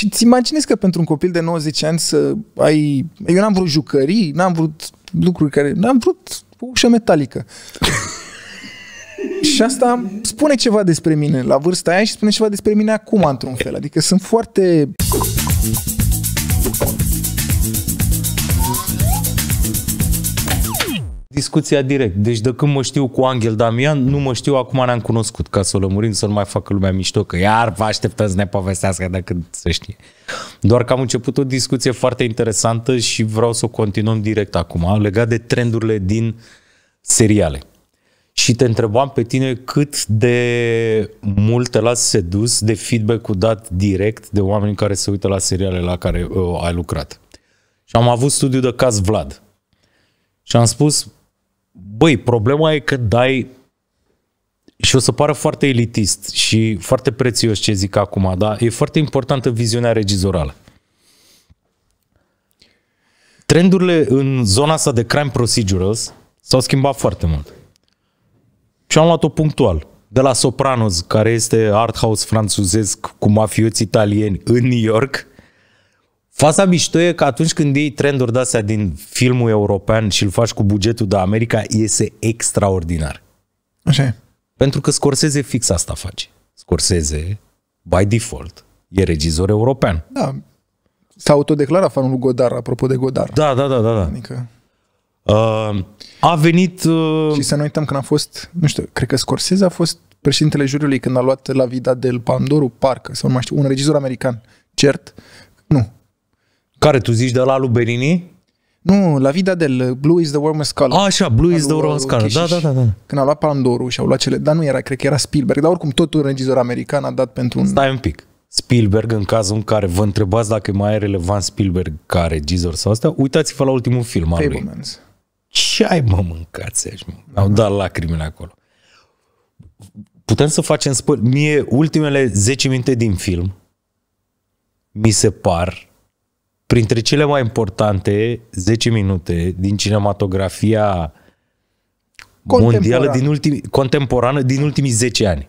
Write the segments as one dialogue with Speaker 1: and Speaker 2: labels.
Speaker 1: Și îți imaginezi că pentru un copil de 90 ani să ai... Eu n-am vrut jucării, n-am vrut lucruri care... N-am vrut o ușă metalică. și asta spune ceva despre mine la vârsta aia și spune ceva despre mine acum, într-un fel. Adică sunt foarte...
Speaker 2: discuția direct. Deci de când mă știu cu Angel Damian, nu mă știu, acum ne-am cunoscut, ca să o lămurim, să nu mai facă lumea mișto, că iar vă așteptăm să ne povestească dacă să știe. Doar că am început o discuție foarte interesantă și vreau să o continuăm direct acum, legat de trendurile din seriale. Și te întrebam pe tine cât de mult te las sedus de feedback-ul dat direct de oameni care se uită la seriale la care uh, ai lucrat. Și am avut studiu de caz Vlad. Și am spus, Băi, problema e că dai și o să pară foarte elitist și foarte prețios ce zic acum, dar e foarte importantă viziunea regizorală. Trendurile în zona asta de crime procedurals s-au schimbat foarte mult. Și am luat-o punctual. De la Sopranos, care este art house franțuzesc cu mafioți italieni în New York, Fața mișto e că atunci când iei trenduri de-astea din filmul european și îl faci cu bugetul de America, iese extraordinar. Așa e. Pentru
Speaker 1: că Scorsese fix
Speaker 2: asta face. Scorsese, by default, e regizor
Speaker 1: european. Da. S-a autodeclarat fanul Godard, apropo de Godard. Da, da, da, da. da. Adică... Uh, a venit... Uh... Și să nu uităm când a fost, nu știu, cred că Scorsese a fost președintele juriului când a luat la Vida del Pandoru parcă, sau nu mai știu, un regizor american, cert, nu, care tu zici de la lui Nu, la Vida del Blue is the warmest color. A, așa, Blue is the warmest color. Da, da, da, da. Când a luat Pandora, și au luat cele, dar nu era, cred că era Spielberg, dar oricum tot un regizor american a dat pentru un... Stai un
Speaker 2: pic. Spielberg, în cazul în care vă întrebați dacă mai e relevant Spielberg ca regizor sau asta, uitați-vă la ultimul film al lui. Ce ai mă mâncați aici, mă? Au dat lacrimile acolo. Putem să facem... Mie, ultimele 10 minute din film mi se par printre cele mai importante 10 minute din cinematografia mondială din ultimii, contemporană din ultimii 10 ani.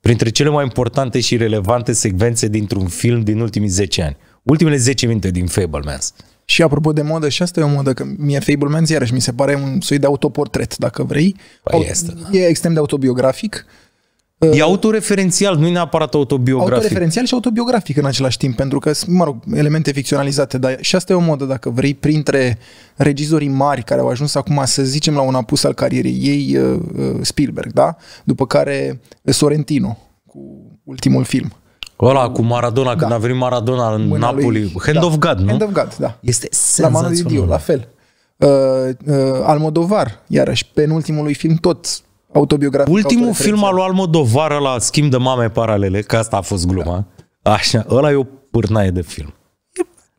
Speaker 2: Printre cele mai importante și relevante secvențe dintr-un film
Speaker 1: din ultimii 10 ani. Ultimele 10 minute din Fablemans. Și apropo de modă, și asta e o modă, că mie Fablemans iarăși mi se pare un soi de autoportret, dacă vrei. Păi este, da. E extrem de autobiografic. Uh,
Speaker 2: Păi, e autoreferențial, nu e neapărat autobiografic. Autoreferențial
Speaker 1: și autobiografic în același timp, pentru că sunt, mă rog, elemente ficționalizate, dar și asta e o modă, dacă vrei, printre regizorii mari care au ajuns acum, să zicem, la un apus al carierei ei, uh, uh, Spielberg, da? După care uh, Sorrentino, cu ultimul film.
Speaker 2: Ăla cu Maradona, da. când a venit Maradona în Mâna Napoli. Lui, da. Hand da. of God, nu? Hand of
Speaker 1: God, da. Este La Manu Dio, la fel. Uh, uh, Almodovar, iarăși, penultimului film, tot autobiografic. Ultimul film
Speaker 2: al lui Almodovar la Schimb de Mame Paralele, că asta a fost gluma. Da. Așa, ăla e o pârnaie de film.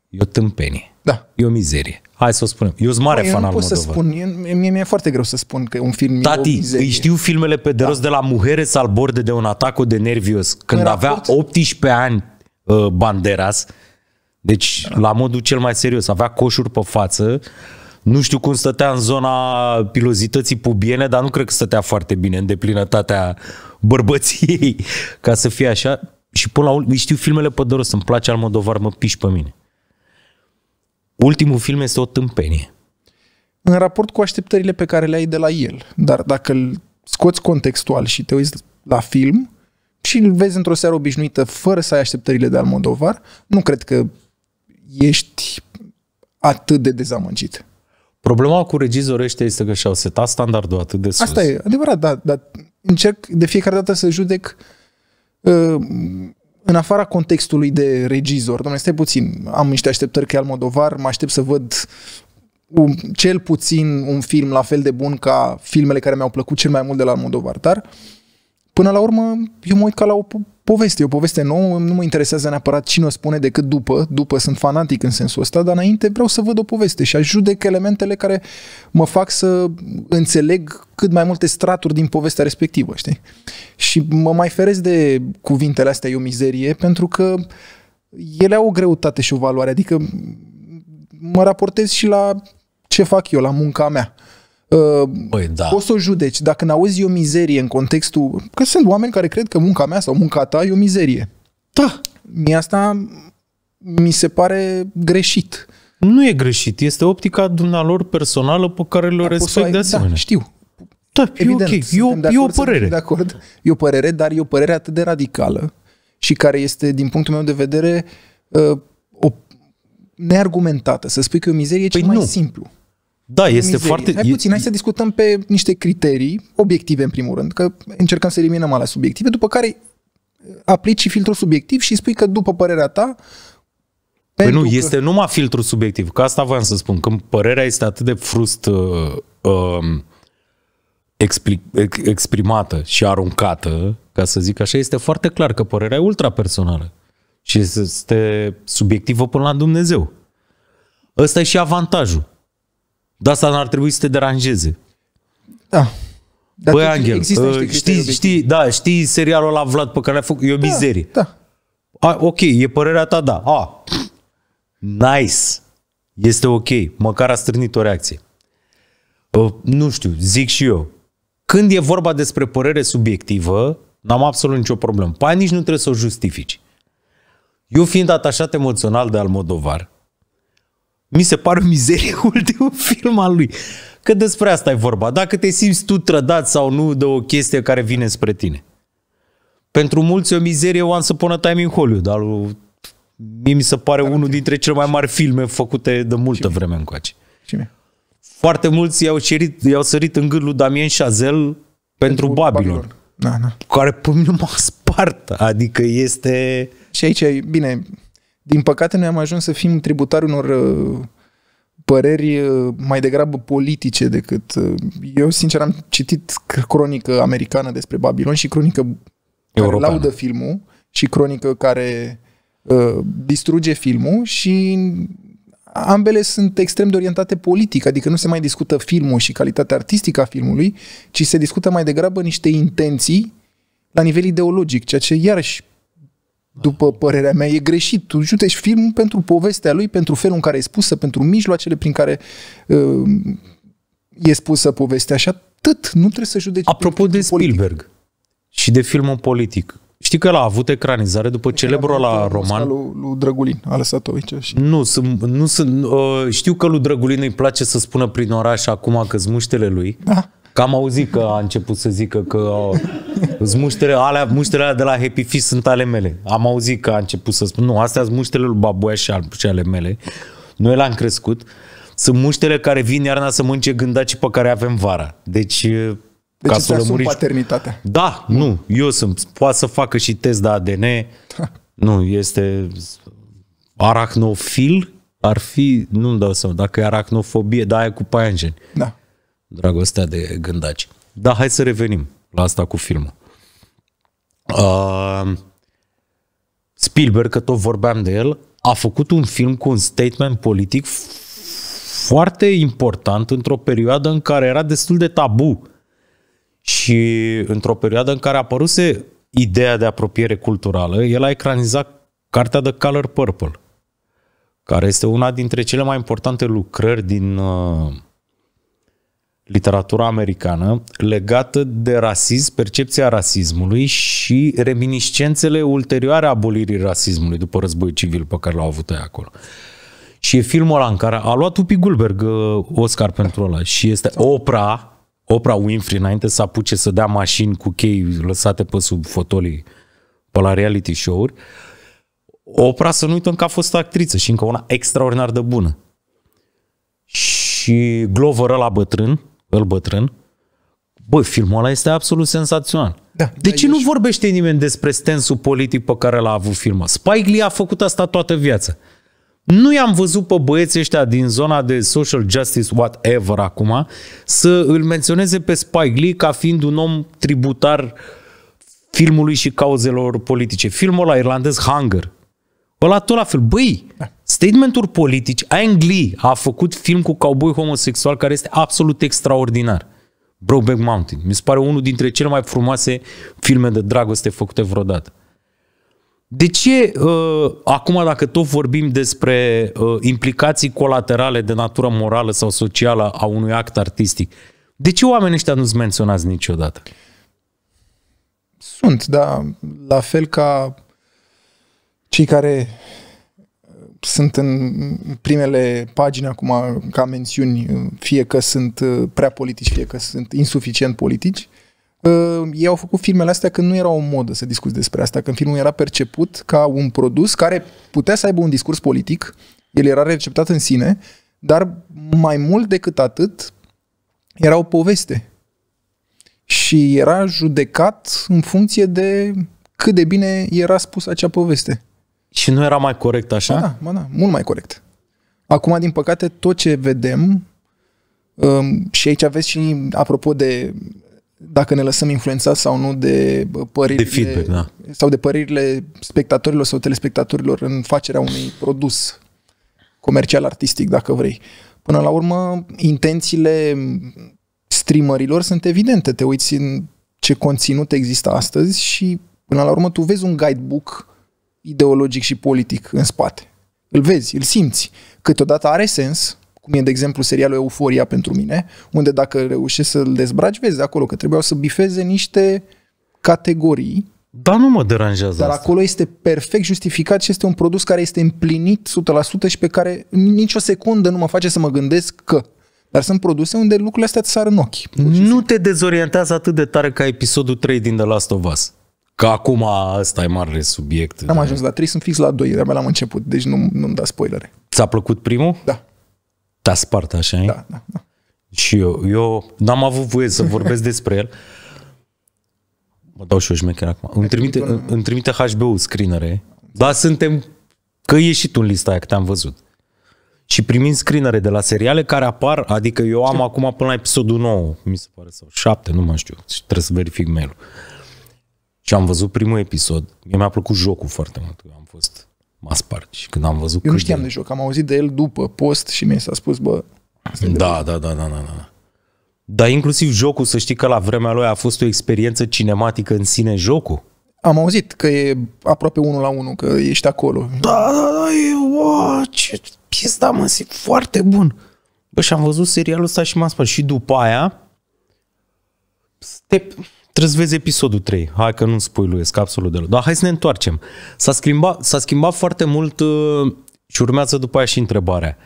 Speaker 2: E o tâmpenie. Da. E o mizerie. Hai să o spunem. Eu sunt mare Bă, fan nu al Almodovar. să spun.
Speaker 1: Eu, mie mi-e foarte greu să spun că un film Tati, e o
Speaker 2: mizerie. îi știu filmele pe de da. rost de la Mujeres al borde de un atac de nervios. Când avea 18 ani uh, Banderas, deci da. la modul cel mai serios, avea coșuri pe față, nu știu cum stătea în zona pilozității pubiene, dar nu cred că stătea foarte bine în deplinătatea bărbăției, ca să fie așa. Și până la urmă, știu filmele să îmi place Almodovar, mă piși pe mine. Ultimul film este o tâmpenie.
Speaker 1: În raport cu așteptările pe care le ai de la el. Dar dacă îl scoți contextual și te uiți la film și îl vezi într-o seară obișnuită fără să ai așteptările de Almodovar, nu cred că ești atât de dezamăgit.
Speaker 2: Problema cu regizorii ăștia este că și-au setat standardul atât de sus. Asta e,
Speaker 1: adevărat, dar, dar încerc de fiecare dată să judec uh, în afara contextului de regizor. Domnule, stai puțin, am niște așteptări că e Almodovar, mă aștept să văd un, cel puțin un film la fel de bun ca filmele care mi-au plăcut cel mai mult de la Almodovar, dar până la urmă eu mă uit ca la o poveste, e o poveste nouă, nu mă interesează neapărat cine o spune decât după, după sunt fanatic în sensul ăsta, dar înainte vreau să văd o poveste și aș judec elementele care mă fac să înțeleg cât mai multe straturi din povestea respectivă, știi? Și mă mai feresc de cuvintele astea, e o mizerie, pentru că ele au o greutate și o valoare, adică mă raportez și la ce fac eu, la munca mea. Băi, da. poți să o judeci. Dacă n-auzi o mizerie în contextul... Că sunt oameni care cred că munca mea sau munca ta e o mizerie. Da. Mie asta mi se pare greșit. Nu e greșit, este optica dumnealor personală pe care
Speaker 2: le respect ai, de asemenea.
Speaker 1: Da, știu. Da, Evident, e okay. e o, de acord, e o părere. De acord. E o părere, dar e o părere atât de radicală și care este, din punctul meu de vedere, uh, o neargumentată. Să spui că e o mizerie e păi cel mai nu. simplu. Da, este mizerie. foarte... Hai puțin, hai să discutăm pe niște criterii obiective, în primul rând, că încercăm să eliminăm alea subiective, după care uh, aplici și filtrul subiectiv și spui că, după părerea ta, Păi nu, că... este
Speaker 2: numai filtrul subiectiv. Ca asta voiam să spun. Când părerea este atât de frust uh, uh, expli, exprimată și aruncată, ca să zic așa, este foarte clar că părerea e ultrapersonală și este subiectivă până la Dumnezeu. Ăsta e și avantajul. Dar asta n-ar trebui să te deranjeze. Da. Dar Băi, Angel, uh, știi, știi, da, știi serialul la Vlad pe care l-a făcut? E o da, mizerie. Da. A, ok, e părerea ta, da. A, nice. Este ok. Măcar a strânit o reacție. Uh, nu știu, zic și eu. Când e vorba despre părere subiectivă, n-am absolut nicio problemă. Pe nici nu trebuie să o justifici. Eu fiind atașat emoțional de Almodovar, mi se pare o mizerie ultimul film al lui. Că despre asta e vorba. Dacă te simți tu trădat sau nu de o chestie care vine spre tine. Pentru mulți e o mizerie One Upon a Time in Hollywood, dar lui mie mi se pare da, unul dintre cele mai mari filme făcute de multă Cine? vreme încoace. Cine? Foarte mulți i-au, cerit, i-au sărit în gât lui Damien Chazelle pentru, pentru Babylon. Babylon.
Speaker 1: Da, da. Care pe mine m-a spart. Adică este... Și aici, bine, din păcate, noi am ajuns să fim tributari unor uh, păreri uh, mai degrabă politice decât... Uh, eu, sincer, am citit cronică americană despre Babilon și cronică care laudă filmul și cronică care uh, distruge filmul și ambele sunt extrem de orientate politic, adică nu se mai discută filmul și calitatea artistică a filmului, ci se discută mai degrabă niște intenții la nivel ideologic, ceea ce iarăși după părerea mea, e greșit. Tu judești filmul pentru povestea lui, pentru felul în care e spusă, pentru mijloacele prin care uh, e spusă povestea. Așa, atât. Nu trebuie să judeci. Apropo de Spielberg politic. și de filmul politic,
Speaker 2: Știi că l-a avut ecranizare după celebrul la roman.
Speaker 1: Lui, lui Drăgulin a lăsat-o aici. Și...
Speaker 2: Nu, sunt, nu sunt, uh, știu că lui Drăgulin îi place să spună prin oraș acum că muștele lui. Da. Cam am auzit că a început să zică că uh, muștere, alea, alea de la Happy Feast sunt ale mele. Am auzit că a început să spun, nu, astea sunt muștele lui Babuia și, ale mele. Noi l am crescut. Sunt muștele care vin iarna să mănânce gândacii pe care avem vara. Deci uh, deci ca să lămuriști...
Speaker 1: paternitatea.
Speaker 2: Da, nu. eu sunt. Poate să facă și test de ADN. Nu, este arachnofil, ar fi, nu-mi dau seama, dacă e arachnofobie, da, e cu paianjeni. Da dragostea de gândaci. Da, hai să revenim la asta cu filmul. Uh, Spielberg, că tot vorbeam de el, a făcut un film cu un statement politic foarte important într-o perioadă în care era destul de tabu și într-o perioadă în care apăruse ideea de apropiere culturală, el a ecranizat cartea de Color Purple, care este una dintre cele mai importante lucrări din uh, literatura americană legată de rasism, percepția rasismului și reminiscențele ulterioare abolirii rasismului după războiul civil pe care l-au avut ei acolo. Și e filmul ăla în care a luat Upi Gulberg uh, Oscar pentru ăla și este Oprah, Oprah Winfrey înainte să apuce să dea mașini cu chei lăsate pe sub fotolii pe la reality show-uri, Oprah să nu uităm că a fost actriță și încă una extraordinar de bună. Și Glover la bătrân, îl bătrân, bă, filmul ăla este absolut senzațional. Da, de da, ce nu și... vorbește nimeni despre stensul politic pe care l-a avut filmul? Spike Lee a făcut asta toată viața. Nu i-am văzut pe băieții ăștia din zona de social justice whatever acum să îl menționeze pe Spike Lee ca fiind un om tributar filmului și cauzelor politice. Filmul la irlandez Hunger. Ăla tot la fel. Băi, da statementuri politici. Ang Lee a făcut film cu cowboy homosexual care este absolut extraordinar. Brokeback Mountain. Mi se pare unul dintre cele mai frumoase filme de dragoste făcute vreodată. De ce, uh, acum dacă tot vorbim despre uh, implicații colaterale de natură morală sau socială a unui act artistic, de ce oamenii ăștia nu-ți menționați niciodată?
Speaker 1: Sunt, dar la fel ca cei care sunt în primele pagini acum ca mențiuni, fie că sunt uh, prea politici, fie că sunt insuficient politici. Uh, ei au făcut filmele astea când nu era o modă să discuți despre asta, când filmul era perceput ca un produs care putea să aibă un discurs politic, el era receptat în sine, dar mai mult decât atât era o poveste. Și era judecat în funcție de cât de bine era spus acea poveste. Și nu era mai corect așa? Ba da, da, mult mai corect. Acum, din păcate, tot ce vedem, um, și aici aveți și, apropo de dacă ne lăsăm influențați sau nu de părerile, de feedback, da. sau de părerile spectatorilor sau telespectatorilor în facerea unui produs comercial artistic, dacă vrei. Până la urmă, intențiile streamerilor sunt evidente. Te uiți în ce conținut există astăzi și până la urmă tu vezi un guidebook ideologic și politic în spate. Îl vezi, îl simți. Câteodată are sens, cum e, de exemplu, serialul Euforia pentru mine, unde dacă reușești să-l dezbraci, vezi de acolo că trebuiau să bifeze niște categorii.
Speaker 2: Dar nu mă deranjează Dar asta.
Speaker 1: acolo este perfect justificat și este un produs care este împlinit 100% și pe care nicio secundă nu mă face să mă gândesc că. Dar sunt produse unde lucrurile astea ți sar în ochi.
Speaker 2: Nu te dezorientează atât de tare ca episodul 3 din The Last of Us. Ca acum asta e mare subiect.
Speaker 1: Am ajuns la 3, sunt fix la 2, de-abia l-am început, deci nu, nu-mi da spoilere.
Speaker 2: Ți-a plăcut primul? Da. Te-a spart așa, da, da, da, Și eu, eu n-am avut voie să vorbesc despre el. Mă dau și o șmecheră acum. Îmi trimite, un... îmi trimite HBO screenere, dar suntem, că e ieșit un lista aia, că te-am văzut. Și primim screenere de la seriale care apar, adică eu am Ce? acum până la episodul 9, mi se pare, sau 7, nu mai știu, trebuie să verific mail-ul și am văzut primul episod. Mie mi-a plăcut jocul foarte mult. Am fost maspart și când am văzut... Eu nu
Speaker 1: știam de... de joc, am auzit de el după post și mi s-a spus, bă... Da, da, da, da, da, da.
Speaker 2: Dar inclusiv jocul, să știi că la vremea lui a fost o experiență cinematică în sine jocul.
Speaker 1: Am auzit că e aproape unul la unul, că ești acolo. Da, da, da, e, o, ce piesta, mă, zic, foarte bun. Bă, și am văzut
Speaker 2: serialul ăsta și m-am spus. Și după aia, step, trebuie să vezi episodul 3. Hai că nu-mi spui lui, absolut deloc. Dar hai să ne întoarcem. S-a schimbat, s-a schimbat foarte mult uh, și urmează după aia și întrebarea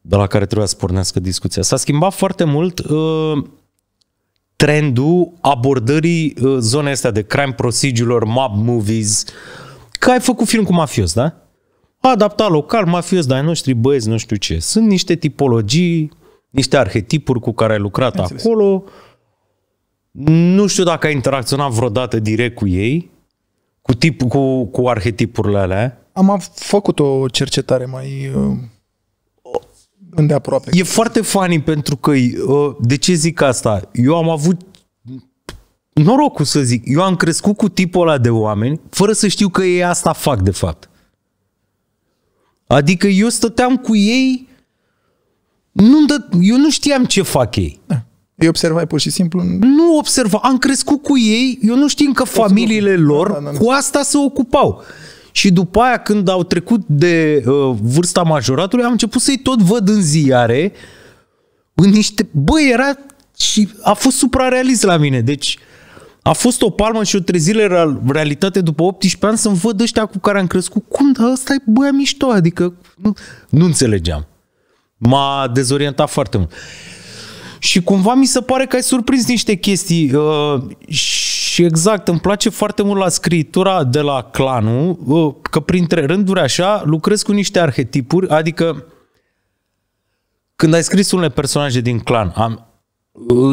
Speaker 2: de la care trebuia să pornească discuția. S-a schimbat foarte mult uh, trendul abordării uh, zonei astea de crime procedurilor, mob movies, că ai făcut film cu mafios, da? Adaptat local, mafios, dar ai noștri băieți, nu știu ce. Sunt niște tipologii, niște arhetipuri cu care ai lucrat Înțeles. acolo, nu știu dacă ai interacționat vreodată direct cu ei, cu, tip, cu, cu arhetipurile alea.
Speaker 1: Am făcut o cercetare mai uh, îndeaproape. E
Speaker 2: foarte funny pentru că, uh, de ce zic asta? Eu am avut norocul să zic, eu am crescut cu tipul ăla de oameni fără să știu că ei asta fac de fapt. Adică eu stăteam cu ei, nu dă, eu nu știam ce fac ei. Da. Îi observai pur și simplu? Nu observa. Am crescut cu ei, eu nu știu că familiile lor da, da, da. cu asta se ocupau. Și după aia, când au trecut de uh, vârsta majoratului, am început să-i tot văd în ziare, în niște... Bă, era... Și a fost suprarealist la mine, deci... A fost o palmă și o trezire la realitate după 18 ani să-mi văd ăștia cu care am crescut. Cum, da, ăsta e băia mișto, adică nu, nu înțelegeam. M-a dezorientat foarte mult. Și cumva mi se pare că ai surprins niște chestii uh, și exact, îmi place foarte mult la scritura de la clanul, uh, că printre rânduri așa lucrez cu niște arhetipuri, adică când ai scris unele personaje din clan, am,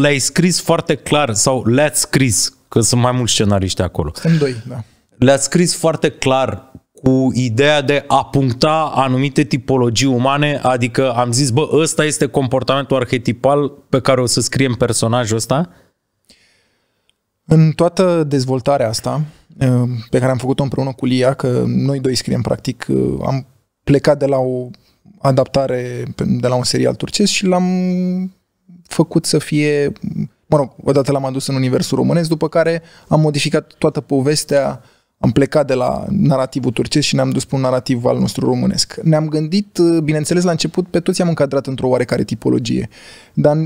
Speaker 2: le-ai scris foarte clar sau le-ați scris, că sunt mai mulți scenariști acolo. Sunt doi, da. Le-ați scris foarte clar cu ideea de a puncta anumite tipologii umane, adică am zis, bă, ăsta este comportamentul arhetipal pe care o să scriem personajul ăsta?
Speaker 1: În toată dezvoltarea asta, eh, pe care am făcut-o împreună cu Lia, că noi doi scriem practic, eh, am plecat de la o adaptare de la un serial turcesc și l-am făcut să fie, mă rog, odată l-am adus în universul românesc, după care am modificat toată povestea uh, am plecat de la narativul turcesc și ne-am dus pe un narativ al nostru românesc. Ne-am gândit, uh, bineînțeles, la început, pe toți am încadrat într-o oarecare tipologie, dar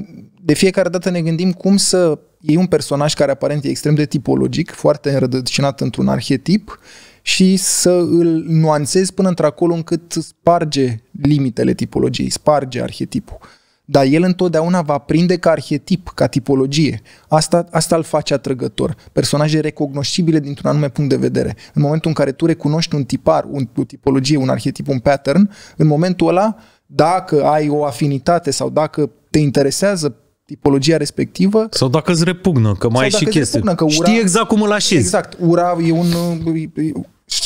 Speaker 1: de fiecare dată ne gândim cum să iei un personaj care aparent e extrem de tipologic, foarte înrădăcinat într-un arhetip și să îl nuanțezi până într-acolo încât sparge limitele tipologiei, sparge arhetipul dar el întotdeauna va prinde ca arhetip, ca tipologie. Asta, asta îl face atrăgător. Personaje recognoscibile dintr-un anume punct de vedere. În momentul în care tu recunoști un tipar, un, o tipologie, un arhetip, un pattern, în momentul ăla, dacă ai o afinitate sau dacă te interesează tipologia respectivă.
Speaker 2: Sau dacă îți repugnă, că mai ai și chestii. Repugnă, că ura,
Speaker 1: Știi exact cum îl așezi. Exact. Ura e un...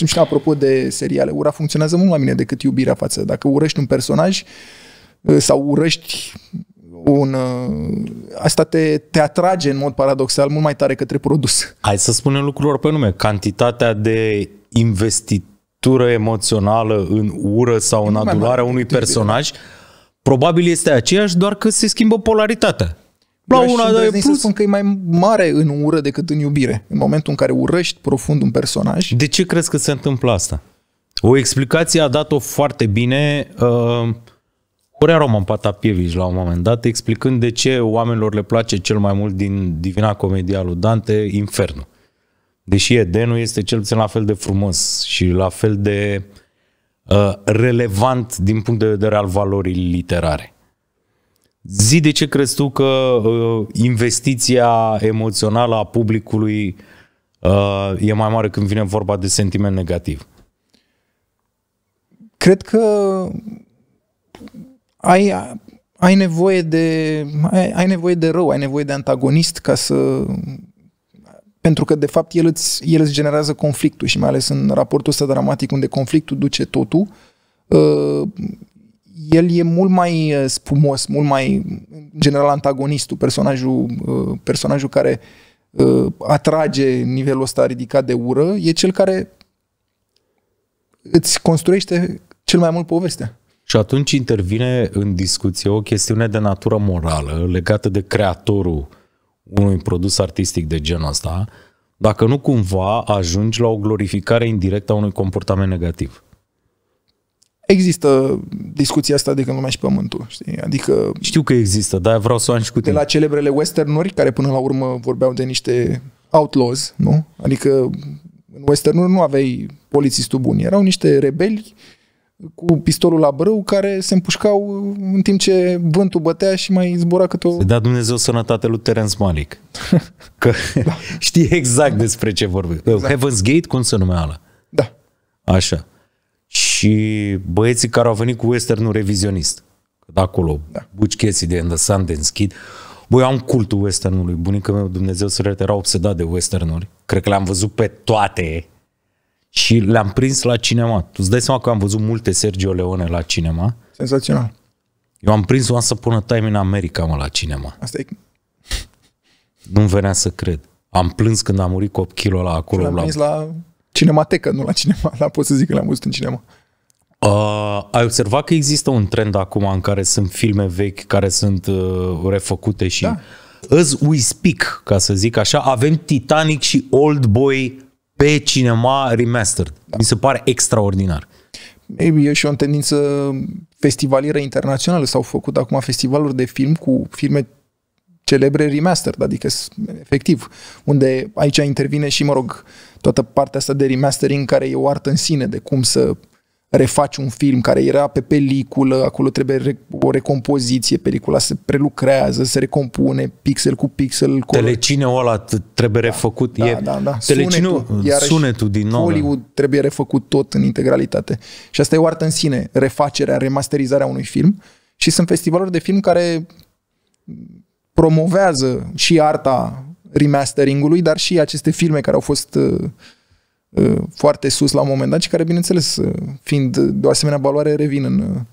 Speaker 1: Și apropo de seriale, ura funcționează mult mai bine decât iubirea față. Dacă urăști un personaj, uh, sau urăști un... Uh, asta te, te atrage în mod paradoxal mult mai tare către produs.
Speaker 2: Hai să spunem lucrurilor pe nume. Cantitatea de investitură emoțională în ură sau în adulare unui mai unui personaj probabil este aceeași, doar că se schimbă polaritatea.
Speaker 1: La Eu una de plus. să spun că e mai mare în ură decât în iubire. În momentul în care urăști profund un personaj.
Speaker 2: De ce crezi că se întâmplă asta? O explicație a dat-o foarte bine uh, Corea Roman Patapievici la un moment dat, explicând de ce oamenilor le place cel mai mult din Divina Comedia lui Dante, Inferno. Deși Edenul este cel puțin la fel de frumos și la fel de uh, relevant din punct de vedere al valorii literare. Zi de ce crezi tu că uh, investiția emoțională a publicului uh, e mai mare când vine vorba de sentiment negativ?
Speaker 1: Cred că ai, ai nevoie de ai, ai nevoie de rău, ai nevoie de antagonist ca să pentru că de fapt el îți, el îți generează conflictul și mai ales în raportul ăsta dramatic unde conflictul duce totul, uh, el e mult mai uh, spumos, mult mai în general antagonistul, personajul, uh, personajul care atrage nivelul ăsta ridicat de ură, e cel care îți construiește cel mai mult povestea.
Speaker 2: Și atunci intervine în discuție o chestiune de natură morală legată de creatorul unui produs artistic de genul ăsta, dacă nu cumva ajungi la o glorificare indirectă a unui comportament negativ.
Speaker 1: Există discuția asta de când lumea și pământul, știi? Adică...
Speaker 2: Știu că există, dar vreau să o am și cu tine. De
Speaker 1: la celebrele westernuri, care până la urmă vorbeau de niște outlaws, nu? Adică în westernuri nu aveai polițistul bun, erau niște rebeli cu pistolul la brâu care se împușcau în timp ce vântul bătea și mai zbura câte o...
Speaker 2: Da Dumnezeu sănătate lui Terence Malik. Că da. știe exact despre ce vorbim. Exact. Uh, Heaven's Gate, cum se numea ala? Da. Așa. Și băieții care au venit cu westernul revizionist. Că de acolo, da. buci Cassidy de the de Kid. Băi, am cultul westernului. Bunica meu, Dumnezeu să era obsedat de westernuri. Cred că le-am văzut pe toate și le-am prins la cinema. Tu îți dai seama că am văzut multe Sergio Leone la cinema. Senzațional. Eu am prins o să pună Time in America, mă, la cinema. Asta e... nu venea să cred. Am plâns când a murit copilul la acolo. L-am prins
Speaker 1: la cinematecă, nu la cinema. La pot să zic că l-am văzut în cinema.
Speaker 2: Uh, ai observat că există un trend acum în care sunt filme vechi care sunt uh, refăcute și da. as we speak, ca să zic așa, avem Titanic și Old Boy pe cinema remastered. Da. Mi se pare extraordinar.
Speaker 1: Maybe e și o tendință festivalieră internațională. S-au făcut acum festivaluri de film cu filme celebre remastered, adică efectiv, unde aici intervine și, mă rog, toată partea asta de remastering care e o artă în sine, de cum să refaci un film care era pe peliculă, acolo trebuie o recompoziție, pelicula se prelucrează, se recompune pixel cu pixel. Telecine
Speaker 2: Telecineul ăla trebuie da, refăcut.
Speaker 1: Da, e da, da. Telecineul, sunetul, sunetul din nou. Hollywood trebuie refăcut tot în integralitate. Și asta e o artă în sine, refacerea, remasterizarea unui film. Și sunt festivaluri de film care promovează și arta remasteringului, dar și aceste filme care au fost uh, foarte sus la un moment dat și care, bineînțeles, fiind de o asemenea valoare, revin în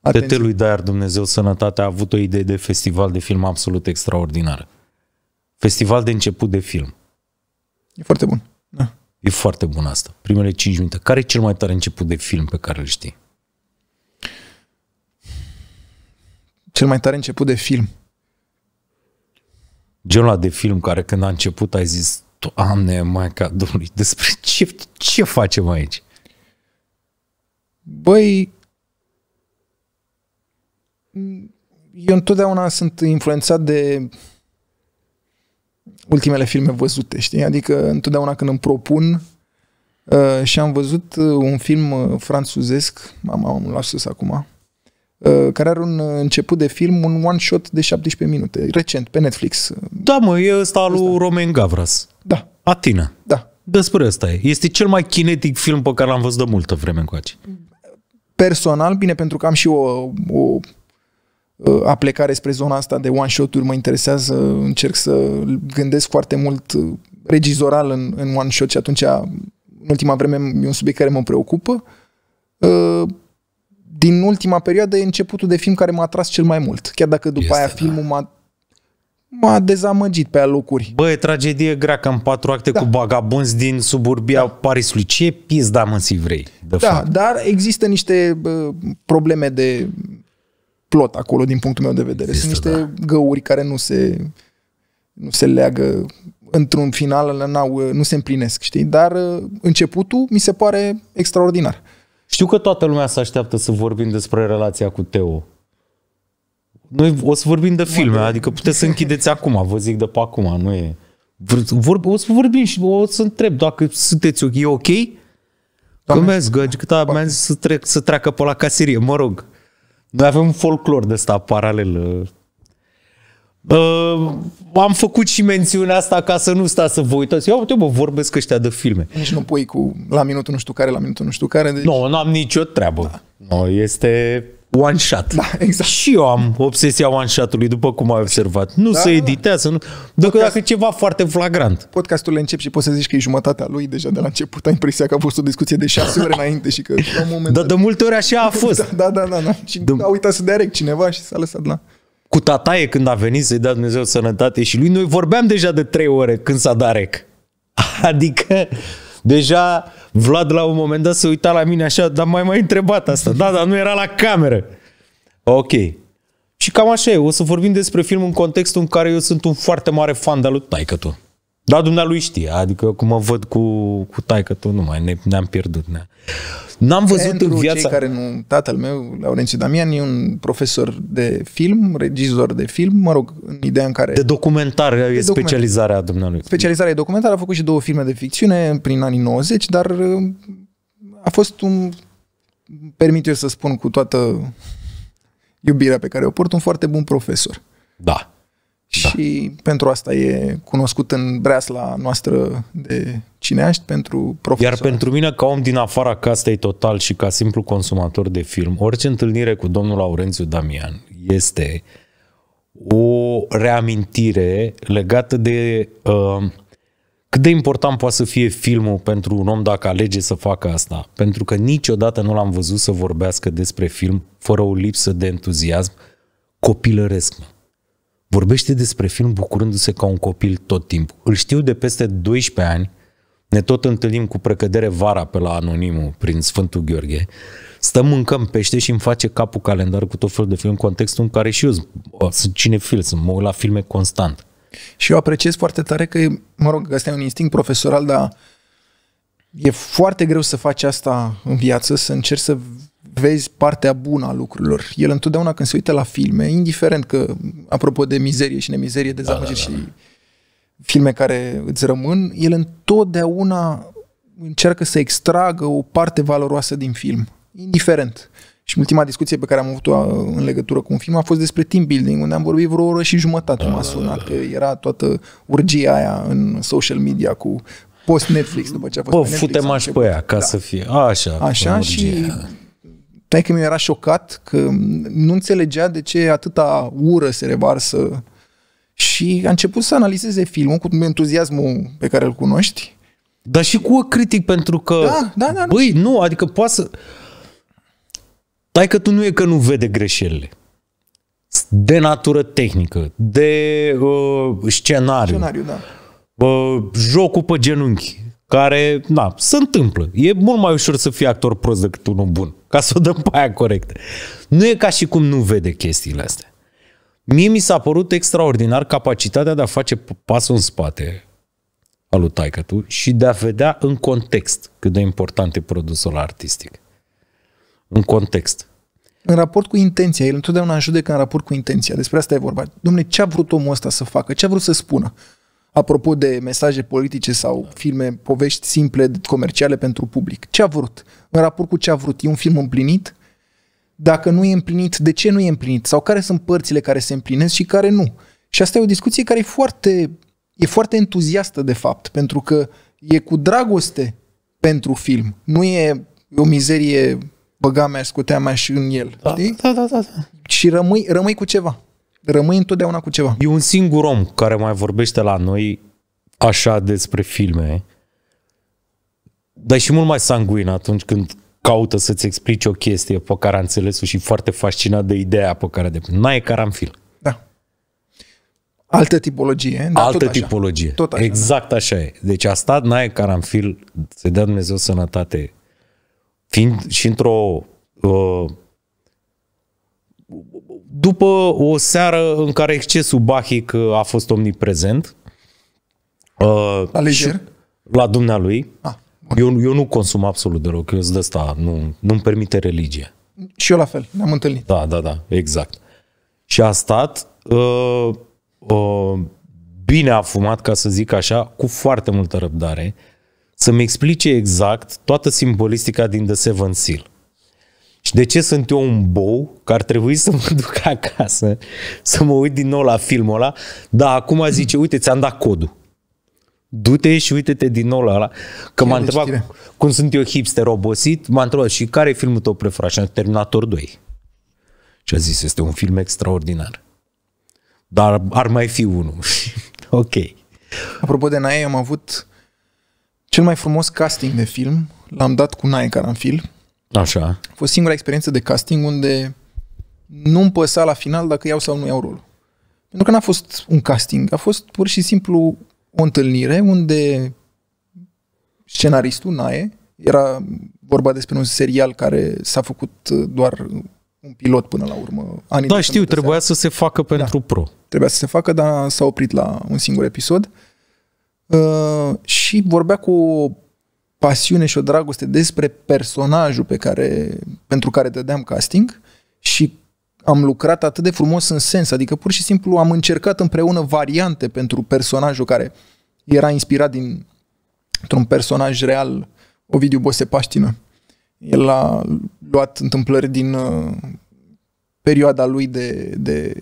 Speaker 1: atenție. Tete lui
Speaker 2: Dar, Dumnezeu Sănătate, a avut o idee de festival de film absolut extraordinară. Festival de început de film. E foarte bun. Da. E foarte bun asta. Primele 5 minute. Care e cel mai tare început de film pe care îl știi?
Speaker 1: Cel mai tare început de film.
Speaker 2: Genul de film care când a început ai zis Doamne, Maica Domnului, despre ce, ce facem aici?
Speaker 1: Băi, eu întotdeauna sunt influențat de ultimele filme văzute, știi? Adică întotdeauna când îmi propun uh, și am văzut uh, un film uh, franțuzesc, mama, am luat acum, uh, Uh, care are un uh, început de film, un one-shot de 17 minute, recent, pe Netflix.
Speaker 2: Da, mă, e ăsta al lui Romain Gavras. Da. Atina. Da. Despre asta e. Este cel mai kinetic film pe care l-am văzut de multă vreme încoace.
Speaker 1: Personal, bine, pentru că am și o, o uh, aplecare spre zona asta de one-shot-uri mă interesează, încerc să gândesc foarte mult regizoral în, în one-shot și atunci în ultima vreme e un subiect care mă preocupă din ultima perioadă e începutul de film care m-a atras cel mai mult. Chiar dacă după este, aia da. filmul da. m-a m-a dezamăgit pe alocuri.
Speaker 2: Bă, e tragedie greacă în patru acte da. cu bagabunzi din suburbia da. Parisului. Ce pizda măsii vrei, de Da, fapt.
Speaker 1: dar există niște bă, probleme de plot acolo, din punctul meu de vedere. Există, Sunt niște da. găuri care nu se, nu se leagă într-un final, nu se împlinesc, știi? Dar uh, începutul mi se pare extraordinar.
Speaker 2: Știu că toată lumea se așteaptă să vorbim despre relația cu Teo. Noi o să vorbim de filme, adică puteți să închideți acum, vă zic de pe acum, nu e... Vor, o să vorbim și o să întreb dacă sunteți ok, e ok? Că mi-a zis, că mi-a zis să, trec, să treacă pe la caserie, mă rog. Noi avem folclor de ăsta paralel Uh, am făcut și mențiunea asta ca să nu sta să vă uitați. Eu, uite, bă, vorbesc ăștia de filme. Nici nu pui cu la minutul nu știu care, la minutul nu știu care. Deci... Nu, no, nu am nicio treabă. Da. No, este one shot. Da, exact. Și eu am obsesia one shot-ului, după cum ai observat. Nu da, se da, da. editează, nu... Dacă, Podcast... dacă ceva foarte flagrant.
Speaker 1: Podcastul încep și poți să zici că e jumătatea lui, deja de la început ai impresia că a fost o discuție de șase ore înainte și că la un moment Dar de multe ori așa a fost. Da, da, da, da. da. Și de... a uitat să dea rec cineva și s-a lăsat la
Speaker 2: cu tataie când a venit să-i dea Dumnezeu sănătate și lui, noi vorbeam deja de trei ore când s-a dat rec. Adică deja Vlad la un moment dat se uita la mine așa, dar mai mai întrebat asta, da, dar nu era la cameră. Ok. Și cam așa e, o să vorbim despre film în contextul în care eu sunt un foarte mare fan de-al lui Taicătul. Da, dumnealui știe, adică cum mă văd cu, cu taică tu, nu mai ne, ne-am pierdut. Ne
Speaker 1: N-am văzut Pentru în viața... cei care nu, tatăl meu, Laurențiu Damian, e un profesor de film, regizor de film, mă rog, în ideea în care... De documentar, de e specializarea dumnealui. Specializarea e documentar, a făcut și două filme de ficțiune prin anii 90, dar uh, a fost un, permit eu să spun cu toată iubirea pe care o port, un foarte bun profesor. Da. Da. Și pentru asta e cunoscut în breasla noastră de cineaști, pentru
Speaker 2: profesor. Iar pentru mine, ca om din afara castei total și ca simplu consumator de film, orice întâlnire cu domnul Laurențiu Damian este o reamintire legată de uh, cât de important poate să fie filmul pentru un om dacă alege să facă asta. Pentru că niciodată nu l-am văzut să vorbească despre film fără o lipsă de entuziasm copilăresc vorbește despre film bucurându-se ca un copil tot timpul. Îl știu de peste 12 ani, ne tot întâlnim cu precădere vara pe la Anonimul, prin Sfântul Gheorghe, stăm, mâncăm pește și îmi face capul calendar cu tot felul de film, contextul în care și eu
Speaker 1: sunt cinefil, sunt mă la filme constant. Și eu apreciez foarte tare că, mă rog, ăsta e un instinct profesoral, dar e foarte greu să faci asta în viață, să încerci să vezi partea bună a lucrurilor. El întotdeauna când se uită la filme, indiferent că, apropo de mizerie și nemizerie, da, da, dezamăgiri da, da, da. și filme care îți rămân, el întotdeauna încearcă să extragă o parte valoroasă din film, indiferent. Și ultima discuție pe care am avut-o uh, în legătură cu un film a fost despre team building, unde am vorbit vreo oră și jumătate, da, m-a sunat, că era toată urgia aia în social media cu post-Netflix după ce a fost Bă, pe Netflix.
Speaker 2: fute-maș pe aia, ca da. să fie. Așa. Așa urgia. și
Speaker 1: că mi era șocat că nu înțelegea de ce atâta ură se revarsă și a început să analizeze filmul cu entuziasmul pe care îl cunoști. Dar și cu o critic, pentru că... Da, da, da, da. Băi, nu, adică poate să...
Speaker 2: Tai că tu nu e că nu vede greșelile. De natură tehnică, de uh, scenariu. Scenariu, da. Uh, jocul pe genunchi care, na, se întâmplă. E mult mai ușor să fii actor prost decât unul bun, ca să o dăm pe aia corect. Nu e ca și cum nu vede chestiile astea. Mie mi s-a părut extraordinar capacitatea de a face pasul în spate al lui Taicătu și de a vedea în context cât de important e produsul artistic. În context.
Speaker 1: În raport cu intenția, el întotdeauna judecă în raport cu intenția. Despre asta e vorba. Dom'le, ce a vrut omul ăsta să facă? Ce a vrut să spună? apropo de mesaje politice sau filme, povești simple, comerciale pentru public. Ce a vrut? În raport cu ce a vrut? E un film împlinit? Dacă nu e împlinit, de ce nu e împlinit? Sau care sunt părțile care se împlinesc și care nu? Și asta e o discuție care e foarte, e foarte entuziastă, de fapt, pentru că e cu dragoste pentru film. Nu e o mizerie băga mea, scutea mea și în el. Da, știi? da, da, da, da. Și rămâi, rămâi cu ceva rămâi întotdeauna cu ceva.
Speaker 2: E un singur om care mai vorbește la noi așa despre filme, dar și mult mai sanguin atunci când caută să-ți explice o chestie pe care a înțeles-o și foarte fascinat de ideea pe care de... N-ai caramfil.
Speaker 1: Da. Altă tipologie. Da, Altă tot așa. tipologie. Tot așa, exact
Speaker 2: da. așa e. Deci a stat n-ai caramfil, se dea Dumnezeu sănătate, fiind și într-o uh, după o seară în care excesul bahic uh, a fost omniprezent. Uh, la lejer? La dumnealui. Ah, eu, eu nu consum absolut deloc, eu de asta, nu, nu-mi permite religie. Și eu la fel, ne-am întâlnit. Da, da, da, exact. Și a stat, uh, uh, bine a fumat, ca să zic așa, cu foarte multă răbdare, să-mi explice exact toată simbolistica din The Seven Seal. Și de ce sunt eu un bou că ar trebui să mă duc acasă, să mă uit din nou la filmul ăla, dar acum zice, uite, ți-am dat codul. Du-te și uite-te din nou la ăla. Că m-a întrebat cum sunt eu hipster obosit, m-a întrebat și care e filmul tău preferat? Și am Terminator 2. Și a zis, este un film extraordinar.
Speaker 1: Dar ar mai fi unul. ok. Apropo de Nae, am avut cel mai frumos casting de film. L-am dat cu Nae Caranfil Așa. A fost singura experiență de casting unde nu-mi păsa la final dacă iau sau nu iau rolul. Pentru că n-a fost un casting, a fost pur și simplu o întâlnire unde scenaristul, Nae, era vorba despre un serial care s-a făcut uh, doar un pilot până la urmă. Anii da, știu, trebuia
Speaker 2: seara. să se facă da.
Speaker 1: pentru da, pro. Trebuia să se facă, dar s-a oprit la un singur episod. Uh, și vorbea cu pasiune și o dragoste despre personajul pe care, pentru care dădeam casting și am lucrat atât de frumos în sens, adică pur și simplu am încercat împreună variante pentru personajul care era inspirat din un personaj real, Ovidiu Bose Paștină. El a luat întâmplări din uh, perioada lui de, de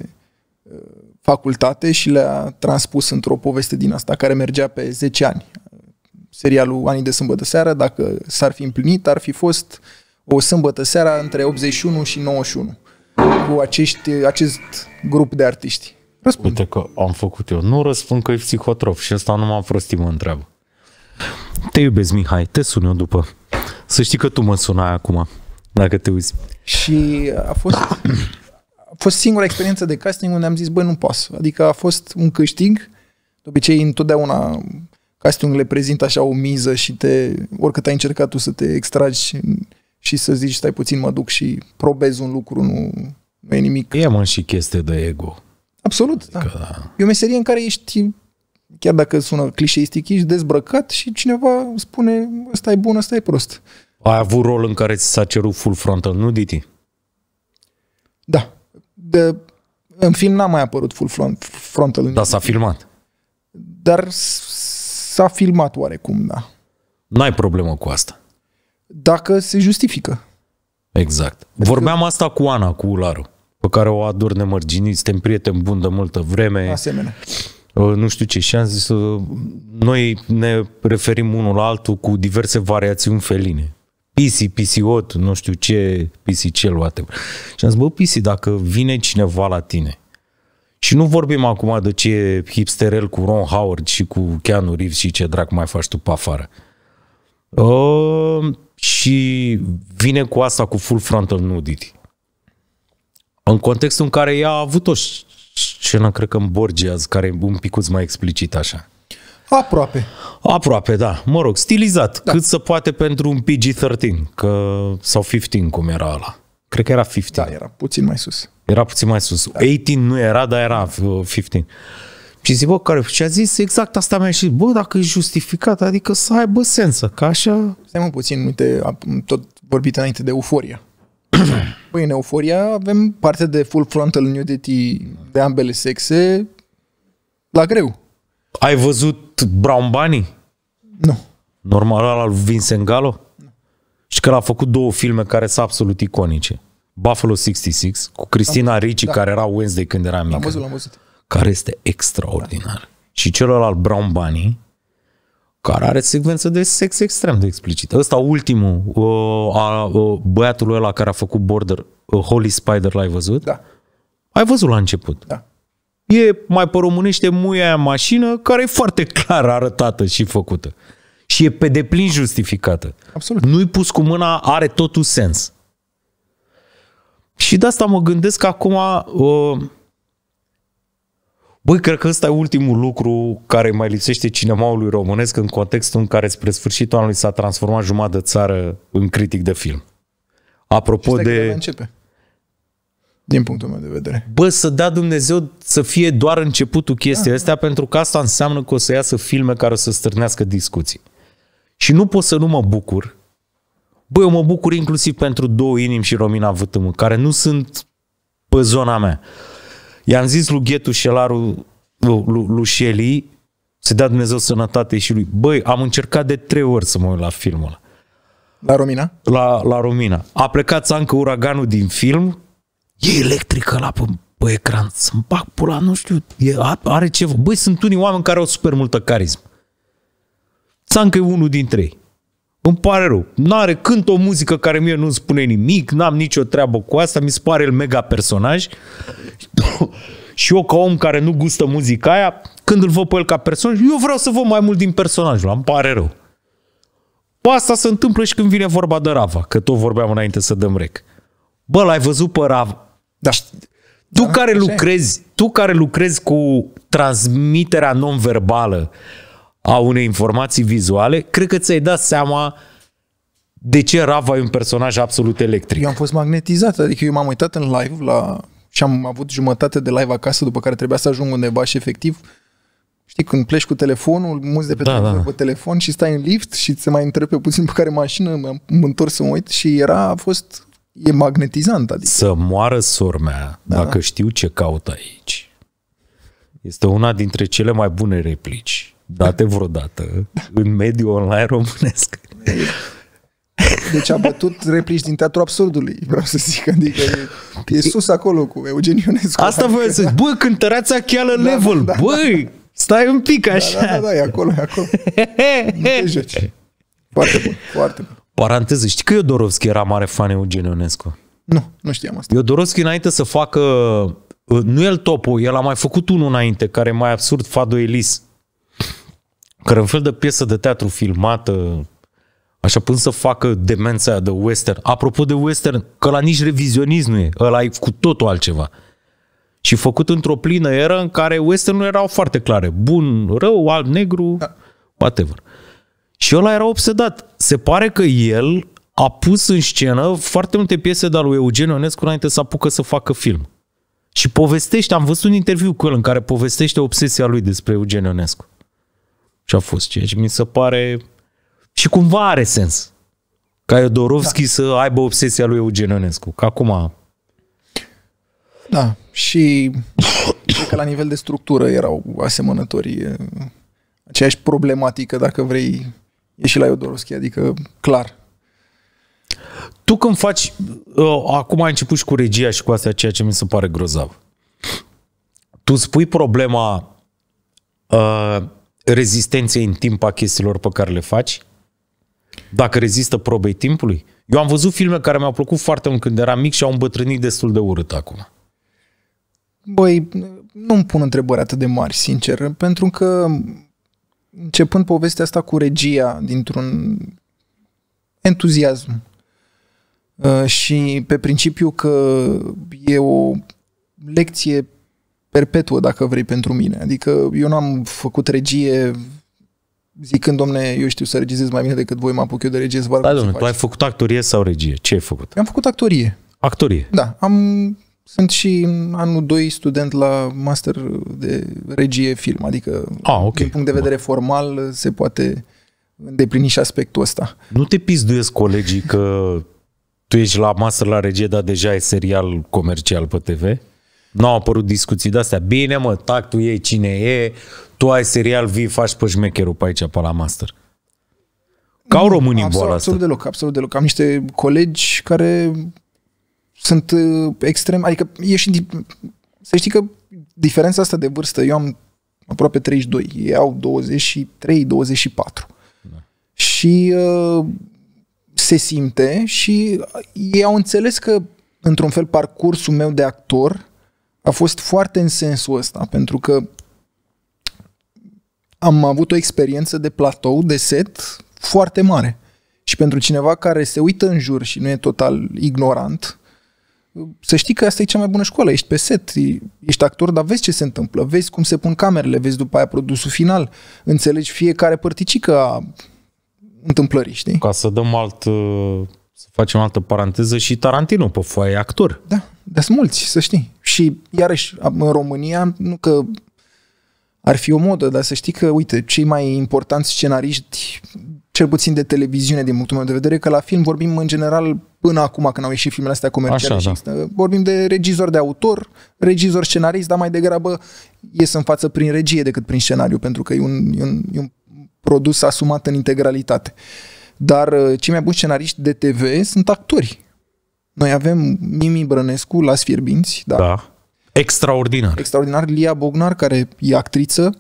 Speaker 1: uh, facultate și le-a transpus într-o poveste din asta care mergea pe 10 ani serialul Anii de sâmbătă Seara, dacă s-ar fi împlinit, ar fi fost o sâmbătă seara între 81 și 91 cu acești, acest grup de artiști.
Speaker 2: Răspund. Uite că am făcut eu. Nu răspund că e psihotrop și asta nu m-am prostit mă întreabă. Te iubesc, Mihai, te sun eu după. Să știi că tu mă sunai acum, dacă te uiți.
Speaker 1: Și a fost, a fost singura experiență de casting unde am zis, băi, nu pas. Adică a fost un câștig. De obicei, întotdeauna casting prezintă așa o miză și te, oricât ai încercat tu să te extragi și să zici stai puțin mă duc și probez un lucru, nu, nu e nimic. E mă și chestie de ego. Absolut, da. adică, da. da. E o meserie în care ești, chiar dacă sună clișeistic, ești dezbrăcat și cineva spune ăsta e bun, ăsta e prost.
Speaker 2: Ai avut rol în care ți s-a cerut full frontal Diti?
Speaker 1: Da. De, în film n-a mai apărut full frontal. Dar s-a filmat. Dar s-a filmat oarecum, da.
Speaker 2: N-ai problemă cu asta.
Speaker 1: Dacă se justifică.
Speaker 2: Exact. Adică... Vorbeam asta cu Ana, cu Ularu, pe care o ador nemărginit, suntem prieteni buni de multă vreme. Asemenea. Uh, nu știu ce, și am zis, uh, noi ne referim unul la altul cu diverse variațiuni feline. Pisi, pisiot, nu știu ce, pisicel, whatever. Și am zis, bă, Pisi, dacă vine cineva la tine și nu vorbim acum de ce hipsterel cu Ron Howard și cu Keanu Reeves și ce drac mai faci tu pe afară. Uh, și vine cu asta cu full frontal nudity. În contextul în care ea a avut o scenă, cred că în Borgia, care e un picuț mai explicit așa. Aproape. Aproape, da. Mă rog, stilizat. Da. Cât se poate pentru un PG-13 că, sau 15, cum era ăla. Cred că era 15. Da, era puțin mai sus. Era puțin mai sus. 18 nu era, dar
Speaker 1: era 15. Și zic, bă, care? Și a zis exact asta mi-a și Bă, dacă e justificat, adică să aibă sensă, că așa... Stai mă puțin, uite, am tot vorbit înainte de euforia. Păi în euforia avem parte de full frontal nudity de ambele sexe la greu.
Speaker 2: Ai văzut Brown Bunny? Nu. Normal al Vincent Gallo? Nu. Și că l-a făcut două filme care sunt absolut iconice. Buffalo 66 cu Cristina Ricci, da. care era Wednesday când era mică. Am văzut, am văzut. Care este extraordinar. Da. Și celălalt Brown Bunny, care are secvență de sex extrem de explicită. Ăsta ultimul, uh, a, uh, băiatul ăla care a făcut Border, uh, Holy Spider, l-ai văzut? Da. Ai văzut la început. Da. E mai pe românește muia aia mașină care e foarte clar arătată și făcută. Și e pe deplin justificată. Absolut. Nu-i pus cu mâna, are totul sens. Și de asta mă gândesc acum, uh, băi, cred că ăsta e ultimul lucru care mai lipsește cinemaului românesc în contextul în care spre sfârșitul anului s-a transformat jumătate de țară în critic de film. Apropo de...
Speaker 1: începe. Din punctul meu de vedere.
Speaker 2: Bă, să dea Dumnezeu să fie doar începutul chestiei da, astea, da. pentru că asta înseamnă că o să iasă filme care o să stârnească discuții. Și nu pot să nu mă bucur Băi, eu mă bucur inclusiv pentru două inimi și Romina Vâtâmă, care nu sunt pe zona mea. I-am zis lui Ghetu Șelaru, lui, lui, Shelly, să dea Dumnezeu sănătate și lui. Băi, am încercat de trei ori să mă uit la filmul ăla. La Romina? La, la Romina. A plecat încă Uraganul din film, e
Speaker 1: electrică la pe, pe ecran, să-mi bag
Speaker 2: pula, nu știu, e, are ceva. Băi, sunt unii oameni care au super multă carism. Țancă e unul dintre ei. Îmi pare rău. N-are cânt o muzică care mie nu-mi spune nimic, n-am nicio treabă cu asta, mi se pare el mega personaj. și eu ca om care nu gustă muzica aia, când îl văd pe el ca personaj, eu vreau să văd mai mult din personajul îmi pare rău. Asta se întâmplă și când vine vorba de Rava, că tot vorbeam înainte să dăm rec. Bă, l-ai văzut pe Rava. Da. Tu da, care lucrezi, tu care lucrezi cu transmiterea non-verbală, a unei informații vizuale, cred că ți-ai dat seama de ce Rava e un personaj absolut electric.
Speaker 1: Eu am fost magnetizat, adică eu m-am uitat în live la și am avut jumătate de live acasă după care trebuia să ajung undeva și efectiv Știi, când pleci cu telefonul, muți de pe, da, telefon, da. pe telefon și stai în lift și se mai întrebe puțin pe care mașină, m-am întors să mă uit și era, a fost, e magnetizant. Adică.
Speaker 2: Să moară sormea, da. dacă știu ce caut aici. Este una dintre cele mai bune replici date vreodată în mediul online românesc.
Speaker 1: Deci a bătut replici din teatru absurdului, vreau să zic, adică e, e sus acolo cu Eugen Ionescu. Asta voi să zic, bă, cântăreața cheală da, level, da, da, băi, da. stai un pic da, așa. Da, da, da, da e acolo, e acolo. nu te
Speaker 2: joci. Foarte bun, foarte bun. Paranteză, știi că Iodorovski era mare fan Eugen Ionescu?
Speaker 1: Nu, nu știam asta.
Speaker 2: Iodorovski înainte să facă, nu el topul, el a mai făcut unul înainte, care e mai absurd, Fado Elis care un fel de piesă de teatru filmată, așa până să facă demența de western. Apropo de western, că la nici revizionism nu e, ăla e cu totul altceva. Și făcut într-o plină era în care westernul erau foarte clare. Bun, rău, alb, negru, da. whatever. Și ăla era obsedat. Se pare că el a pus în scenă foarte multe piese de-a lui Eugen Ionescu înainte să apucă să facă film. Și povestește, am văzut un interviu cu el în care povestește obsesia lui despre Eugen Ionescu ce a fost, ceea ce mi se pare și cumva are sens ca Iodorovski da. să aibă obsesia lui Eugen Ionescu, că acum...
Speaker 1: Da, și cred că la nivel de structură erau asemănători aceeași problematică, dacă vrei, e și la Iodorovski, adică clar. Tu când faci,
Speaker 2: uh, acum ai început și cu regia și cu astea, ceea ce mi se pare grozav. Tu spui problema uh, rezistenței în timp a chestiilor pe care le faci? Dacă rezistă probei timpului? Eu am văzut filme care mi-au plăcut foarte mult când eram mic și au îmbătrânit destul de urât acum.
Speaker 1: Băi, nu-mi pun întrebări atât de mari, sincer, pentru că începând povestea asta cu regia dintr-un entuziasm uh, și pe principiu că e o lecție perpetuă, dacă vrei, pentru mine. Adică eu n-am făcut regie zicând, domne, eu știu să regizez mai bine decât voi, mă apuc eu de regie. Da, domnule, tu ai
Speaker 2: făcut actorie sau regie? Ce ai făcut? Am
Speaker 1: făcut actorie. Actorie? Da, am sunt și în anul 2 student la master de regie film, adică A, ah, okay. din punct de vedere Bun. formal se poate îndeplini și aspectul ăsta.
Speaker 2: Nu te pizduiesc colegii că tu ești la master la regie, dar deja e serial comercial pe TV? Nu au apărut discuții de-astea. Bine, mă, tactul e cine e, tu ai serial, vii, faci pe șmecherul pe aici, pe la master. Ca au românii absolut, boala absolut
Speaker 1: deloc, absolut deloc. Am niște colegi care sunt uh, extrem, adică e și, să știi că diferența asta de vârstă, eu am aproape 32, ei au 23, 24. Da. Și uh, se simte și ei au înțeles că într-un fel parcursul meu de actor a fost foarte în sensul ăsta, pentru că am avut o experiență de platou, de set foarte mare. Și pentru cineva care se uită în jur și nu e total ignorant, să știi că asta e cea mai bună școală, ești pe set, ești actor, dar vezi ce se întâmplă, vezi cum se pun camerele, vezi după aia produsul final, înțelegi fiecare părticică a întâmplării,
Speaker 2: știi? Ca să dăm alt, uh, să facem altă paranteză și
Speaker 1: Tarantino pe foaie actor. Da, dar sunt mulți, să știi. Și iarăși, în România, nu că ar fi o modă, dar să știi că, uite, cei mai importanți scenariști, cel puțin de televiziune din punctul meu de vedere, că la film vorbim în general până acum când au ieșit filmele astea comerciale. Așa, și, da. Vorbim de regizor de autor, regizor scenarist, dar mai degrabă ies în față prin regie decât prin scenariu, pentru că e un, e un, e un produs asumat în integralitate. Dar uh, cei mai buni scenariști de TV sunt actori noi avem Mimi Brănescu la Sfierbinți, da. da.
Speaker 2: Extraordinar.
Speaker 1: Extraordinar. Lia Bognar, care e actriță.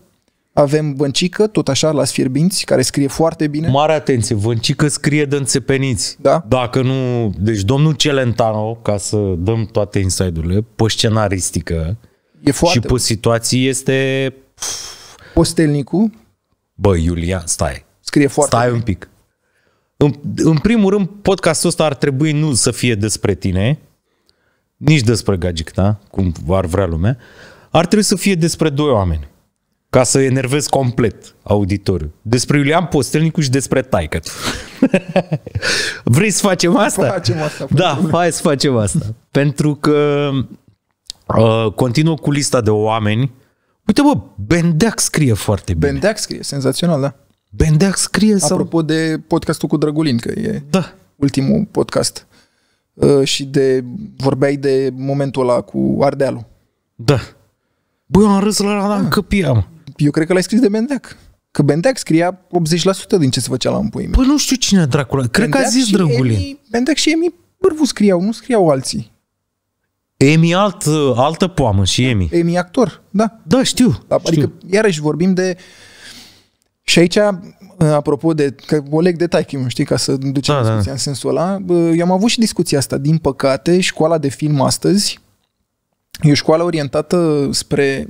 Speaker 1: Avem Văncică, tot așa, la Sfierbinți, care scrie foarte bine.
Speaker 2: Mare atenție, Văncică scrie de înțepeniți. Da. Dacă nu... Deci domnul Celentano, ca să dăm toate inside-urile, pe scenaristică e foarte... și pe situații este... Postelnicu. Bă, Iulian, stai. Scrie foarte Stai bine. un pic. În, în primul rând, podcastul ăsta ar trebui nu să fie despre tine, nici despre da, cum ar vrea lumea, ar trebui să fie despre doi oameni ca să enervez complet auditorul. Despre Iulian Postelnicu și despre taică Vrei să facem asta? Facem asta. Da, mine. hai să facem asta. Pentru că uh, continuă cu lista de oameni.
Speaker 1: Uite, bă, Bendeac scrie foarte bine. Bendeac scrie, senzațional, da. Bendeac scrie sau... Apropo de podcastul cu Drăgulin, că e da. ultimul podcast. Uh, și de vorbeai de momentul ăla cu Ardealul. Da. Băi, am râs la ăla, da. încăpiam. Ah. Eu cred că l-ai scris de Bendeac. Că Bendeac scria 80% din ce se făcea la împuime. Păi nu știu cine Dracula. Cred Bendeac că a zis Drăgulin. Emi, Bendeac și Emi Bârvu scriau, nu scriau alții.
Speaker 2: Emi alt, altă poamă și Emi.
Speaker 1: Emi actor, da. Da, știu. Adică știu. iarăși vorbim de și aici, uh, apropo de, că o leg de taichiu, știi, ca să ducem da, da, da. discuția da. în sensul ăla, eu uh, am avut și discuția asta. Din păcate, școala de film astăzi e o școală orientată spre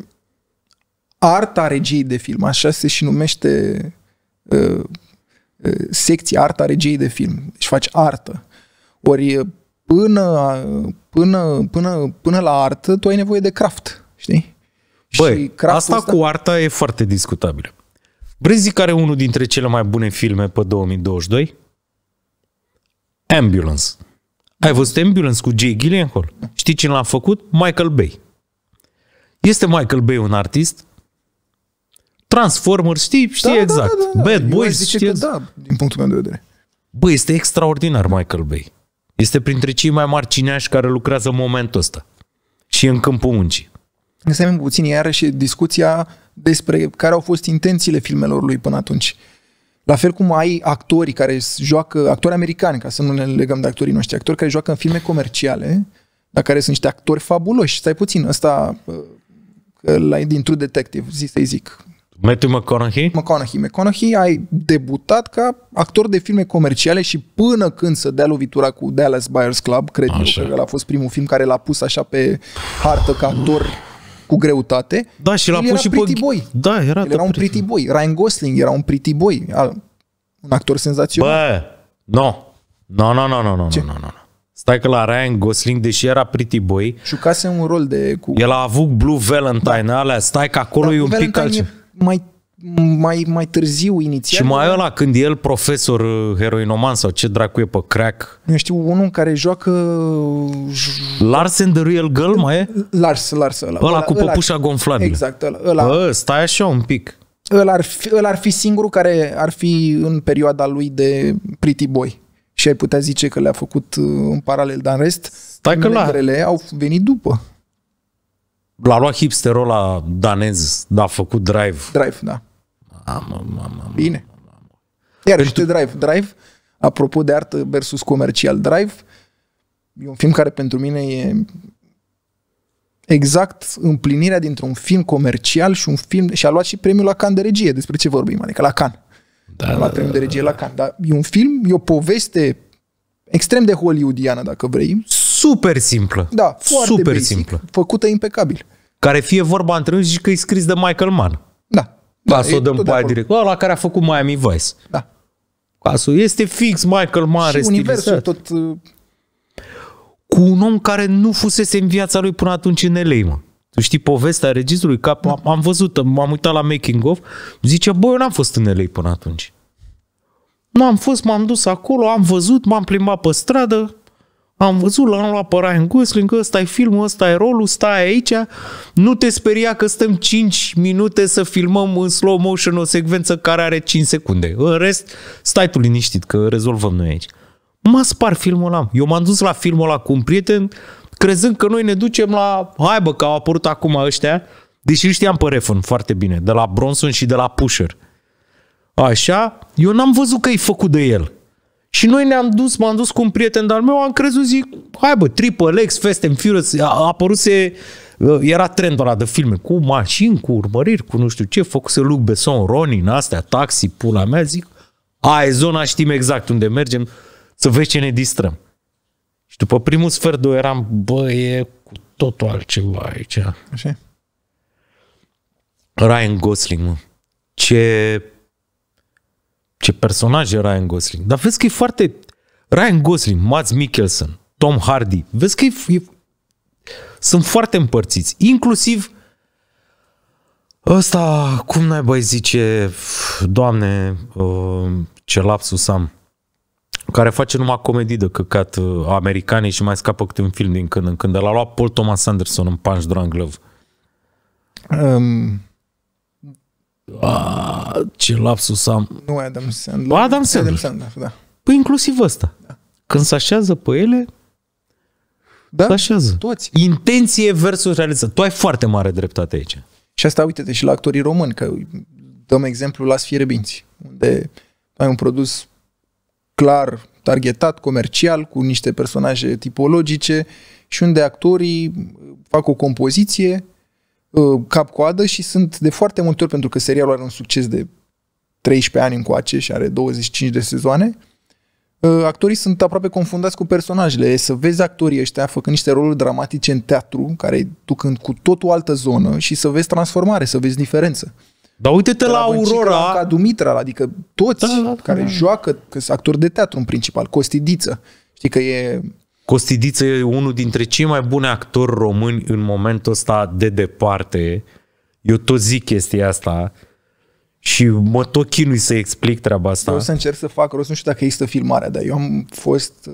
Speaker 1: arta regiei de film, așa se și numește uh, secția arta regiei de film. Deci faci artă. Ori până, până, până, până la artă, tu ai nevoie de craft, știi?
Speaker 2: Băi, și asta, asta cu arta e foarte discutabil. Brezi care unul dintre cele mai bune filme pe 2022? Ambulance. Ai văzut Ambulance cu Jay Gyllenhaal? Știi cine l-a făcut? Michael Bay. Este Michael Bay un artist? Transformers, știi, da, știi da, exact. Da, da, da. Bad Boys, zice știi? Că
Speaker 1: da, exact. din punctul meu de vedere.
Speaker 2: Bă, este extraordinar Michael Bay. Este printre cei mai mari cineași care lucrează în momentul ăsta.
Speaker 1: Și în câmpul muncii. Asta mai puțin iarăși discuția despre care au fost intențiile filmelor lui până atunci. La fel cum ai actorii care joacă, actori americani, ca să nu ne legăm de actorii noștri, actori care joacă în filme comerciale, dar care sunt niște actori fabuloși. Stai puțin, ăsta ă, la din True Detective, zi să-i zic. Matthew McConaughey? McConaughey. McConaughey ai debutat ca actor de filme comerciale și până când să dea lovitura cu Dallas Buyers Club, cred așa. eu că a fost primul film care l-a pus așa pe hartă ca actor cu greutate. Da, și l-a pus și pretty pe... boy. Da, era, era un pretty boy. Ryan Gosling era un pretty boy. Un actor senzațional.
Speaker 2: Bă, no. No, no, no, no, no, no, no, no. Stai că la Ryan Gosling, deși era pretty boy... Jucase un rol de... Cu... El a avut Blue Valentine, da. alea. Stai că acolo da, e un Valentine pic altceva.
Speaker 1: mai mai, mai târziu inițial. Și mai
Speaker 2: ăla când e el profesor uh, heroinoman sau ce dracu e pe crack.
Speaker 1: Nu știu unul care joacă...
Speaker 2: Larsen the Real Girl mai e?
Speaker 1: Lars, Lars ăla. Ăla, cu păpușa gonflabilă. Exact, ăla. ăla. Bă, stai așa un pic. Ăla ar, fi, ar fi singurul care ar fi în perioada lui de Pretty Boy. Și ai putea zice că le-a făcut uh, în paralel, dar în rest, stai că la... au venit după
Speaker 2: l-a luat hipsterul la
Speaker 1: danez, da, a făcut Drive. Drive, da. Mamă, mamă, mamă. Bine. Iar și deci tu... Drive. Drive, apropo de artă versus comercial, Drive e un film care pentru mine e exact împlinirea dintr-un film comercial și un film și a luat și premiul la Cannes de regie, despre ce vorbim, adică la Cannes. Da, a luat da, premiul da, de da, regie da. la Cannes, dar e un film, e o poveste extrem de hollywoodiană, dacă vrei. Super simplă. Da, foarte super basic, simplă. Făcută impecabil.
Speaker 2: Care fie vorba între și că e scris de Michael Mann. Da, să o dăm pe aia direct. Ăla care a făcut Miami Vice. Da. Casul este fix Michael Mare Și universul tot... Uh, Cu un om care nu fusese în viața lui până atunci în LA, mă. Tu știi povestea regizorului Că da. am văzut, m-am uitat la Making of, zice, băi, eu n-am fost în LA până atunci. Nu am fost, m-am dus acolo, am văzut, m-am plimbat pe stradă, am văzut, l-am luat pe Ryan Gosling, ăsta e filmul, ăsta e rolul, stai aici. Nu te speria că stăm 5 minute să filmăm în slow motion o secvență care are 5 secunde. În rest, stai tu liniștit că rezolvăm noi aici. M-a spart filmul ăla. Eu m-am dus la filmul ăla cu un prieten, crezând că noi ne ducem la... Hai bă, că au apărut acum ăștia. Deci îl știam pe Refn foarte bine, de la Bronson și de la Pusher. Așa, eu n-am văzut că e făcut de el. Și noi ne-am dus, m-am dus cu un prieten al meu, am crezut, zic, hai bă, Triple X, Fast and Furious, a, a apăruse, ă, era trendul ăla de filme, cu mașini, cu urmăriri, cu nu știu ce, făcuse Luc Besson, Ronin, astea, taxi, pula mea, zic, a, e zona, știm exact unde mergem, să vezi ce ne distrăm. Și după primul sfert de eram, bă, e cu totul altceva aici. Așa Ryan Gosling, mă. Ce ce personaj e Ryan Gosling. Dar vezi că e foarte... Ryan Gosling, Mads Mikkelsen, Tom Hardy, vezi că e, e... sunt foarte împărțiți. Inclusiv ăsta, cum n-ai băi zice, doamne, uh, ce lapsus am, care face numai comedii de căcat uh, americane și mai scapă câte un film din când în când. L-a luat Paul Thomas Anderson în Punch Drunk Love.
Speaker 1: Um,
Speaker 2: a, ah, ce lapsus am.
Speaker 1: Nu Adam Sandler. Adam Sandler. Adam Sandler, da.
Speaker 2: Păi inclusiv ăsta. Da. Când se așează pe ele,
Speaker 1: da, se așează. Toți. Intenție versus realizare. Tu ai foarte mare dreptate aici. Și asta, uite-te și la actorii români, că dăm exemplu la Sfierbinți, unde ai un produs clar, targetat, comercial, cu niște personaje tipologice și unde actorii fac o compoziție Uh, cap-coadă și sunt de foarte multe ori, pentru că serialul are un succes de 13 ani încoace și are 25 de sezoane, uh, actorii sunt aproape confundați cu personajele. Să vezi actorii ăștia făcând niște roluri dramatice în teatru, care ducând cu tot o altă zonă și să vezi transformare, să vezi diferență. Dar uite-te la, la Aurora. La Anca Dumitra, adică toți da, da, da. care joacă, că sunt actori de teatru în principal, Costidiță. Știi că e Costidiță
Speaker 2: e unul dintre cei mai buni actori români în momentul ăsta de departe. Eu tot zic chestia asta și mă tot chinui să explic treaba asta. Eu o să
Speaker 1: încerc să fac rost, nu știu dacă există filmarea, dar eu am fost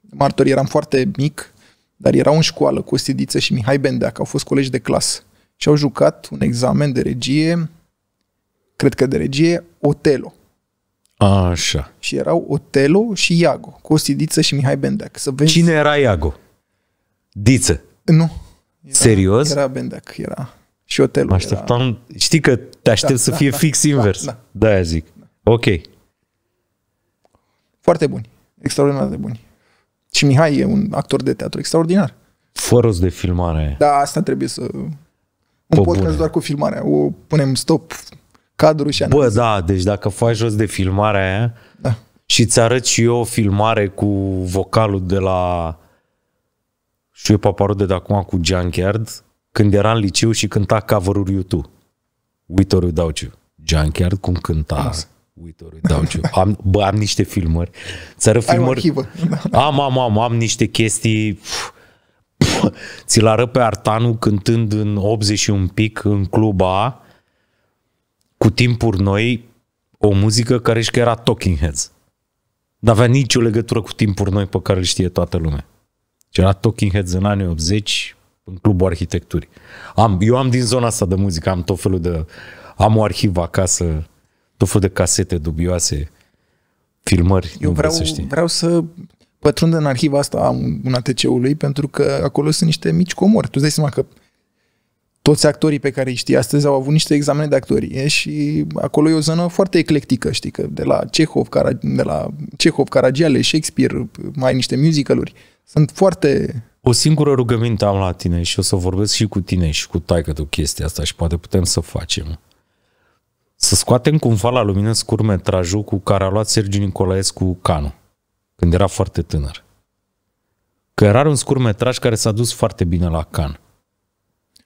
Speaker 1: martor, eram foarte mic, dar erau în școală, Costidiță și Mihai Bendeac, au fost colegi de clasă și au jucat un examen de regie, cred că de regie, Otelo.
Speaker 2: Așa.
Speaker 1: Și erau Otelo și Iago, Costi Diță și Mihai Bendeac. Să vezi... Cine era
Speaker 2: Iago? Diță? Nu. Era, Serios? Era Bendeac, era și Otelo. așteptam, era... știi că te da, aștept da, să da, fie da, fix da, invers. Da, da. da zic. Da. Ok.
Speaker 1: Foarte buni, extraordinar de buni. Și Mihai e un actor de teatru extraordinar. Fără de filmare. Da, asta trebuie să... Un podcast doar cu filmarea. O punem stop cadru și analiză. Bă, da, deci dacă faci jos de filmarea
Speaker 2: aia da. și ți arăt și eu o filmare cu vocalul de la și eu paparode de acum cu Junkyard, când era în liceu și cânta cover-uri YouTube. Uitor dau ce. Junkyard cum cânta. Yes. Uitor dau ce. Am, bă, am niște filmări. Țără filmări. Da. Am, am, am, am niște chestii. ți-l arăt pe Artanu cântând în 81 pic în cluba. A cu timpuri noi o muzică care și că era Talking Heads. Nu avea nicio legătură cu timpuri noi pe care le știe toată lumea. Și era Talking Heads în anii 80 în clubul arhitecturii. Am, eu am din zona asta de muzică, am tot felul de... Am o arhivă acasă, tot felul de casete dubioase, filmări, eu nu vreau, să știi.
Speaker 1: vreau să pătrund în arhiva asta a atc ului pentru că acolo sunt niște mici comori. Tu îți dai seama că toți actorii pe care îi știi astăzi au avut niște examene de actorie și acolo e o zonă foarte eclectică, știi, că de la Cehov, Cara, de la Cehov Caragiale, Shakespeare, mai niște musicaluri. Sunt foarte...
Speaker 2: O singură rugăminte am la tine și o să vorbesc și cu tine și cu taică de chestia asta și poate putem să facem. Să scoatem cumva la lumină scurmetrajul cu care a luat Sergiu Nicolaescu Canu, când era foarte tânăr. Că era un scurmetraj care s-a dus foarte bine la Cannes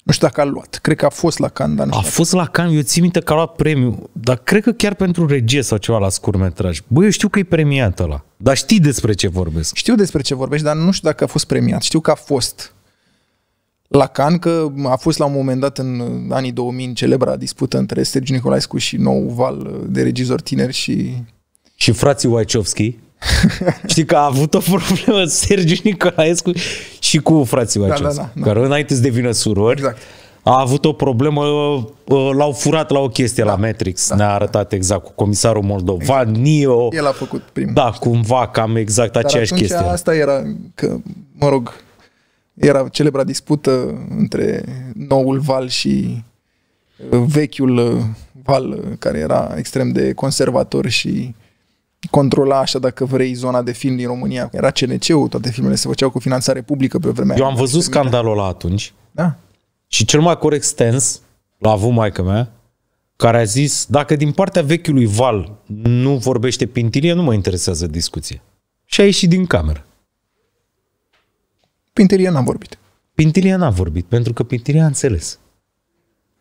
Speaker 1: nu știu dacă a luat. Cred că a fost la Cannes, dar nu A știu
Speaker 2: fost la Cannes, eu țin minte că a luat premiu, dar cred că chiar pentru regie sau ceva la scurtmetraj.
Speaker 1: Băi, eu știu că e premiat ăla, dar știi despre ce vorbesc. Știu despre ce vorbești, dar nu știu dacă a fost premiat. Știu că a fost la Cannes, că a fost la un moment dat în anii 2000 în celebra dispută între Sergiu Nicolaescu și nou val de regizori tineri și... Și frații Wachowski. Știi că a avut o problemă Sergiu Nicolaescu
Speaker 2: și cu frații da, aceasta, da, da, da. care înainte să devină surori, exact. a avut o problemă, uh, uh, l-au furat la o chestie da, la Matrix, da, ne-a arătat exact cu comisarul moldovan, exact. Nio. El a făcut primul. Da, cumva, cam exact Dar aceeași chestie. asta
Speaker 1: era, că, mă rog, era celebra dispută între noul val și uh, vechiul val care era extrem de conservator și controla așa, dacă vrei, zona de film din România. Era CNC-ul, toate filmele se făceau cu finanțare publică pe vremea Eu am văzut
Speaker 2: scandalul ăla atunci. Da. Și cel mai corect stens l-a avut maica mea, care a zis, dacă din partea vechiului val nu vorbește Pintilie, nu mă interesează discuție. Și a ieșit din cameră. Pintilie n-a vorbit. Pintilie n-a vorbit, pentru că Pintilie a înțeles.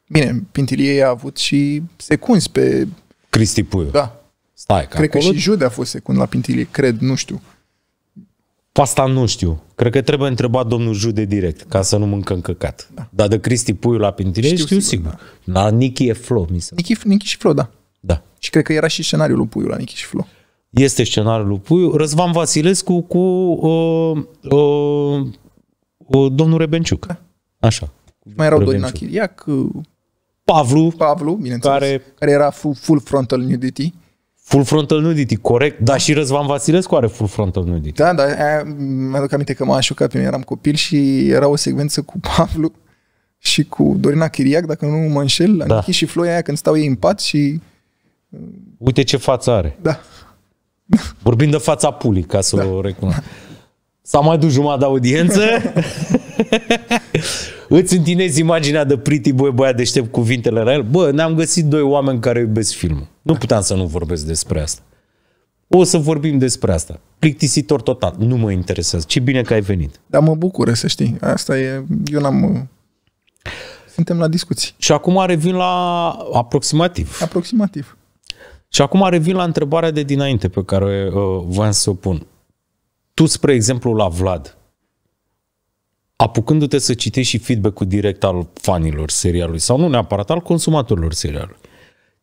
Speaker 1: Bine, Pintilie a avut și secunzi pe... Cristi Puiu. Da, Stai, că Cred acolo... că și Jude a fost secund la Pintilie, cred, nu știu.
Speaker 2: Pe asta nu știu. Cred că trebuie întrebat domnul Jude direct, ca să nu mâncă căcat. Da. Dar de Cristi Puiu la Pintilie știu, știu sigur.
Speaker 1: sigur. Da. La Nichi e Flo, mi se Nichi, Nichi și Flo, da. Da. Și cred că era și scenariul lui Puiu la Nichi și Flo.
Speaker 2: Este scenariul lui Puiu. Răzvan Vasilescu cu uh, uh, uh, domnul Rebenciuc. Da. Așa. Mai erau doi
Speaker 1: Nachiriac, uh, Pavlu, Pavlu bineînțeles, care, care era full frontal nudity. Full frontal
Speaker 2: nudity, corect. Dar și Răzvan Vasilescu are full frontal nudity.
Speaker 1: Da, da, mi-aduc aminte că m-a șocat pe mine, eram copil și era o secvență cu Pavlu și cu Dorina Chiriac, dacă nu mă înșel, la da. Nichi și Floia aia când stau ei în pat și...
Speaker 2: Uh, Uite ce față are. Da. Vorbind de fața pulii, ca să da. o recunosc. S-a mai dus jumătate de audiență. Îți întinezi imaginea de Pretty Boy, băiat deștept cuvintele la el. Bă, ne-am găsit doi oameni care iubesc filmul. Nu da. puteam să nu vorbesc despre asta. O să vorbim despre asta. Plictisitor total. Nu mă interesează. Ce bine că ai venit.
Speaker 1: Dar mă bucură să știi. Asta e... Eu n-am... Uh, suntem la discuții. Și acum revin la aproximativ. Aproximativ. Și acum revin la întrebarea de
Speaker 2: dinainte pe care uh, v-am să o pun. Tu, spre exemplu, la Vlad, apucându-te să citești și feedback-ul direct al fanilor serialului sau nu neapărat al consumatorilor serialului.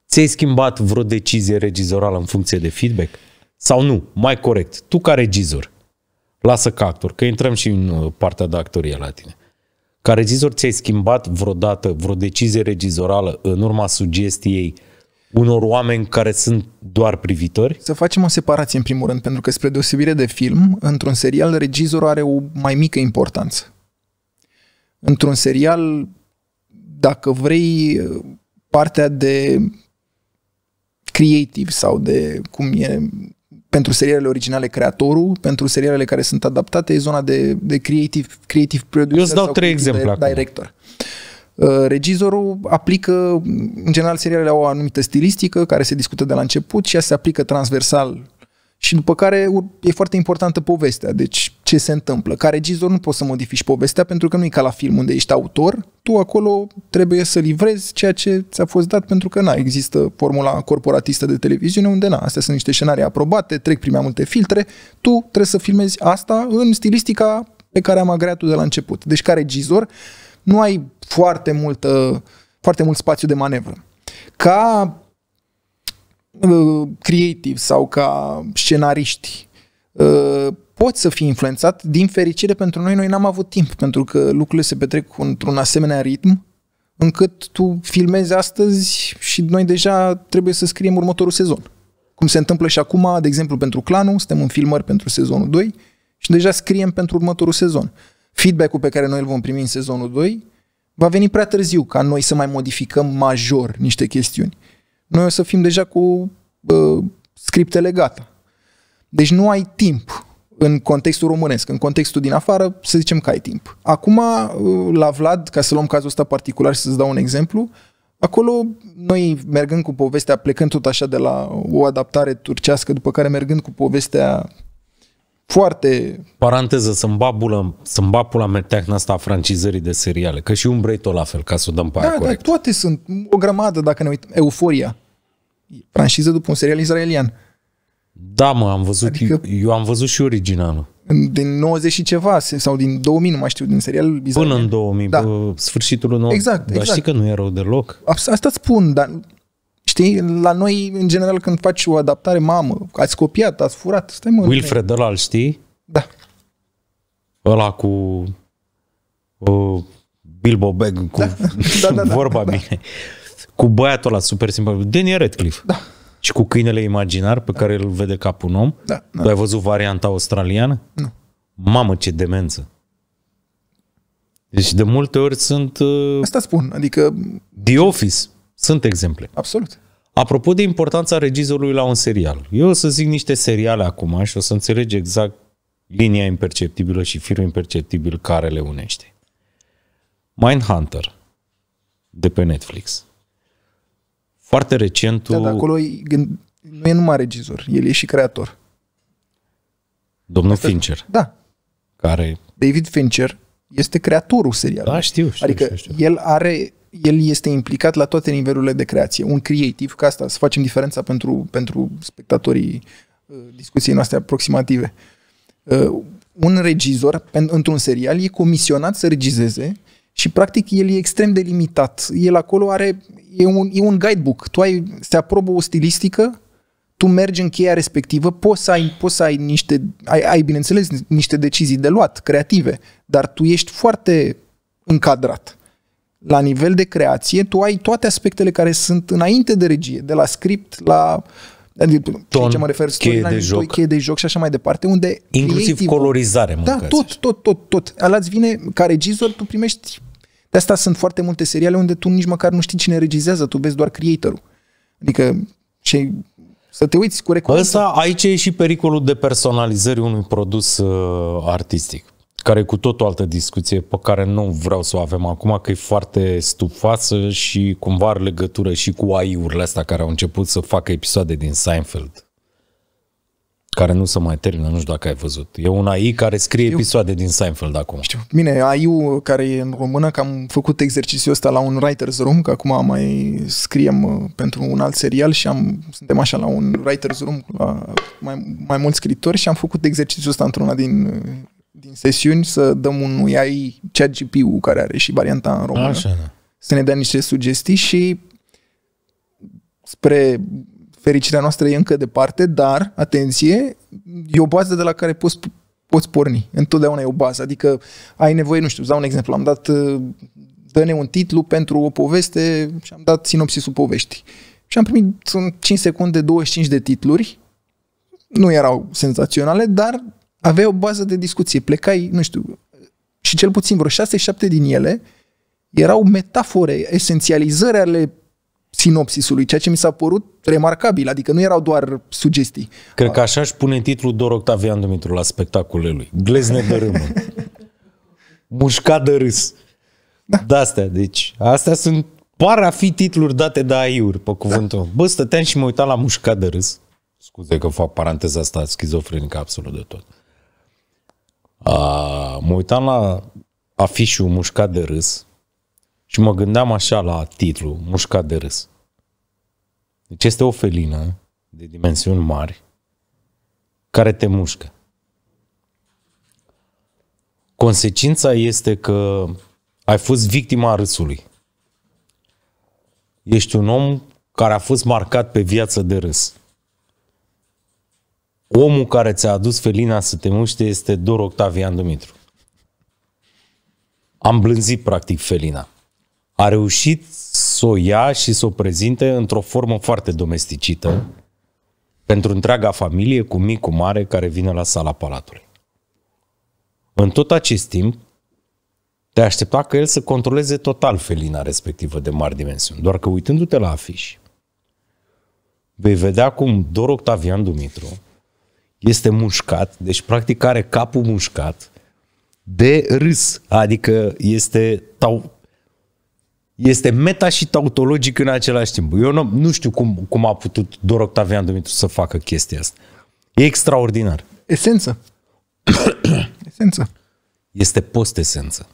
Speaker 2: Ți-ai schimbat vreo decizie regizorală în funcție de feedback? Sau nu? Mai corect, tu ca regizor, lasă ca actor, că intrăm și în uh, partea de actorie la tine. Ca regizor ți-ai schimbat vreodată vreo decizie regizorală în urma sugestiei unor oameni care sunt doar privitori?
Speaker 1: Să facem o separație în primul rând, pentru că spre deosebire de film, într-un serial regizorul are o mai mică importanță într-un serial, dacă vrei, partea de creative sau de cum e pentru serialele originale creatorul, pentru serialele care sunt adaptate e zona de, de creative, creative producer. Eu îți dau trei exemple Director. Uh, regizorul aplică, în general, serialele au o anumită stilistică care se discută de la început și ea se aplică transversal și după care e foarte importantă povestea, deci ce se întâmplă. Ca regizor nu poți să modifici povestea pentru că nu e ca la film unde ești autor, tu acolo trebuie să livrezi ceea ce ți-a fost dat pentru că nu există formula corporatistă de televiziune unde na, astea sunt niște scenarii aprobate, trec prin mai multe filtre, tu trebuie să filmezi asta în stilistica pe care am agreat-o de la început. Deci ca regizor nu ai foarte, multă, foarte mult spațiu de manevră. Ca Uh, creative sau ca scenariști uh, poți să fii influențat. Din fericire pentru noi, noi n-am avut timp pentru că lucrurile se petrec într-un asemenea ritm încât tu filmezi astăzi și noi deja trebuie să scriem următorul sezon. Cum se întâmplă și acum, de exemplu, pentru Clanul, suntem în filmări pentru sezonul 2 și deja scriem pentru următorul sezon. Feedback-ul pe care noi îl vom primi în sezonul 2 va veni prea târziu ca noi să mai modificăm major niște chestiuni. Noi o să fim deja cu uh, scriptele gata. Deci nu ai timp în contextul românesc, în contextul din afară, să zicem că ai timp. Acum, la Vlad, ca să luăm cazul ăsta particular și să-ți dau un exemplu, acolo noi mergând cu povestea, plecând tot așa de la o adaptare turcească, după care mergând cu povestea foarte...
Speaker 2: Paranteză, să-mi bat, bulă, să-mi bat pula meteahna asta a francizării de seriale, că și umbrei tot la fel, ca să o dăm pe da, aia da, da
Speaker 1: toate sunt o grămadă, dacă ne uităm. Euforia. Franciză după un serial israelian.
Speaker 2: Da, mă, am văzut, adică, eu, eu am văzut și originalul.
Speaker 1: Din 90 și ceva, sau din 2000, nu mai știu, din serialul Până în 2000, da. bă, sfârșitul 90. Exact, dar exact. știi că nu e rău deloc. Asta spun, dar Știi? La noi, în general, când faci o adaptare, mamă, ați copiat, ați furat, stai mă. Wilfred ăla știi? Da.
Speaker 2: Ăla cu uh, Bilbo Bag, cu da. da, da, da, vorba da. bine. Cu băiatul ăla super simplu Daniel Radcliffe. Da. Și cu câinele imaginar pe da. care îl vede ca un om. Da, da. Tu ai văzut varianta australiană? Nu. Mamă, ce demență! Deci de multe ori sunt... Uh, Asta spun, adică... The Office. Sunt exemple. Absolut. Apropo de importanța regizorului la un serial, eu o să zic niște seriale acum și o să înțelegi exact linia imperceptibilă și firul imperceptibil care le unește. Mindhunter, de pe Netflix. Foarte recent. Da, dar acolo
Speaker 1: e, nu e numai regizor, el e și creator.
Speaker 2: Domnul Asta, Fincher.
Speaker 1: Da. Care... David Fincher este creatorul serialului. Da, știu, știu. Adică știu, știu. el are el este implicat la toate nivelurile de creație. Un creativ, ca asta, să facem diferența pentru, pentru spectatorii uh, discuției noastre aproximative. Uh, un regizor, într-un serial, e comisionat să regizeze și, practic, el e extrem de limitat. El acolo are... E un, e un guidebook. Tu ai, se aprobă o stilistică, tu mergi în cheia respectivă, poți să ai, poți să ai niște... Ai, ai, bineînțeles, niște decizii de luat, creative, dar tu ești foarte încadrat la nivel de creație, tu ai toate aspectele care sunt înainte de regie, de la script la ton, ce mă refer, cheie de joc. cheie de joc și așa mai departe, unde inclusiv creative, colorizare, mă Da, tot, tot, tot, tot. Alați vine ca regizor, tu primești de asta sunt foarte multe seriale unde tu nici măcar nu știi cine regizează, tu vezi doar creatorul. Adică ce să te uiți cu recunoștință.
Speaker 2: Asta aici e și pericolul de personalizări unui produs uh, artistic care e cu tot o altă discuție pe care nu vreau să o avem acum, că e foarte stufoasă și cumva are legătură și cu AI-urile astea care au început să facă episoade din Seinfeld care nu se mai termină, nu știu dacă ai văzut. E un AI care scrie Eu... episoade din Seinfeld acum. Știu.
Speaker 1: Bine, AI-ul care e în română, că am făcut exercițiul ăsta la un writer's room, că acum mai scriem uh, pentru un alt serial și am, suntem așa la un writer's room la mai, mai mulți scritori și am făcut exercițiul ăsta într-una din uh, din sesiuni să dăm unui AI chat GPU care are și varianta în română. Așa, da. Să ne dea niște sugestii și spre fericirea noastră e încă departe, dar, atenție, e o bază de la care poți, poți porni. Întotdeauna e o bază. Adică ai nevoie, nu știu, dau un exemplu, am dat dă-ne un titlu pentru o poveste și am dat sinopsisul poveștii. Și am primit în 5 secunde 25 de titluri, nu erau senzaționale, dar avea o bază de discuție, plecai, nu știu, și cel puțin vreo 6-7 din ele erau metafore, esențializări ale sinopsisului, ceea ce mi s-a părut remarcabil, adică nu erau doar sugestii.
Speaker 2: Cred că așa își pune titlul Dor Octavian Dumitru la spectacolul lui. Glezne de râmă. Mușca de râs. Da. De-astea, deci, astea sunt, par a fi titluri date de aiuri, pe cuvântul. Da. Bă, stăteam și mă uitam la mușca de râs. Scuze că fac paranteza asta schizofrenică absolut de tot. A, mă uitam la afișul Mușcat de râs și mă gândeam așa la titlu, Mușcat de râs. Deci este o felină de dimensiuni mari care te mușcă. Consecința este că ai fost victima râsului. Ești un om care a fost marcat pe viață de râs omul care ți-a adus felina să te muște este Dor Octavian Dumitru. Am blânzit practic felina. A reușit să o ia și să o prezinte într-o formă foarte domesticită pentru întreaga familie, cu mic, cu mare, care vine la sala palatului. În tot acest timp, te aștepta că el să controleze total felina respectivă de mari dimensiuni. Doar că uitându-te la afiș, vei vedea cum Dor Octavian Dumitru, este mușcat, deci practic are capul mușcat de râs, adică este tau, este meta și tautologic în același timp. Eu nu, nu știu cum, cum a putut Dor Octavian Dumitru să facă chestia asta. E extraordinar.
Speaker 1: Esență. esență.
Speaker 2: Este post-esență.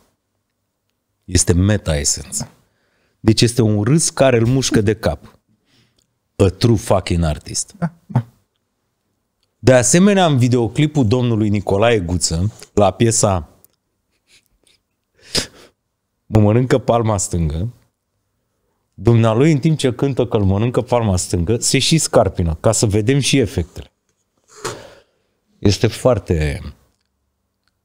Speaker 2: Este meta-esență. Deci este un râs care îl mușcă de cap. A true fucking artist. Da, da. De asemenea, în videoclipul domnului Nicolae Guță, la piesa Mă mănâncă palma stângă, dumnealui în timp ce cântă că îl mănâncă palma stângă, se și scarpină, ca să vedem și efectele. Este foarte...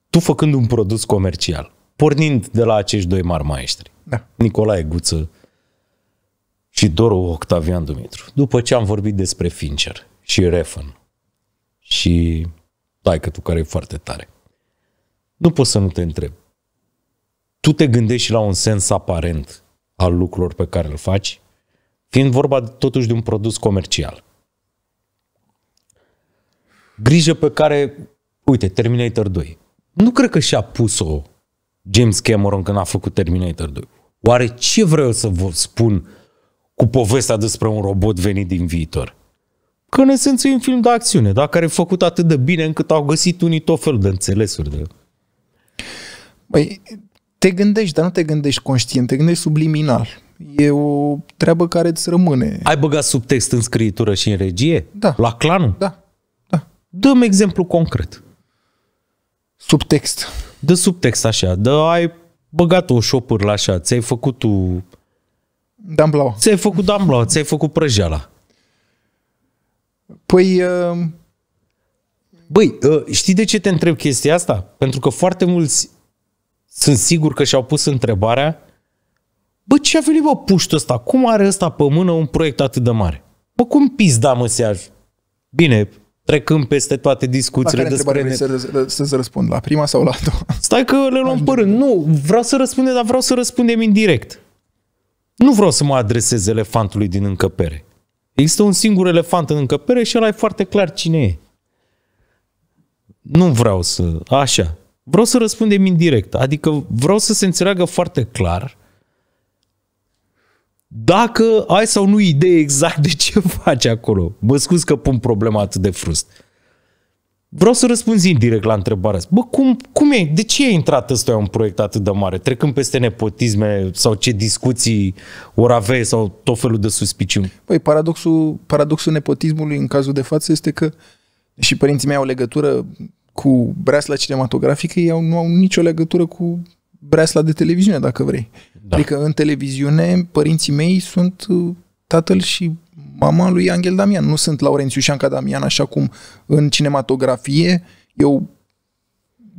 Speaker 2: Tu făcând un produs comercial, pornind de la acești doi mari maestri, da. Nicolae Guță și Doru Octavian Dumitru, după ce am vorbit despre Fincher și Refn, și că tu care e foarte tare. Nu pot să nu te întreb. Tu te gândești și la un sens aparent al lucrurilor pe care îl faci, fiind vorba totuși de un produs comercial. Grijă pe care, uite, Terminator 2. Nu cred că și-a pus-o James Cameron când a făcut Terminator 2. Oare ce vreau să vă spun cu povestea despre un robot venit din viitor? Că în esență e un film de acțiune, da? care e făcut atât de bine încât au găsit unii tot felul de înțelesuri. De...
Speaker 1: Băi, te gândești, dar nu te gândești conștient, te gândești subliminal. E o treabă care îți rămâne.
Speaker 2: Ai băgat subtext în scriitură și în regie? Da. La clanul? Da. da. Dă-mi exemplu concret. Subtext. Dă subtext așa, dă ai băgat o șopârlă așa, ți-ai făcut tu... Damblaua. Ți-ai făcut damblaua, ți-ai făcut prăjeala. Păi... Uh... Băi, uh, știi de ce te întreb chestia asta? Pentru că foarte mulți sunt sigur că și-au pus întrebarea Bă, ce a venit, bă, puștul ăsta? Cum are ăsta pe mână un proiect atât de mare? Bă, cum pizda, mă, se Bine, trecând peste toate discuțiile despre... să,
Speaker 1: să răspund? La prima sau la a doua?
Speaker 2: Stai că le luăm pe rând. Nu, vreau să răspundem, dar vreau să răspundem indirect. Nu vreau să mă adresez elefantului din încăpere. Există un singur elefant în încăpere și ăla e foarte clar cine e. Nu vreau să... Așa. Vreau să răspundem indirect. Adică vreau să se înțeleagă foarte clar dacă ai sau nu idee exact de ce faci acolo. Mă scuz că pun problema atât de frust. Vreau să răspunzi indirect la întrebarea asta. Bă, cum, cum e? De ce ai intrat ăsta un proiect atât de mare? Trecând peste nepotisme sau ce discuții ori avea sau tot felul de suspiciuni?
Speaker 1: Păi, paradoxul, paradoxul nepotismului în cazul de față este că și părinții mei au legătură cu breasla cinematografică, ei nu au nicio legătură cu breasla de televiziune, dacă vrei. Da. Adică în televiziune, părinții mei sunt uh, tatăl și mama lui Angel Damian. Nu sunt Laurențiu Șanca Damian, așa cum în cinematografie eu,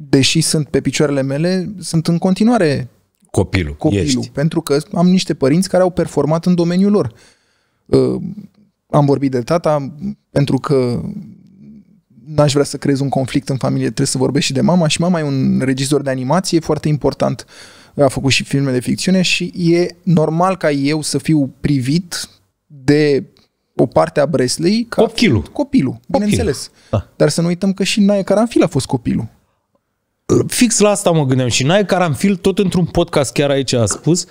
Speaker 1: deși sunt pe picioarele mele, sunt în continuare copilul. copilul ești. Pentru că am niște părinți care au performat în domeniul lor. Ă, am vorbit de tata pentru că n-aș vrea să creez un conflict în familie, trebuie să vorbesc și de mama și mama e un regizor de animație foarte important, a făcut și filme de ficțiune și e normal ca eu să fiu privit de o parte a Bresley, ca copilul. Copilul, bineînțeles. Copilul. Da. Dar să nu uităm că și Nae Caranfil a fost copilul. Fix la asta mă gândeam și
Speaker 2: Nae Caranfil tot într-un podcast chiar aici a spus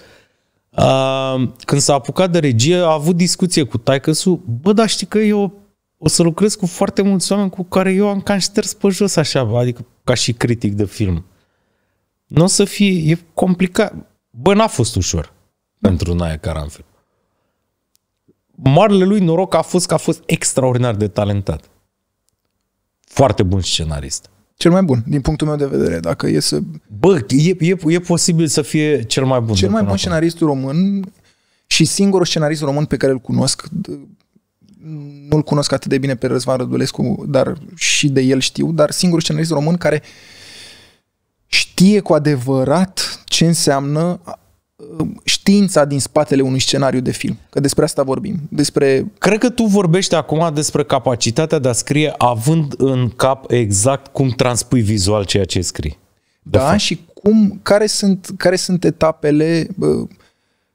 Speaker 2: a, când s-a apucat de regie a avut discuție cu taicăsu, bă, dar știi că eu o să lucrez cu foarte mulți oameni cu care eu am cam șters pe jos așa, adică ca și critic de film. Nu o să fie, e complicat. Bă, n-a fost ușor da. pentru Nae Caranfil marele lui noroc a fost că a fost extraordinar de talentat.
Speaker 1: Foarte bun scenarist. Cel mai bun, din punctul meu de vedere, dacă e să... Bă, e, e, e posibil să fie cel mai bun. Cel mai bun scenarist român și singurul scenarist român pe care îl cunosc, nu-l cunosc atât de bine pe Răzvan Rădulescu, dar și de el știu, dar singurul scenarist român care știe cu adevărat ce înseamnă știința din spatele unui scenariu de film. Că despre asta vorbim.
Speaker 2: Despre... Cred că tu vorbești acum despre capacitatea de a scrie având în cap exact cum transpui vizual ceea ce scrii.
Speaker 1: De da, fapt. și cum, care sunt, care sunt etapele uh,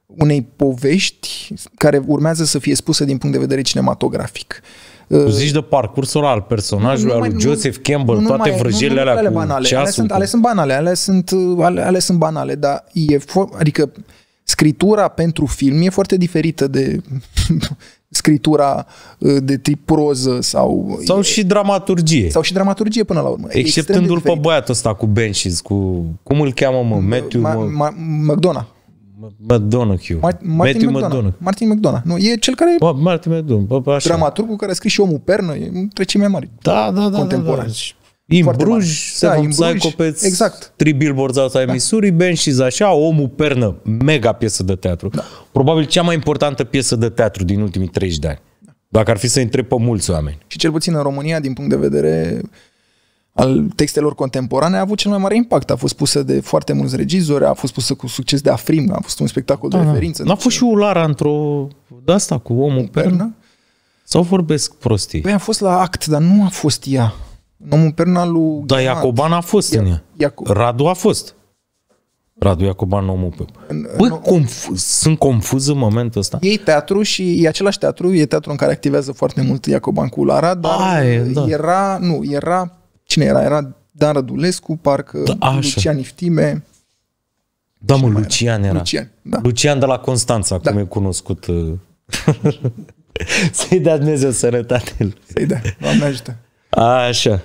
Speaker 1: unei povești care urmează să fie spuse din punct de vedere cinematografic.
Speaker 2: Tu ă, zici de parcursul al personajului, al lui Joseph Campbell, nu, Nu toate vrăjelile alea, alea cu banale. Ceasul, alea sunt, alea
Speaker 1: sunt banale, alea sunt, ale, alea sunt banale, dar e fo- adică scritura pentru film e foarte diferită de scritura uh, de tip proză sau... Sau e, și dramaturgie. Sau și dramaturgie până la urmă. Exceptându-l pe
Speaker 2: băiatul ăsta cu Benchies, cu... Cum îl
Speaker 1: cheamă, mă? Matthew... Ma, ma, McDonough. McDonagh. Martin Matthew McDonagh. Martin McDonough. Nu, e cel care... Ma, Martin McDonough. Dramaturgul care a scris și omul pernă, e între cei mai mari.
Speaker 2: Da, da, da. Contemporani. Da, da, da. In Bruj, se da, Psychopaths, exact. Three Billboards Outside da. Missouri, Ben și așa, Omul Pernă, mega piesă de teatru. Da. Probabil cea mai importantă piesă de teatru din ultimii 30 de ani. Da. Dacă ar fi să întreb pe mulți oameni.
Speaker 1: Și cel puțin în România, din punct de vedere al textelor contemporane a avut cel mai mare impact. A fost pusă de foarte mulți regizori, a fost pusă cu succes de Afrim, a fost un spectacol da, de da. referință. N-a
Speaker 2: fost și Ulara într-o... de asta cu omul pernă? pernă? Sau vorbesc prostii? Păi a fost la act, dar nu a
Speaker 1: fost ea. Omul perna lui...
Speaker 2: Dar Iacoban a fost Ia, în ea. Iaco- Radu a fost.
Speaker 1: Radu Iacoban, omul pe... Băi, no, conf- sunt confuz în momentul ăsta. Ei teatru și e același teatru, e teatru în care activează foarte mult Iacoban cu Lara, dar a, e, da. era, nu, era, cine era? Era Dan Rădulescu, parcă da, Lucian Iftime.
Speaker 2: Da, mă, Lucian era. era. Lucian, da. Lucian de la Constanța, da. cum e cunoscut. Uh, să-i dea Dumnezeu sănătate. Să-i dea, Doamne ajută. Așa.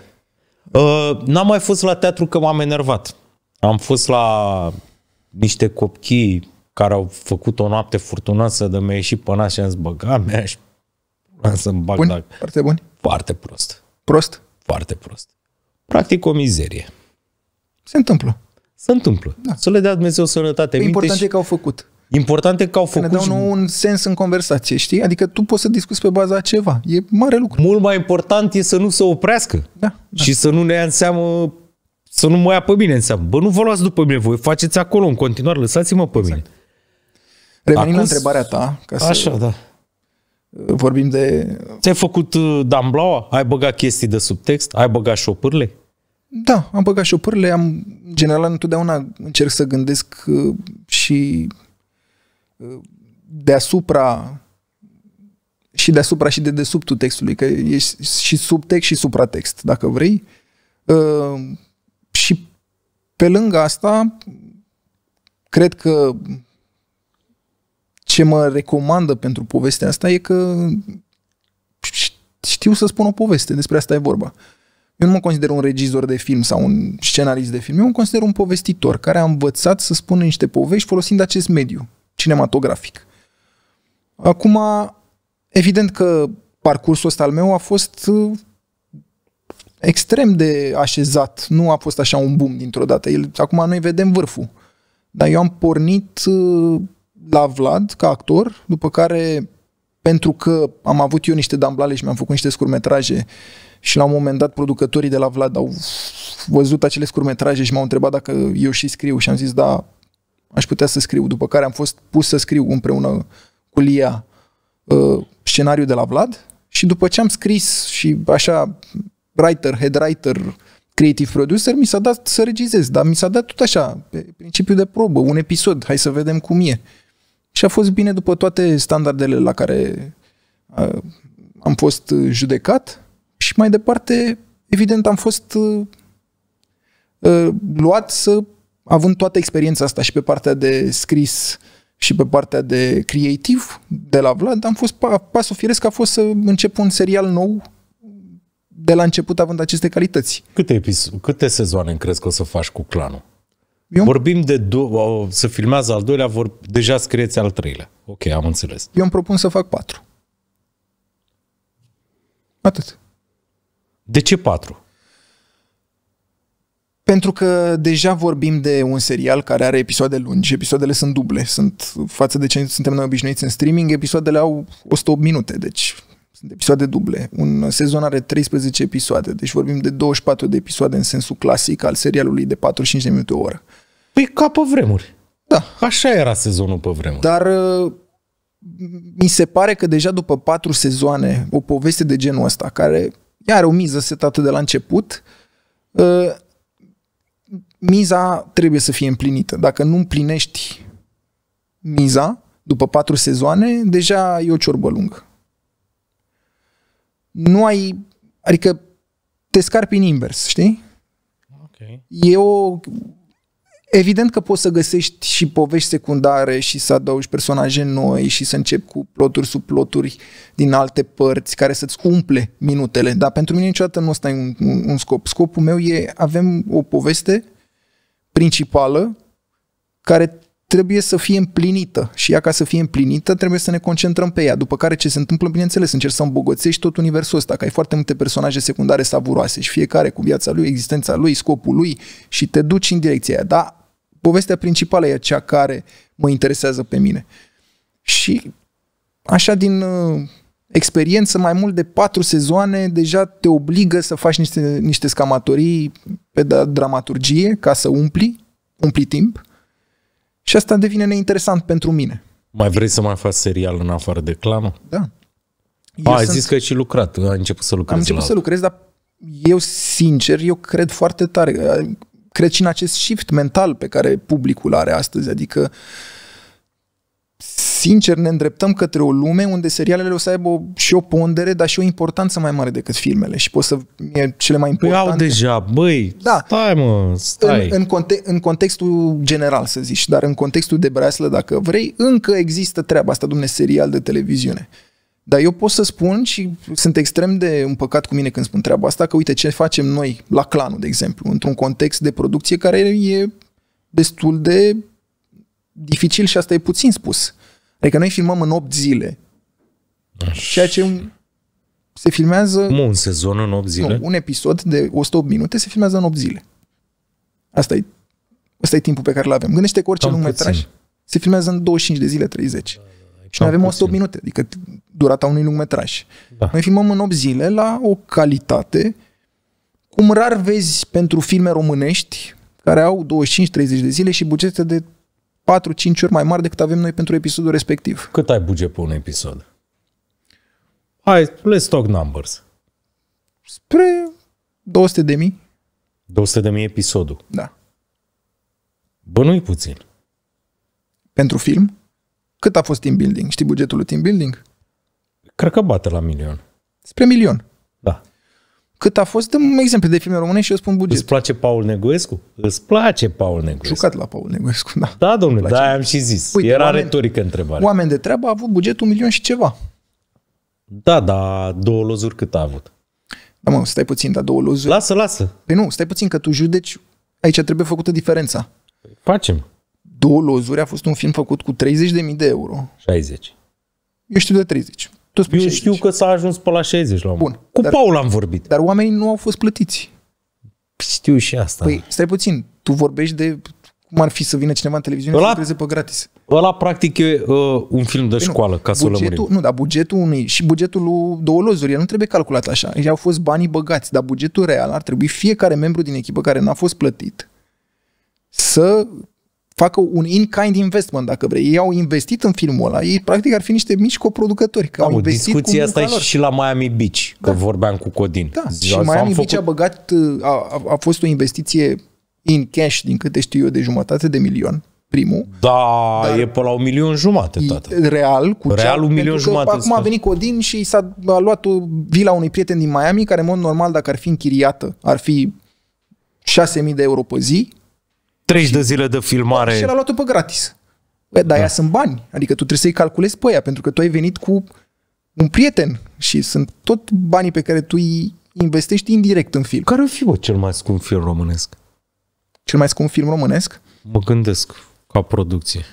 Speaker 2: Uh, n-am mai fost la teatru că m-am enervat. Am fost la niște copchii care au făcut o noapte furtunoasă de mi-a ieșit până și am zis, băga mea și să-mi bag bun? Dacă... Foarte bun? Foarte prost. Prost? Foarte prost. Practic o mizerie. Se întâmplă. Se întâmplă. Da. Să le dea Dumnezeu sănătate. Păi important și... e că au făcut. Important e că au făcut... Să ne dau nou
Speaker 1: un sens în conversație, știi? Adică tu poți să discuți pe baza a ceva. E mare lucru. Mult mai important e să nu se
Speaker 2: oprească. Da, da. Și să nu ne ia în seamă să nu mă ia pe mine în seamă. Bă, nu vă luați după mine, voi faceți acolo în continuare, lăsați-mă pe exact. mine.
Speaker 1: Revenind Acum... la întrebarea ta, ca să Așa,
Speaker 2: da. vorbim de... Ți-ai făcut uh, damblaua? Ai băgat chestii de subtext? Ai băgat șopârle?
Speaker 1: Da, am băgat șopârle, am, general, întotdeauna încerc să gândesc uh, și deasupra și deasupra și de desubtul textului, că ești și subtext și supratext, dacă vrei. Ă, și pe lângă asta, cred că ce mă recomandă pentru povestea asta e că știu să spun o poveste, despre asta e vorba. Eu nu mă consider un regizor de film sau un scenarist de film, eu mă consider un povestitor care a învățat să spună niște povești folosind acest mediu cinematografic. Acum, evident că parcursul ăsta al meu a fost uh, extrem de așezat. Nu a fost așa un boom dintr-o dată. El, acum noi vedem vârful. Dar eu am pornit uh, la Vlad ca actor, după care, pentru că am avut eu niște damblale și mi-am făcut niște scurmetraje și la un moment dat producătorii de la Vlad au văzut acele scurmetraje și m-au întrebat dacă eu și scriu și am zis da, aș putea să scriu, după care am fost pus să scriu împreună cu Lia uh, scenariul de la Vlad și după ce am scris și așa writer, head writer, creative producer, mi s-a dat să regizez, dar mi s-a dat tot așa, pe principiu de probă, un episod, hai să vedem cum e. Și a fost bine după toate standardele la care uh, am fost judecat și mai departe, evident, am fost uh, uh luat să având toată experiența asta și pe partea de scris și pe partea de creativ de la Vlad, am fost, pasul firesc a fost să încep un serial nou de la început având aceste calități. Câte, episo- câte sezoane crezi că o să faci cu clanul? Eu...
Speaker 2: Vorbim de două, se filmează al doilea, vor, deja scrieți al treilea. Ok, am înțeles. Eu
Speaker 1: îmi propun să fac patru. Atât. De ce patru? Pentru că deja vorbim de un serial care are episoade lungi, episoadele sunt duble, sunt față de ce suntem noi obișnuiți în streaming, episoadele au 108 minute, deci sunt episoade duble. Un sezon are 13 episoade, deci vorbim de 24 de episoade în sensul clasic al serialului de 45 de minute o oră. Păi ca pe vremuri. Da. Așa era sezonul pe vremuri. Dar uh, mi se pare că deja după patru sezoane, o poveste de genul ăsta, care are o miză setată de la început, uh, miza trebuie să fie împlinită. Dacă nu împlinești miza, după patru sezoane, deja e o ciorbă lungă. Nu ai, adică te scarpi în invers, știi? Okay. E o... Evident că poți să găsești și povești secundare și să adaugi personaje noi și să începi cu ploturi sub ploturi din alte părți care să-ți umple minutele, dar pentru mine niciodată nu ăsta e un, un, un scop. Scopul meu e, avem o poveste principală care trebuie să fie împlinită și ea ca să fie împlinită trebuie să ne concentrăm pe ea, după care ce se întâmplă, bineînțeles, încerci să îmbogățești tot universul ăsta, că ai foarte multe personaje secundare savuroase și fiecare cu viața lui, existența lui, scopul lui și te duci în direcția aia, dar povestea principală e cea care mă interesează pe mine. Și așa din uh, experiență mai mult de patru sezoane deja te obligă să faci niște, niște scamatorii pe da, dramaturgie ca să umpli, umpli timp și asta devine neinteresant pentru mine.
Speaker 2: Mai vrei să mai faci serial în afară de clamă? Da. Eu A, ai sunt... zis că ai și lucrat, ai început să lucrezi Am început să
Speaker 1: lucrez, dar eu sincer, eu cred foarte tare, cred și în acest shift mental pe care publicul are astăzi, adică uh, sincer, ne îndreptăm către o lume unde serialele o să aibă și o pondere, dar și o importanță mai mare decât filmele. Și pot să e cele mai importante. Păi au
Speaker 2: deja, băi, da. stai mă, stai. În,
Speaker 1: în, conte- în contextul general, să zici, dar în contextul de breaslă, dacă vrei, încă există treaba asta, dumne, serial de televiziune. Dar eu pot să spun și sunt extrem de împăcat cu mine când spun treaba asta, că uite ce facem noi la clanul, de exemplu, într-un context de producție care e destul de dificil și asta e puțin spus. Uh, Adică noi filmăm în 8 zile. Ceea ce se filmează... Cum, un sezon în 8 zile? Nu, un episod de 108 minute se filmează în 8 zile. Asta e, asta e timpul pe care îl avem. Gândește că orice lungmetraj se filmează în 25 de zile, 30. Da, da, da, și noi avem 108 minute, adică durata unui lungmetraj. Da. Noi filmăm în 8 zile la o calitate cum rar vezi pentru filme românești care au 25-30 de zile și bugete de 4-5 ori mai mari decât avem noi pentru episodul respectiv. Cât ai buget pe un episod? Hai, let's talk numbers. Spre 200 de mii. 200 de mii episodul? Da. Bănui puțin. Pentru film? Cât a fost team building? Știi bugetul lui team building? Cred că bate la milion. Spre milion cât a fost, dăm exemplu de filme române și eu spun buget. Îți place Paul Negoescu? Îți place Paul Negoescu? Jucat la Paul Negoescu, da. Da, domnule, da, am și zis. Uite, Era oameni, retorică întrebarea. Oameni de treabă a avut buget un milion și ceva. Da, da, două lozuri cât a avut. Da, mă, stai puțin, da, două lozuri. Lasă, lasă. Păi nu, stai puțin, că tu judeci, aici trebuie făcută diferența. Facem. Două lozuri a fost un film făcut cu 30.000 de euro. 60. Eu știu de 30. Tu spui Eu 60. știu că s-a ajuns pe la 60 la un Bun. Cu dar, Paul am vorbit. Dar oamenii nu au fost plătiți. Știu și asta. Păi, stai puțin. Tu vorbești de cum ar fi să vină cineva în televiziune ăla,
Speaker 2: să pe gratis. Ăla practic e uh, un film de păi școală, nu, ca bugetul, să lămurim.
Speaker 1: Nu, dar bugetul unui, și bugetul lui două lozuri, el nu trebuie calculat așa. Ei au fost banii băgați, dar bugetul real ar trebui fiecare membru din echipă care n-a fost plătit să facă un in-kind investment, dacă vrei. Ei au investit în filmul ăla. Ei, practic, ar fi niște mici coproducători. Că da, au investit discuția asta e și
Speaker 2: la Miami Beach, da. că vorbeam cu Codin. Da, Ziua și Miami Beach făcut... a
Speaker 1: băgat, a, a fost o investiție in cash, din câte știu eu, de jumătate de milion
Speaker 2: primul. Da, dar e pe la un milion jumate, tată. Real, cu Real cea, un milion jumate. Acum a venit
Speaker 1: Codin și s-a a luat o vila unui prieten din Miami, care în mod normal, dacă ar fi închiriată, ar fi 6.000 de euro pe zi,
Speaker 2: 30 și, de zile de filmare. Și l a luat-o
Speaker 1: pe gratis. Bă, dar da. sunt bani. Adică tu trebuie să-i calculezi pe aia, pentru că tu ai venit cu un prieten și sunt tot banii pe care tu îi investești indirect în film. Care o fi, bă, cel mai scump film românesc? Cel mai scump film românesc? Mă
Speaker 2: gândesc ca producție.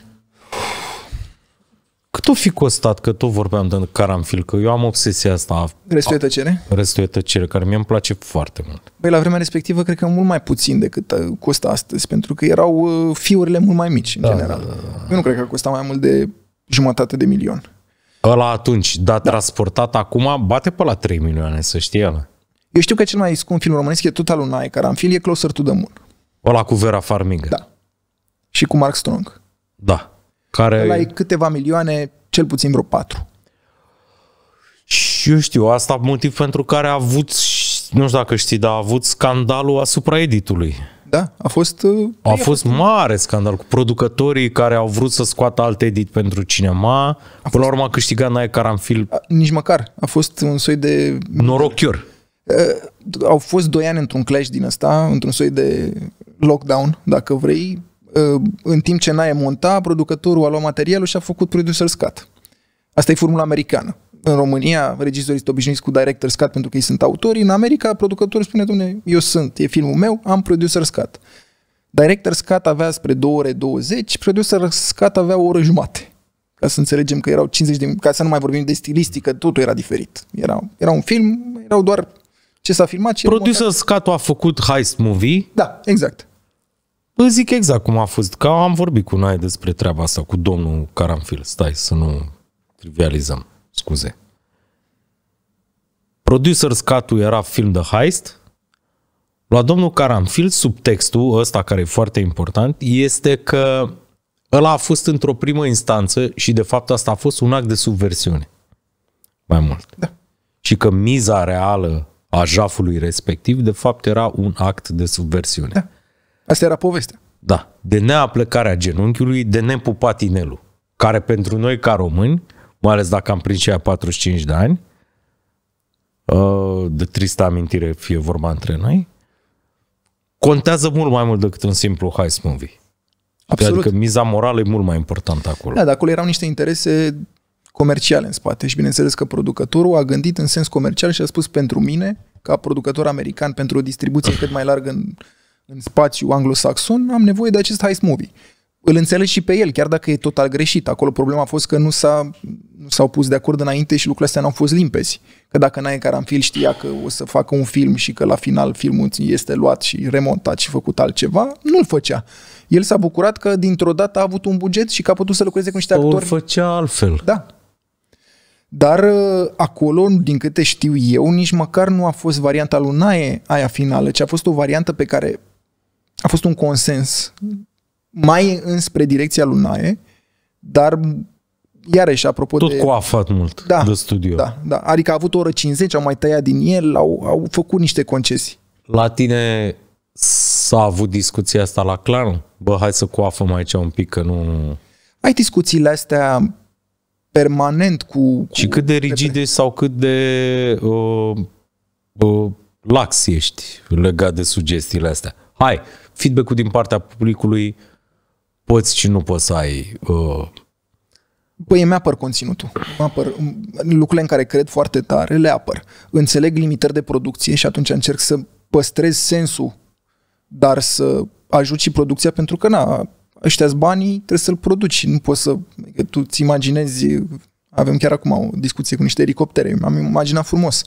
Speaker 2: Cât o fi costat, că tot vorbeam de caranfil, că eu am obsesia asta.
Speaker 1: Restul e tăcere?
Speaker 2: Restul e tăcere, care mie îmi place foarte
Speaker 1: mult. Băi, la vremea respectivă, cred că mult mai puțin decât uh, costă astăzi, pentru că erau uh, fiurile mult mai mici, în da, da, general. Da, da, da. Eu nu cred că costa mai mult de jumătate de milion.
Speaker 2: Ăla atunci, dar da. transportat acum, bate pe la 3 milioane, să știe ăla.
Speaker 1: Eu știu că cel mai scump film românesc e Total Unai, Caranfil, e Closer to the Moon. Ăla cu Vera Farmiga. Da. Și cu Mark Strong. Da. Care... ai câteva milioane, cel puțin vreo patru.
Speaker 2: Și eu știu, asta motiv pentru care a avut, nu știu dacă știi, dar a avut scandalul asupra editului. Da, a fost... Uh, a fost mare scandal cu producătorii care au vrut să scoată alt edit pentru cinema. A Până fost... la urmă a câștigat Nae Caranfil.
Speaker 1: nici măcar. A fost un soi de... Norocchior. Uh, au fost doi ani într-un clash din ăsta, într-un soi de lockdown, dacă vrei, Uh, în timp ce n-ai monta, producătorul a luat materialul și a făcut producer's cut. Asta e formula americană. În România, regizorii sunt obișnuiți cu director's cut pentru că ei sunt autorii. În America, producătorul spune, domne, eu sunt, e filmul meu, am producer's cut. Director's cut avea spre 2 ore 20, producer's cut avea o oră jumate. Ca să înțelegem că erau 50 de... Ca să nu mai vorbim de stilistică, totul era diferit. Era, era un film, erau doar ce s-a filmat. Și
Speaker 2: producer's cut a făcut heist movie. Da, exact. Îți zic exact cum a fost, că am vorbit cu noi despre treaba asta, cu domnul Caranfil. Stai să nu trivializăm, scuze. Producer's cut era film de heist. La domnul Caranfil, subtextul ăsta care e foarte important, este că ăla a fost într-o primă instanță și de fapt asta a fost un act de subversiune. Mai mult. Da. Și că miza reală a jafului respectiv de fapt era un act de subversiune. Da. Asta era povestea. Da, de neaplecarea genunchiului, de nepupat inelul, care pentru noi ca români, mai ales dacă am prins 45 de ani, uh, de tristă amintire fie vorba între noi, contează mult mai mult decât un simplu high movie. Absolut. Adică miza morală e mult mai importantă acolo. Da, dar
Speaker 1: acolo erau niște interese comerciale în spate și bineînțeles că producătorul a gândit în sens comercial și a spus pentru mine, ca producător american, pentru o distribuție cât mai largă în în spațiu anglosaxon, am nevoie de acest heist movie. Îl înțeleg și pe el, chiar dacă e total greșit. Acolo problema a fost că nu, s-a, nu s-au pus de acord înainte și lucrurile astea n-au fost limpezi. Că dacă n-ai fi știa că o să facă un film și că la final filmul este luat și remontat și făcut altceva, nu-l făcea. El s-a bucurat că dintr-o dată a avut un buget și că a putut să lucreze cu niște actori. O făcea altfel. Da, dar uh, acolo, din câte știu eu, nici măcar nu a fost varianta lunaie aia finală, ci a fost o variantă pe care a fost un consens mai înspre direcția lui dar iarăși, apropo Tot de... Tot coafat
Speaker 2: mult da, de studio. Da,
Speaker 1: da. Adică a avut o oră 50, au mai tăiat din el, au, au făcut niște concesii.
Speaker 2: La tine s-a avut discuția asta la clan? Bă, hai să coafăm aici un pic, că
Speaker 1: nu... Ai discuțiile astea permanent cu... cu
Speaker 2: și cât de rigide sau cât de uh, uh, lax ești legat de sugestiile astea? Hai, feedback-ul din partea publicului poți și nu poți să ai. Uh...
Speaker 1: Păi îmi apăr conținutul. Îmi apăr lucrurile în care cred foarte tare, le apăr. Înțeleg limitări de producție și atunci încerc să păstrez sensul, dar să ajut și producția pentru că, na, ăștia banii, trebuie să-l produci. Nu poți să... Adică tu ți imaginezi... Avem chiar acum o discuție cu niște elicoptere. M-am imaginat frumos.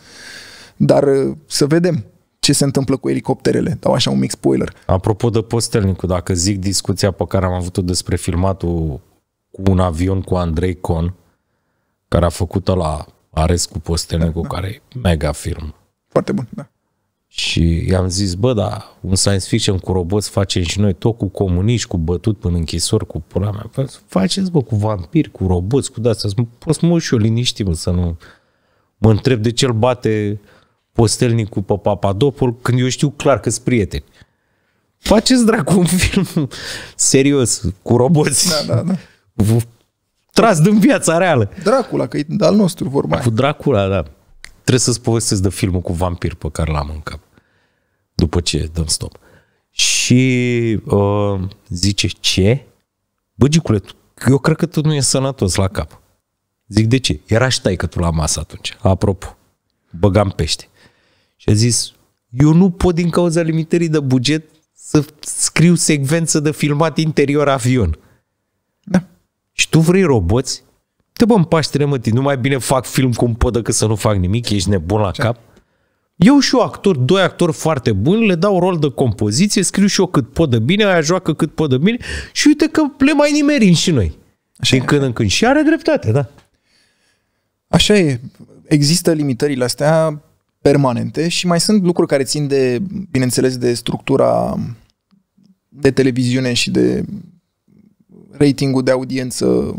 Speaker 1: Dar uh, să vedem ce se întâmplă cu elicopterele. Dau așa un mic spoiler.
Speaker 2: Apropo de postelnicul, dacă zic discuția pe care am avut-o despre filmatul cu un avion cu Andrei Con, care a făcut-o la cu postelnicul, da, da. care e mega film.
Speaker 1: Foarte bun, da.
Speaker 2: Și i-am zis, bă, da, un science fiction cu roboți facem și noi, tot cu comuniști, cu bătut până închisori, cu pula mea. Bă, păi, faceți, bă, cu vampiri, cu roboți, cu de-astea. Poți mă și eu liniștit, mă, să nu... Mă întreb de ce îl bate Postelnic cu pe Papadopol, când eu știu clar că sunt prieteni. Faceți dracu un film serios, cu roboți. Da, da, da. Tras din viața reală. Dracula, că e al nostru vorba. Cu Dracula, da. Trebuie să-ți povestesc de filmul cu vampir pe care l-am în cap. După ce dăm stop. Și uh, zice, ce? Bă, Gicule, eu cred că tu nu e sănătos la cap. Zic, de ce? Era că tu la masă atunci. Apropo, băgam pește. Și a zis, eu nu pot din cauza limitării de buget să scriu secvență de filmat interior avion. Da. Și tu vrei roboți? Te bă, împaște paștele mă, nu mai bine fac film cum pot decât să nu fac nimic, ești nebun la Ce? cap. Eu și eu actor, doi actori foarte buni, le dau rol de compoziție, scriu și eu cât pot de bine, aia joacă cât pot de bine și
Speaker 1: uite că le mai nimerim și noi. Așa din e. când în când. Și are dreptate, da. Așa e. Există limitările astea permanente și mai sunt lucruri care țin de, bineînțeles, de structura de televiziune și de ratingul de audiență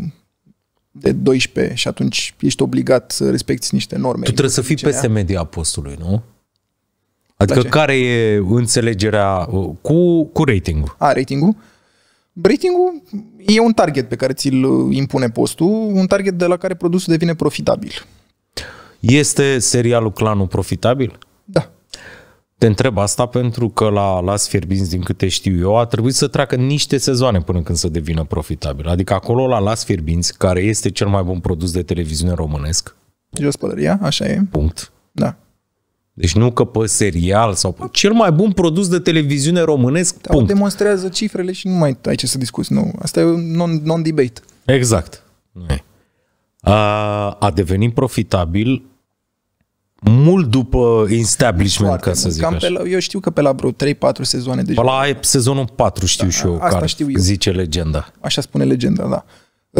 Speaker 1: de 12 și atunci ești obligat să respecti niște norme. Tu trebuie să fii peste aia. Da? media postului, nu? Adică da care
Speaker 2: e înțelegerea cu, cu ratingul?
Speaker 1: A, ratingul? Ratingul e un target pe care ți-l impune postul, un target de la care produsul devine profitabil.
Speaker 2: Este serialul Clanul profitabil? Da. Te întreb asta pentru că la Las Fierbinți, din câte știu eu, a trebuit să treacă niște sezoane până când să devină profitabil. Adică acolo la Las Fierbinți, care este cel mai bun produs de televiziune românesc.
Speaker 1: Jos pălăria, așa e. Punct. Da.
Speaker 2: Deci nu că pe serial sau
Speaker 1: pe cel mai bun produs de televiziune românesc, da, punct. demonstrează cifrele și nu mai ai ce să discuți. Nu, asta e un non-debate. Non exact.
Speaker 2: A, a devenit profitabil mult după establishment, Foarte, ca să zic cam așa. Pe
Speaker 1: la, eu știu că pe la vreo 3-4 sezoane deja. Deci- la sezonul 4 știu da, și eu, asta care știu eu. zice legenda. Așa spune legenda, da.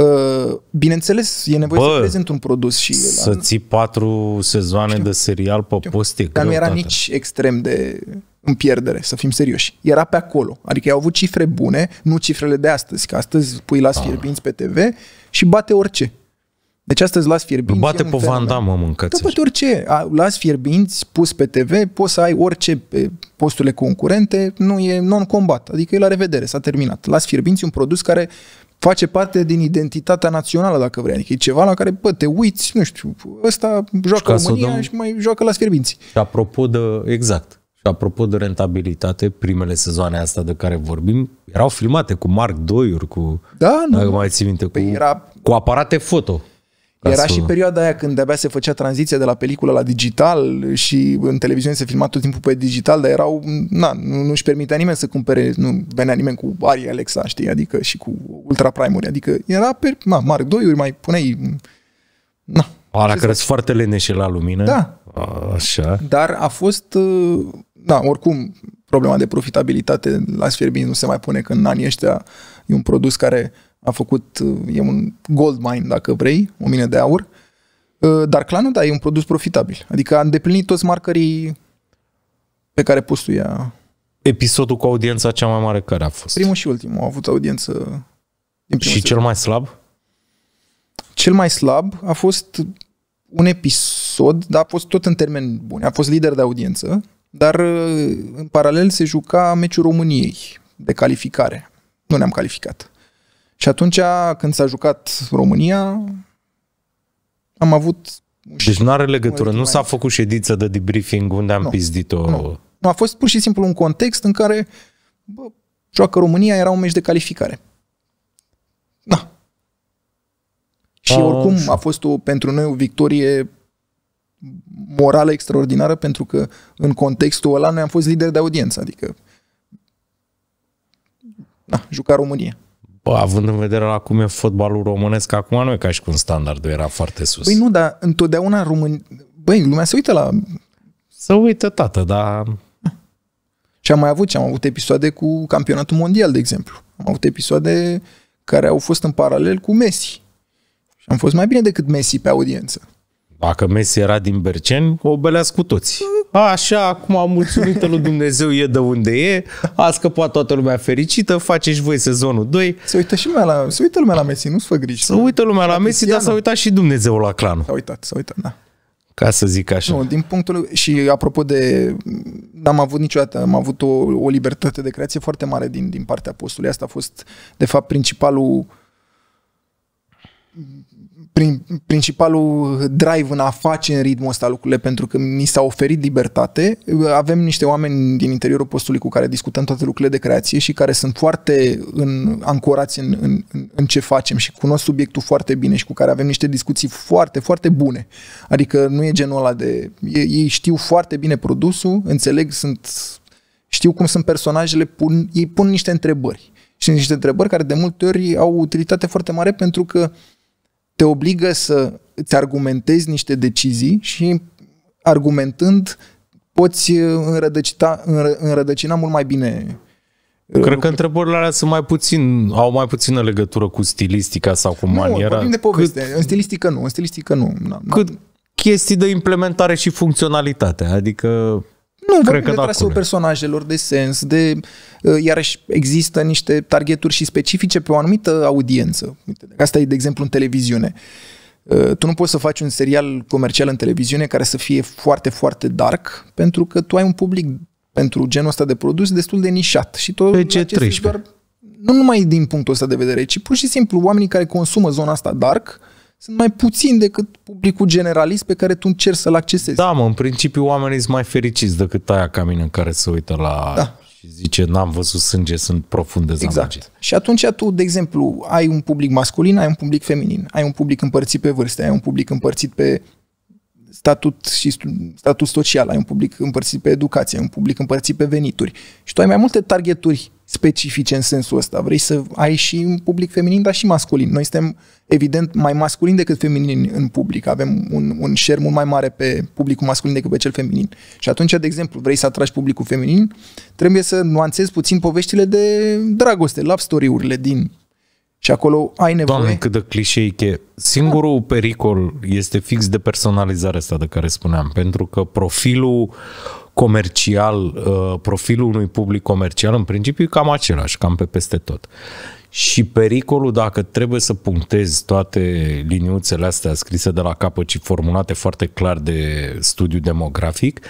Speaker 1: Uh, bineînțeles, e nevoie Bă, să prezint un produs și... Să la...
Speaker 2: ții patru sezoane știu. de serial pe știu. post e Dar nu era tata.
Speaker 1: nici extrem de în pierdere, să fim serioși. Era pe acolo. Adică au avut cifre bune, nu cifrele de astăzi, că astăzi pui la sfierbinți ah. pe TV și bate orice. Deci astăzi las fierbinți. Bate pe Van
Speaker 2: Damme, mă, mâncați.
Speaker 1: Da, bate orice. Las fierbinți, pus pe TV, poți să ai orice pe posturile concurente, nu e non-combat. Adică e la revedere, s-a terminat. Las fierbinți un produs care face parte din identitatea națională, dacă vrei. Adică e ceva la care, bă, te uiți, nu știu, ăsta joacă și România dăm... și mai joacă la fierbinți.
Speaker 2: Și apropo de, exact, și apropo de rentabilitate, primele sezoane astea de care vorbim erau filmate cu Mark 2-uri, cu, da, nu. dacă mai ții minte, păi cu, păi era... cu aparate foto.
Speaker 1: Era și perioada aia când de-abia se făcea tranziția de la peliculă la digital și în televiziune se filma tot timpul pe digital, dar erau, na, nu, nu-și permitea nimeni să cumpere, nu venea nimeni cu Ari Alexa, știi, adică și cu Ultra Prime-uri, adică era pe, na, Mark 2-uri, mai puneai, na.
Speaker 2: Ala că foarte leneșe la lumină. Da. Așa.
Speaker 1: Dar a fost, da, oricum, problema de profitabilitate la Sfierbin nu se mai pune, că în anii ăștia e un produs care a făcut, e un gold mine dacă vrei, o mine de aur, uh, dar clanul, da, e un produs profitabil. Adică a îndeplinit toți marcării pe care postuia. Episodul cu audiența cea mai mare care a fost? Primul și ultimul. A avut audiență din Și cel mai slab? Cel mai slab a fost un episod, dar a fost tot în termeni buni. A fost lider de audiență, dar uh, în paralel se juca meciul României de calificare. Nu ne-am calificat. Și atunci, când s-a jucat România, am avut...
Speaker 2: Deci nu are legătură, nu s-a făcut ședință de debriefing unde am nu, pizdit-o... Nu.
Speaker 1: a fost pur și simplu un context în care bă, joacă România, era un meci de calificare. Da. Și a, ah. oricum a fost o, pentru noi o victorie morală extraordinară pentru că în contextul ăla noi am fost lideri de audiență, adică da, juca România
Speaker 2: bă, având în vedere la cum e fotbalul românesc, acum nu e ca și cum standardul era foarte sus. Băi nu,
Speaker 1: dar întotdeauna români... Băi, lumea se uită la... Să uită, tată, dar... Și am mai avut, și am avut episoade cu campionatul mondial, de exemplu. Am avut episoade care au fost în paralel cu Messi. Și am fost mai bine decât Messi pe audiență.
Speaker 2: Dacă Messi era din Berceni, o cu toți. Așa, acum am mulțumită lui Dumnezeu, e de unde e, a scăpat toată lumea fericită, și voi sezonul 2. Se
Speaker 1: uită și lumea la, se uită lumea la Messi, nu-ți fă griji. Se uită lumea la Messi, dar s-a uitat și Dumnezeu la clan. S-a uitat, s-a uitat, da. Ca să zic așa. Nu, din punctul și apropo de n-am avut niciodată, am avut o, o libertate de creație foarte mare din, din partea postului. Asta a fost, de fapt, principalul prin, principalul drive în a face în ritmul ăsta lucrurile, pentru că mi s-a oferit libertate. Avem niște oameni din interiorul postului cu care discutăm toate lucrurile de creație și care sunt foarte în, ancorați în, în, în ce facem și cunosc subiectul foarte bine și cu care avem niște discuții foarte, foarte bune. Adică nu e genul ăla de... Ei, ei știu foarte bine produsul, înțeleg, sunt... Știu cum sunt personajele, pun, ei pun niște întrebări. Și niște întrebări care de multe ori au utilitate foarte mare pentru că uh, te obligă să îți argumentezi niște decizii și argumentând poți uh, înrădăcina, înrădăcina mult mai bine
Speaker 2: uh, Cred că întrebările alea sunt mai puțin, au mai puțină legătură cu stilistica sau cu maniera. Nu, de
Speaker 1: poveste. Cât, în stilistică nu, în stilistică nu. Cât chestii de implementare
Speaker 2: și funcționalitate. Adică nu, Cred vorbim de da, traseul
Speaker 1: personajelor, de sens, de... Uh, iarăși există niște targeturi și specifice pe o anumită audiență. asta e, de exemplu, în televiziune. Uh, tu nu poți să faci un serial comercial în televiziune care să fie foarte, foarte dark, pentru că tu ai un public pentru genul ăsta de produs destul de nișat. Și tot pe ce doar, nu numai din punctul ăsta de vedere, ci pur și simplu oamenii care consumă zona asta dark, uh, sunt mai puțini decât publicul generalist pe care tu încerci să-l accesezi. Da, mă,
Speaker 2: în principiu oamenii sunt mai fericiți decât aia ca mine în care se uită la... Da. Și zice, n-am văzut sânge, sunt profund dezamăgit. Exact.
Speaker 1: Și atunci tu, de exemplu, ai un public masculin, ai un public feminin, ai un public împărțit pe vârste, ai un public împărțit pe statut și statut social, ai un public împărțit pe educație, ai un public împărțit pe venituri. Și tu ai mai multe targeturi specifice în sensul ăsta. Vrei să ai și un public feminin, dar și masculin. Noi suntem, evident, mai masculin decât feminin în public. Avem un, un share mult mai mare pe publicul masculin decât pe cel feminin. Și atunci, de exemplu, vrei să atragi publicul feminin, trebuie să nuanțezi puțin poveștile de dragoste, love story-urile din... Și acolo ai nevoie...
Speaker 2: Doamne, cât de clișei e. Singurul da. pericol este fix de personalizare asta de care spuneam, pentru că profilul comercial, uh, profilul unui public comercial, în principiu, e cam același, cam pe peste tot. Și pericolul, dacă trebuie să punctezi toate liniuțele astea scrise de la capăt și formulate foarte clar de studiu demografic,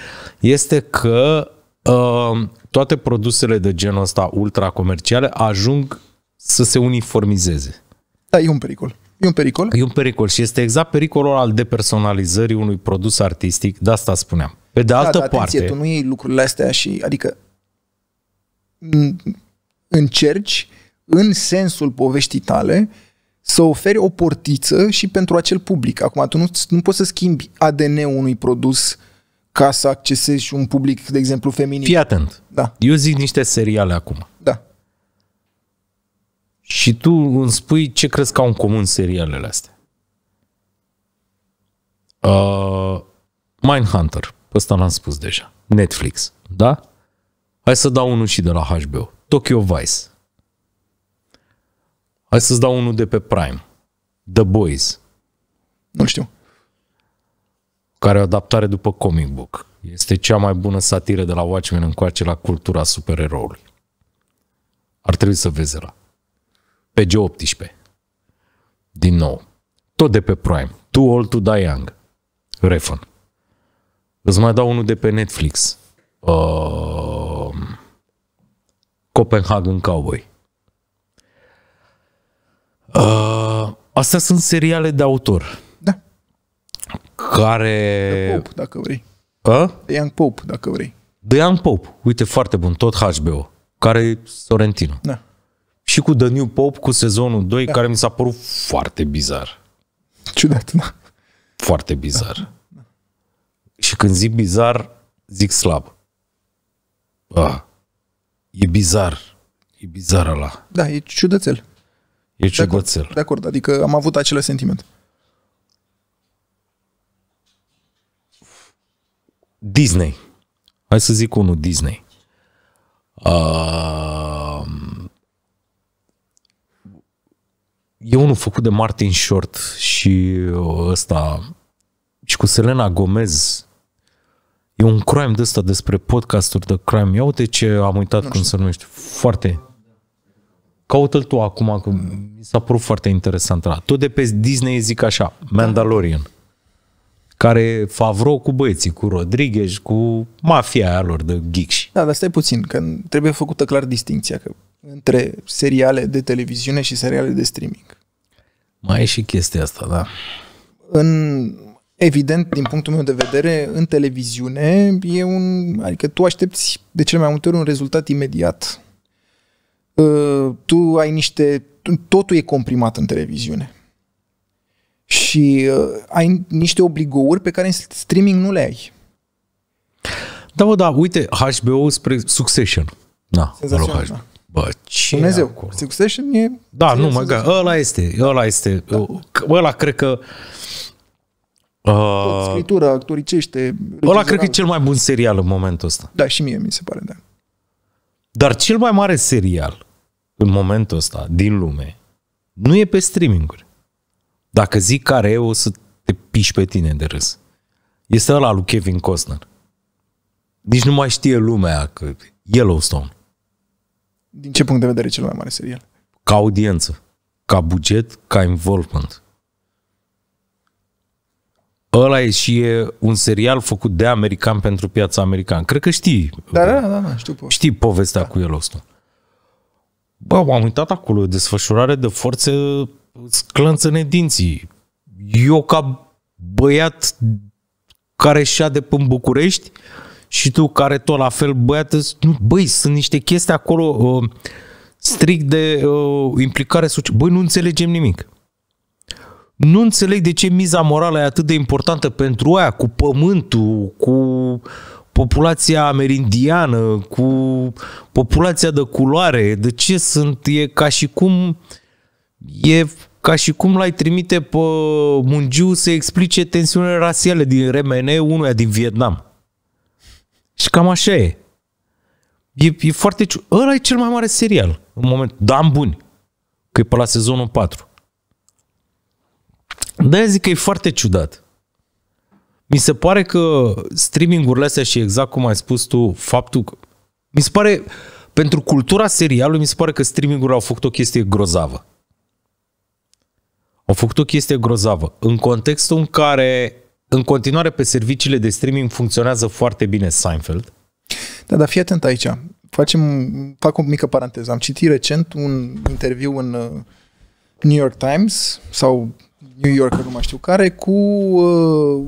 Speaker 2: este că uh, toate produsele de genul ăsta ultracomerciale ajung să se uniformizeze.
Speaker 1: Da, e un pericol.
Speaker 2: E un pericol? E un pericol și este exact pericolul al depersonalizării unui produs artistic, de asta spuneam. Pe de da, altă da, atenție, parte... tu nu
Speaker 1: iei lucrurile astea și, adică, încerci în sensul poveștii tale să oferi o portiță și pentru acel public. Acum, tu nu, nu poți să schimbi ADN-ul unui produs ca să accesezi un public, de exemplu, feminin. Fii
Speaker 2: atent. Da. Eu zic niște seriale acum. Da. Și tu îmi spui ce crezi că au în comun serialele astea. Uh, Mindhunter, ăsta l-am spus deja. Netflix, da? Hai să dau unul și de la HBO. Tokyo Vice. Hai să-ți dau unul de pe Prime. The Boys. Nu știu. Care o adaptare după comic book. Este cea mai bună satire de la Watchmen încoace la cultura supereroului. Ar trebui să vezi la pe G18. Din nou. Tot de pe Prime. Too Old to Die Young. Refun. Îți mai dau unul de pe Netflix. Uh, Copenhagen Cowboy. Uh, astea sunt seriale de autor. Da. Care... The Pope, dacă vrei. A? The
Speaker 1: Young Pope, dacă vrei.
Speaker 2: The Young Pope. Uite, foarte bun. Tot HBO. Care Sorrentino. Da și cu The New Pope, cu sezonul 2, da. care mi s-a părut foarte bizar. Ciudat, da. Foarte bizar. Da. da. Și când zic bizar, zic slab. Ah, e bizar. E bizar ăla.
Speaker 1: Da, e ciudățel.
Speaker 2: E ciudățel. De
Speaker 1: acord, de acord adică am avut acele sentiment.
Speaker 2: Disney. Hai să zic unul Disney. Uh, e unul făcut de Martin Short și uh, ăsta și cu Selena Gomez. E un crime de ăsta despre podcasturi de crime. Ia uite ce am uitat nu cum să se numește. Foarte. Caută-l tu acum, că mi s-a părut foarte interesant. Da, tot de pe Disney zic așa, Mandalorian. Da. Care Favro cu băieții, cu Rodriguez, cu mafia aia lor de geeks. Da,
Speaker 1: dar stai puțin, că trebuie făcută clar distinția că între seriale de televiziune și seriale de streaming. Mai e și chestia asta, da. În, evident, din punctul meu de vedere, în televiziune e un... Adică tu aștepți de cele mai multe ori un rezultat imediat. Ă, tu ai niște... Totul e comprimat în televiziune. Și ă, ai niște obligouri pe care în streaming nu le ai. Da, bă, da, uite, HBO
Speaker 2: spre Succession. Da,
Speaker 1: mă rog, da ce Dumnezeu. Acolo? Se da, e...
Speaker 2: Da, nu, mă, gă, ăla este, ăla este, da. ăla cred că... Uh,
Speaker 1: scritura, actoricește... Ăla cred că e
Speaker 2: cel mai bun serial în momentul ăsta. Da, și mie mi se pare, da. Dar cel mai mare serial în momentul ăsta din lume nu e pe streaminguri. Dacă zic care e, o să te piși pe tine de râs. Este ăla lui Kevin Costner. Nici nu mai știe lumea că Yellowstone.
Speaker 1: Din ce punct de vedere cel mai mare serial?
Speaker 2: Ca audiență, ca buget, ca involvement. Ăla e și e un serial făcut de american pentru piața americană. Cred că știi. Da, da, da, da știu. Po- știi povestea da. cu ăsta. Bă, m-am uitat acolo, desfășurare de forțe, ne dinții. Eu ca băiat care șade pe București, uh, și tu care tot la fel băiat, nu, băi, sunt niște chestii acolo uh, strict de uh, implicare socială. Băi, nu înțelegem nimic. Nu înțeleg de ce miza morală e atât de importantă pentru aia, cu pământul, cu populația amerindiană, cu populația de culoare, de ce sunt, e ca și cum e ca și cum l-ai trimite pe Mungiu să explice tensiunile rasiale din RMN, unuia din Vietnam. Și cam așa e. E, e foarte... Ăla e cel mai mare serial în moment. Da, am buni. Că e pe la sezonul 4. Dar zic că e foarte ciudat. Mi se pare că streamingurile astea și exact cum ai spus tu, faptul că... Mi se pare, pentru cultura serialului, mi se pare că streamingul au făcut o chestie grozavă. Au făcut o chestie grozavă. În contextul în care în continuare pe serviciile de streaming funcționează foarte bine Seinfeld.
Speaker 1: Da, dar fii atent aici. Facem, fac o mică paranteză. Am citit recent un interviu în uh, New York Times sau New Yorker, nu mai știu care, cu uh,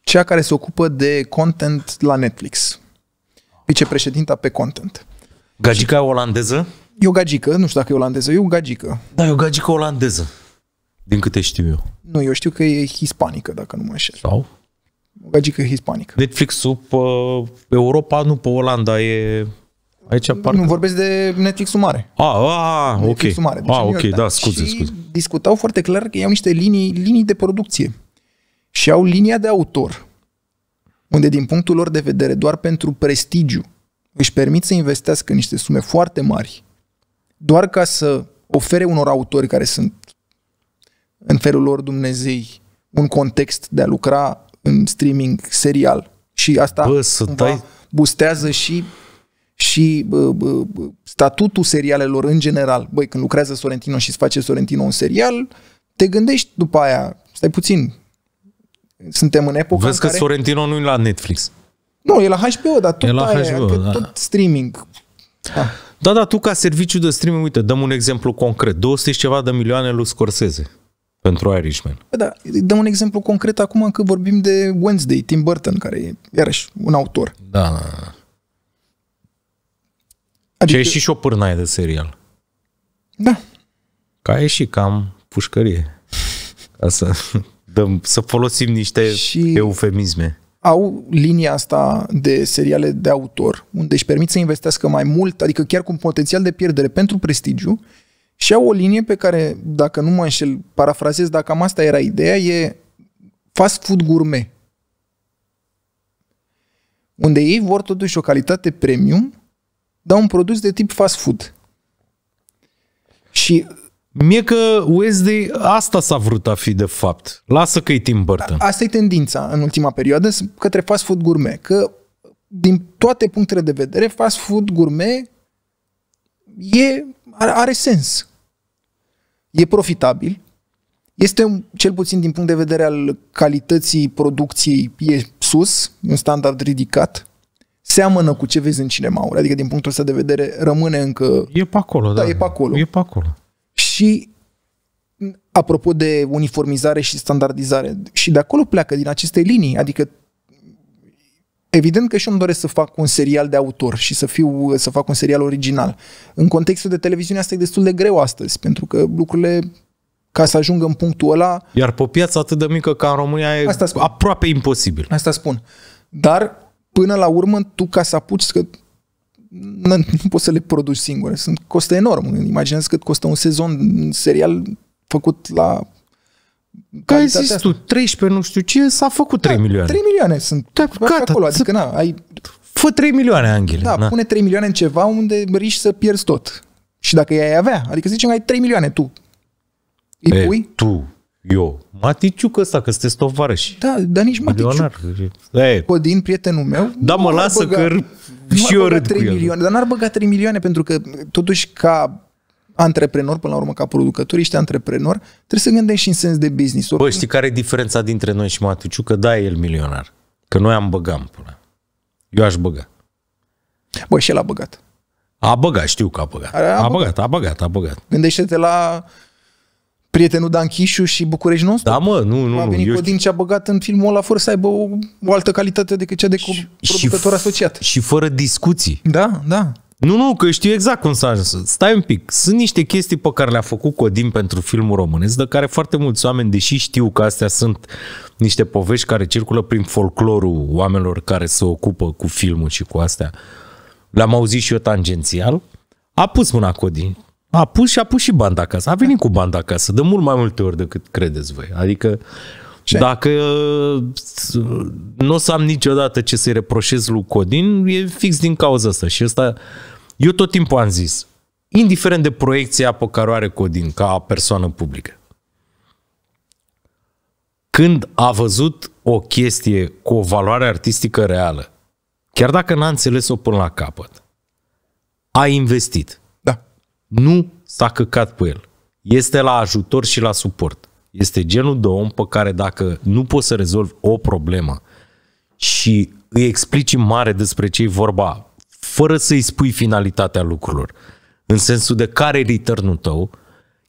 Speaker 1: cea care se ocupă de content la Netflix. Vicepreședinta pe content.
Speaker 2: Gagica olandeză?
Speaker 1: E o gagică, nu știu dacă e olandeză, e o gagică.
Speaker 2: Da, e o gagică olandeză. Din câte știu eu.
Speaker 1: Nu, eu știu că e hispanică, dacă nu mă înșel. Sau? că e hispanică. Netflix-ul pe Europa, nu pe Olanda, e... Aici apar... Nu, vorbesc de Netflix-ul mare.
Speaker 2: A, a, a ok. Mare, deci a, ok, da, scuze, scuze.
Speaker 1: discutau foarte clar că iau niște linii, linii de producție și au linia de autor, unde din punctul lor de vedere, doar pentru prestigiu, își permit să investească niște sume foarte mari, doar ca să ofere unor autori care sunt în felul lor Dumnezei un context de a lucra în streaming serial. Și asta Bă, să tai... bustează și și bă, bă, statutul serialelor în general. Băi, când lucrează Sorrentino și îți face Sorrentino un serial, te gândești după aia, stai puțin, suntem în epoca Vezi în că care... Sorrentino
Speaker 2: nu e la Netflix.
Speaker 1: Nu, e la HBO, dar tot, e la aia, HBO, adică da. tot streaming. Da. da, da, tu ca serviciu de streaming, uite,
Speaker 2: dăm un exemplu concret. 200 și ceva de milioane lui Scorsese pentru Irishman.
Speaker 1: Da, dăm un exemplu concret acum că vorbim de Wednesday, Tim Burton, care e iarăși un autor.
Speaker 2: Da. da, da. Adică... Și și o pârnaie de serial. Da. Ca a ieșit cam pușcărie. Ca să, dăm, să folosim niște și eufemisme.
Speaker 1: Au linia asta de seriale de autor, unde își permit să investească mai mult, adică chiar cu un potențial de pierdere pentru prestigiu, și au o linie pe care, dacă nu mă înșel, parafrazez, dacă cam asta era ideea, e fast food gourmet. Unde ei vor totuși o calitate premium, dar un produs de tip fast food. Și Mie că Wesley asta s-a vrut a fi de fapt.
Speaker 2: Lasă că i Tim Burton.
Speaker 1: Asta e tendința în ultima perioadă către fast food gourmet. Că din toate punctele de vedere, fast food gourmet e, are, are sens e profitabil, este un, cel puțin din punct de vedere al calității producției, e sus, un standard ridicat, seamănă cu ce vezi în cinemauri, adică din punctul ăsta de vedere rămâne încă... E pe acolo, da. da e pe acolo. E pe acolo. Și apropo de uniformizare și standardizare, și de acolo pleacă din aceste linii, adică Evident că și eu îmi doresc să fac un serial de autor și să, fiu, să fac un serial original. În contextul de televiziune asta e destul de greu astăzi, pentru că lucrurile ca să ajungă în punctul ăla...
Speaker 2: Iar pe piața piață atât de mică ca în România e asta spun. aproape imposibil.
Speaker 1: Asta spun. Dar până la urmă tu ca să apuci că nu, nu poți să le produci singure. Sunt, costă enorm. Imaginează cât costă un sezon un serial făcut la Că ai zis asta. tu, 13 nu știu ce, s-a făcut 3 da, milioane. 3 milioane sunt da, gata, acolo, adică na, ai...
Speaker 2: Fă 3 milioane, Anghel. Da, na. pune
Speaker 1: 3 milioane în ceva unde riști să pierzi tot. Și dacă i-ai avea, adică zicem ai 3 milioane tu, îi e, pui? Tu, eu, Maticiu că ăsta, că sunteți tovarăși. Da, dar nici Maticiuc. E. Codin, prietenul meu. Da, mă lasă băga, că și eu râd 3 cu milioane, Dar n-ar băga 3 milioane pentru că totuși ca antreprenori, până la urmă, ca producători, ești antreprenor, trebuie să gândești și în sens de business. Bă,
Speaker 2: știi care e diferența dintre noi și Maticiu? Că da, el milionar. Că noi am băgat până. Eu aș băga. Bă, și el a băgat. A băgat, știu că a băgat. A, a, a băgat, băgat, a băgat, a băgat.
Speaker 1: Gândește-te la prietenul Dan Chișu și București nostru. Da, mă, nu, nu. A venit din ce a băgat în filmul ăla fără să aibă o, o altă calitate decât cea de și, producător și, asociat.
Speaker 2: Și fără discuții. Da, da. Nu, nu, că știu exact cum s-a ajuns. Stai un pic. Sunt niște chestii pe care le-a făcut Codin pentru filmul românesc, de care foarte mulți oameni, deși știu că astea sunt niște povești care circulă prin folclorul oamenilor care se ocupă cu filmul și cu astea, le-am auzit și eu tangențial, a pus mâna Codin. A pus și a pus și banda acasă. A venit cu banda acasă, de mult mai multe ori decât credeți voi. Adică ce? Dacă uh, nu o să am niciodată ce să-i reproșez lui Codin, e fix din cauza asta. Și asta, eu tot timpul am zis, indiferent de proiecția pe care o are Codin ca persoană publică, când a văzut o chestie cu o valoare artistică reală, chiar dacă n-a înțeles-o până la capăt, a investit. Da. Nu s-a căcat pe el. Este la ajutor și la suport este genul de om pe care dacă nu poți să rezolvi o problemă și îi explici în mare despre ce e vorba, fără să-i spui finalitatea lucrurilor, în sensul de care e return tău,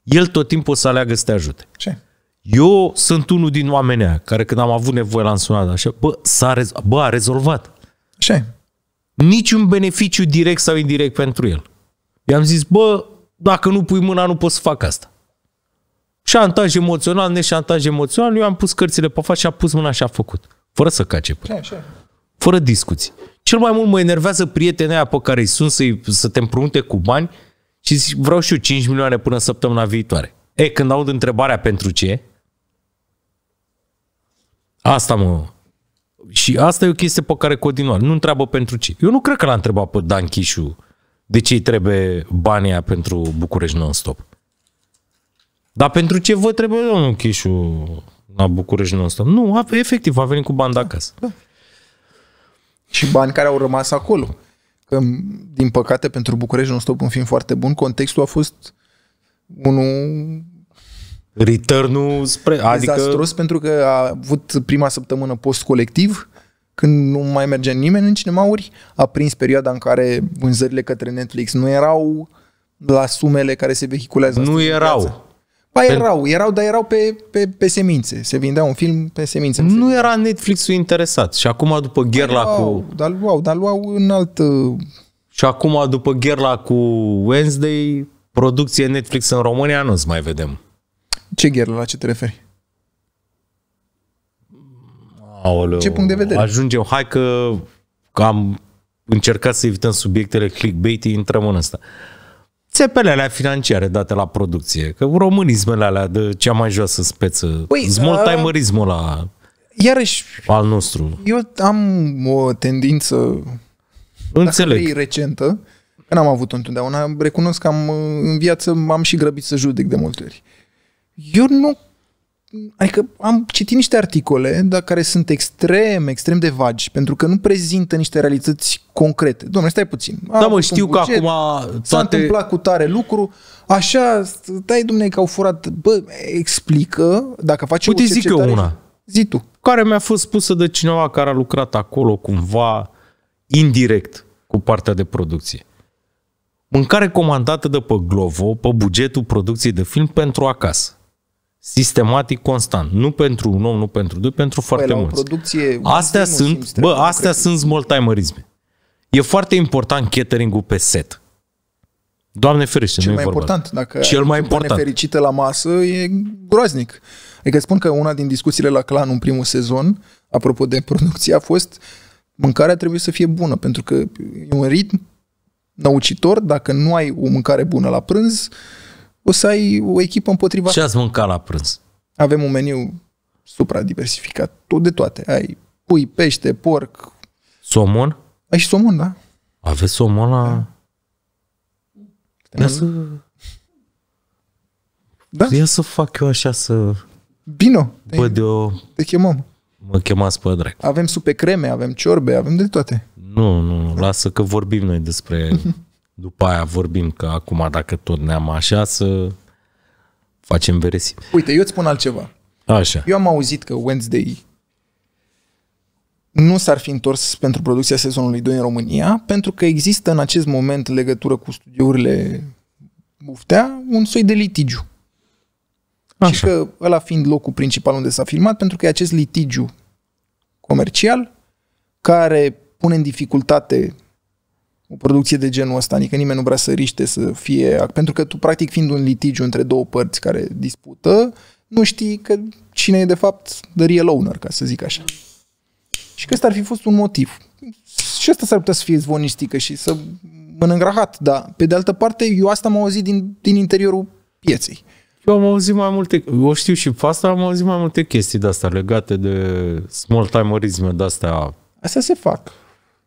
Speaker 2: el tot timpul o să aleagă să te ajute. Ce? Eu sunt unul din oamenii aia care când am avut nevoie l-am sunat așa, bă, s-a rezo- bă, a rezolvat. Ce? Niciun beneficiu direct sau indirect pentru el. I-am zis, bă, dacă nu pui mâna, nu poți să fac asta. Șantaj emoțional, neșantaj emoțional, eu am pus cărțile pe față și a pus mâna și a făcut. Fără să cace până. Așa. Fără discuții. Cel mai mult mă enervează prietenii aia pe care îi sun să, să te împrumute cu bani și zic, vreau și eu 5 milioane până săptămâna viitoare. E, când aud întrebarea pentru ce, asta mă... Și asta e o chestie pe care continuare. Nu întreabă pentru ce. Eu nu cred că l-a întrebat pe Dan Chișu de ce îi trebuie banii pentru București non-stop. Dar pentru ce vă trebuie domnul Chișu la București
Speaker 1: nu stăm? Nu, a, efectiv, a venit cu bani de da, acasă. Da, da. Și bani care au rămas acolo. Că, din păcate, pentru București nu stop un film foarte bun, contextul a fost unul return spre... Adică... Dezastros pentru că a avut prima săptămână post-colectiv, când nu mai mergea nimeni în cinemauri, a prins perioada în care vânzările către Netflix nu erau la sumele care se vehiculează. Nu erau. Viață. Ba păi erau, erau, dar erau pe, pe, pe semințe. Se vindea un film pe semințe. Nu se era Netflix-ul
Speaker 2: interesat. Și acum după păi gherla cu... Dar luau, dar luau
Speaker 1: în alt... Uh,
Speaker 2: Și acum după gherla cu Wednesday, producție Netflix în România nu-ți mai vedem.
Speaker 1: Ce gherla? La ce te referi?
Speaker 2: Aoleu, ce punct de vedere? Ajungem, hai că, că am încercat să evităm subiectele clickbait intrăm în asta. Uh, țepele alea financiare date la producție, că românismele alea de cea mai joasă speță, păi, small-timerismul
Speaker 1: ă, uh, la iarăși, al nostru. Eu am o tendință Înțeleg. Dacă vrei, recentă, că n-am avut-o întotdeauna, recunosc că am, în viață m-am și grăbit să judec de multe ori. Eu nu adică am citit niște articole, dar care sunt extrem, extrem de vagi, pentru că nu prezintă niște realități concrete. Domnule, stai puțin. Da, mă, știu că acum toate... S-a întâmplat cu tare lucru, așa, stai, domne, că au furat. Bă, explică, dacă faci Uite, o zic eu una.
Speaker 2: Zi tu. Care mi-a fost spusă de cineva care a lucrat acolo cumva indirect cu partea de producție. Mâncare comandată de pe Glovo, pe bugetul producției de film pentru acasă sistematic, constant. Nu pentru un om, nu pentru doi, pentru foarte păi, mulți.
Speaker 1: Producție, astea sunt,
Speaker 2: bă, astea sunt small-timerisme. E foarte important cateringul pe set. Doamne ferește, Cel mai e important, dacă Cel mai important.
Speaker 1: fericită la masă, e groaznic. Adică spun că una din discuțiile la clan în primul sezon, apropo de producție, a fost mâncarea trebuie să fie bună, pentru că e un ritm năucitor, dacă nu ai o mâncare bună la prânz, o să ai o echipă împotriva. Ce ați mâncat la prânz? Avem un meniu supra-diversificat, tot de toate. Ai pui, pește, porc. Somon? Ai și somon, da.
Speaker 2: Aveți somon la... Da. Ia să...
Speaker 1: Da. Ia să fac eu așa să... Bino. Bă, de o... Te chemăm.
Speaker 2: Mă chemați pe drept.
Speaker 1: Avem supe creme, avem ciorbe, avem de toate.
Speaker 2: Nu, nu, lasă că vorbim noi despre după aia vorbim că acum dacă tot ne-am așa să facem veresi.
Speaker 1: Uite, eu îți spun altceva. Așa. Eu am auzit că Wednesday nu s-ar fi întors pentru producția sezonului 2 în România, pentru că există în acest moment legătură cu studiourile Buftea un soi de litigiu. Așa. Și că ăla fiind locul principal unde s-a filmat, pentru că e acest litigiu comercial care pune în dificultate o producție de genul ăsta, adică nimeni nu vrea să riște să fie, pentru că tu practic fiind un litigiu între două părți care dispută, nu știi că cine e de fapt the real owner, ca să zic așa. Și că ăsta ar fi fost un motiv. Și ăsta s-ar putea să fie zvonistică și să mănânc rahat, dar pe de altă parte eu asta am auzit din, din interiorul pieței.
Speaker 2: Eu am auzit mai multe, eu știu și pe asta am auzit mai multe chestii de-astea legate de small time de-astea. Astea se fac.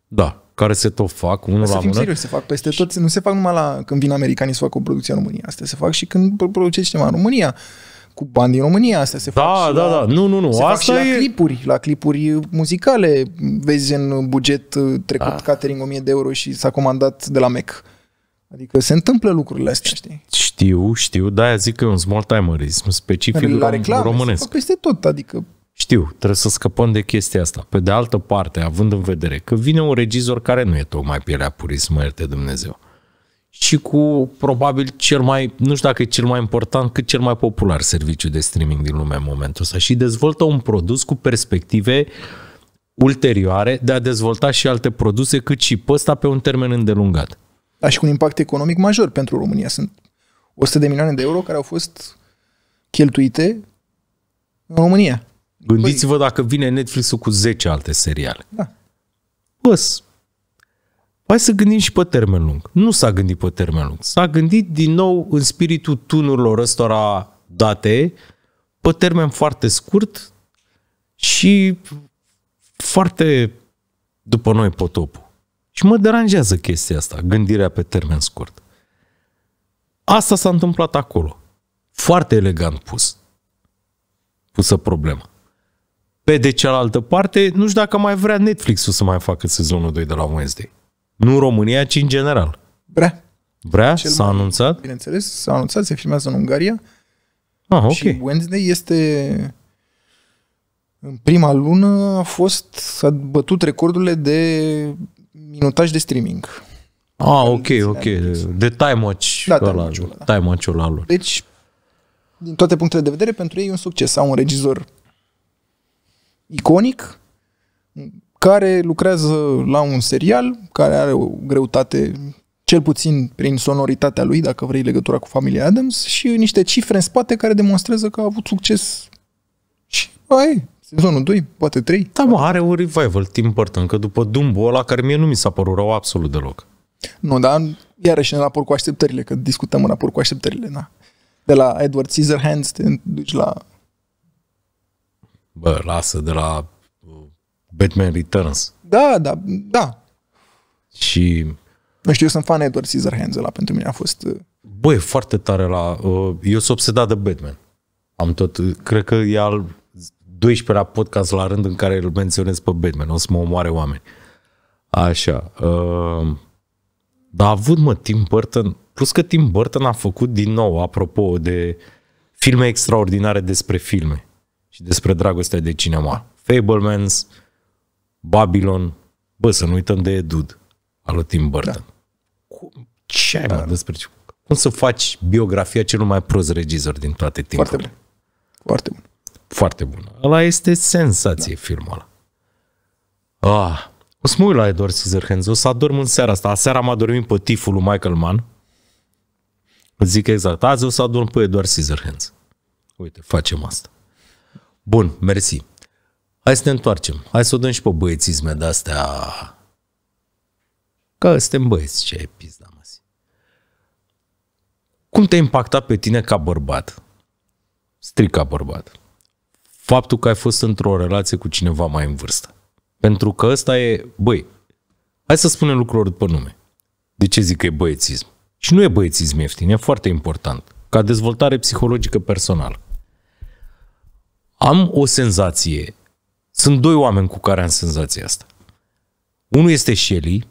Speaker 2: Da care se tot fac, unul la mână. Serios,
Speaker 1: se fac peste tot, nu se fac numai la când vin americanii să facă o producție în România. asta se fac și când produce cineva în România cu bani din România, asta se da, fac și da, la, da. Nu, nu, nu. Se asta fac și e... la clipuri, la clipuri muzicale. Vezi în buget uh, trecut da. catering 1000 de euro și s-a comandat de la Mac. Adică se întâmplă lucrurile astea, știi?
Speaker 2: Știu, știu, de zic că e un small timerism specific la reclame, românesc. Se fac
Speaker 1: peste tot, adică
Speaker 2: știu, trebuie să scăpăm de chestia asta. Pe de altă parte, având în vedere că vine un regizor care nu e tocmai pielea purismă, ierte Dumnezeu, și cu probabil cel mai, nu știu dacă e cel mai important, cât cel mai popular serviciu de streaming din lume în momentul ăsta și dezvoltă un produs cu perspective ulterioare de a dezvolta și alte produse, cât și pe ăsta pe un termen îndelungat.
Speaker 1: Da, și cu un impact economic major pentru România. Sunt 100 de milioane de euro care au fost cheltuite în România.
Speaker 2: Gândiți-vă dacă vine Netflix-ul cu 10 alte seriale.
Speaker 1: Da. Băs,
Speaker 2: hai să gândim și pe termen lung. Nu s-a gândit pe termen lung. S-a gândit din nou în spiritul tunurilor ăstora date, pe termen foarte scurt și foarte după noi potopul. Și mă deranjează chestia asta, gândirea pe termen scurt. Asta s-a întâmplat acolo. Foarte elegant pus. Pusă problema. Pe de cealaltă parte, nu știu dacă mai vrea netflix să mai facă sezonul 2 de la Wednesday. Nu în România, ci în general. Vrea. Vrea? s-a mai, anunțat?
Speaker 1: Bineînțeles, s-a anunțat, se filmează în Ungaria. Ah, ok. Și Wednesday este... În prima lună a fost, s-a bătut recordurile de minutaj de streaming. Ah, ok, ok. De time watch da, ăla, time watch-ul ăla. Da. Deci, din toate punctele de vedere, pentru ei e un succes. Au un regizor iconic care lucrează la un serial care are o greutate cel puțin prin sonoritatea lui, dacă vrei legătura cu familia Adams, și niște cifre în spate care demonstrează că a avut succes. Și ai,
Speaker 2: sezonul 2, poate 3. Da, mă, are un revival Tim Burton, că după Dumbo ăla care mie nu mi s-a părut rău absolut deloc.
Speaker 1: Nu, dar iarăși în raport cu așteptările, că discutăm în raport cu așteptările, na. De la Edward Scissorhands te duci la
Speaker 2: bă, lasă de la uh, Batman Returns.
Speaker 1: Da, da, da. Și... Nu știu, eu sunt fan Edward Scissorhands la pentru mine a fost... Uh,
Speaker 2: bă, e foarte tare la... Uh, eu sunt obsedat de Batman. Am tot... Cred că e al 12-lea podcast la rând în care îl menționez pe Batman. O să mă omoare oameni. Așa. dar a avut, mă, Tim Burton... Plus că Tim Burton a făcut din nou, apropo de filme extraordinare despre filme și despre dragostea de cinema. Fablemans, Babylon, bă, să nu uităm de Dude, al lui Tim Burton. Da. Cum, ce ai, da. mă, despre ce? Cum să faci biografia celui mai prost regizor din toate timpurile? Foarte bun. Foarte bun. Foarte bun. Ăla este sensație da. filmul ăla. Ah, o să mă uit la Edward Scissorhands, o să adorm în seara asta. Aseara m-a dormit pe tiful lui Michael Mann. Îți zic exact, azi o să adorm pe Edward Scissorhands. Uite, facem asta. Bun, mersi. Hai să ne întoarcem. Hai să o dăm și pe băiețisme de astea. Că suntem băieți, ce pizda măsi. Cum te-a impactat pe tine ca bărbat? Strict ca bărbat. Faptul că ai fost într-o relație cu cineva mai în vârstă. Pentru că ăsta e, băi, hai să spunem lucrurile după nume. De ce zic că e băiețism? Și nu e băiețism ieftin, e foarte important. Ca dezvoltare psihologică personală. Am o senzație. Sunt doi oameni cu care am senzația asta. Unul este Shelly,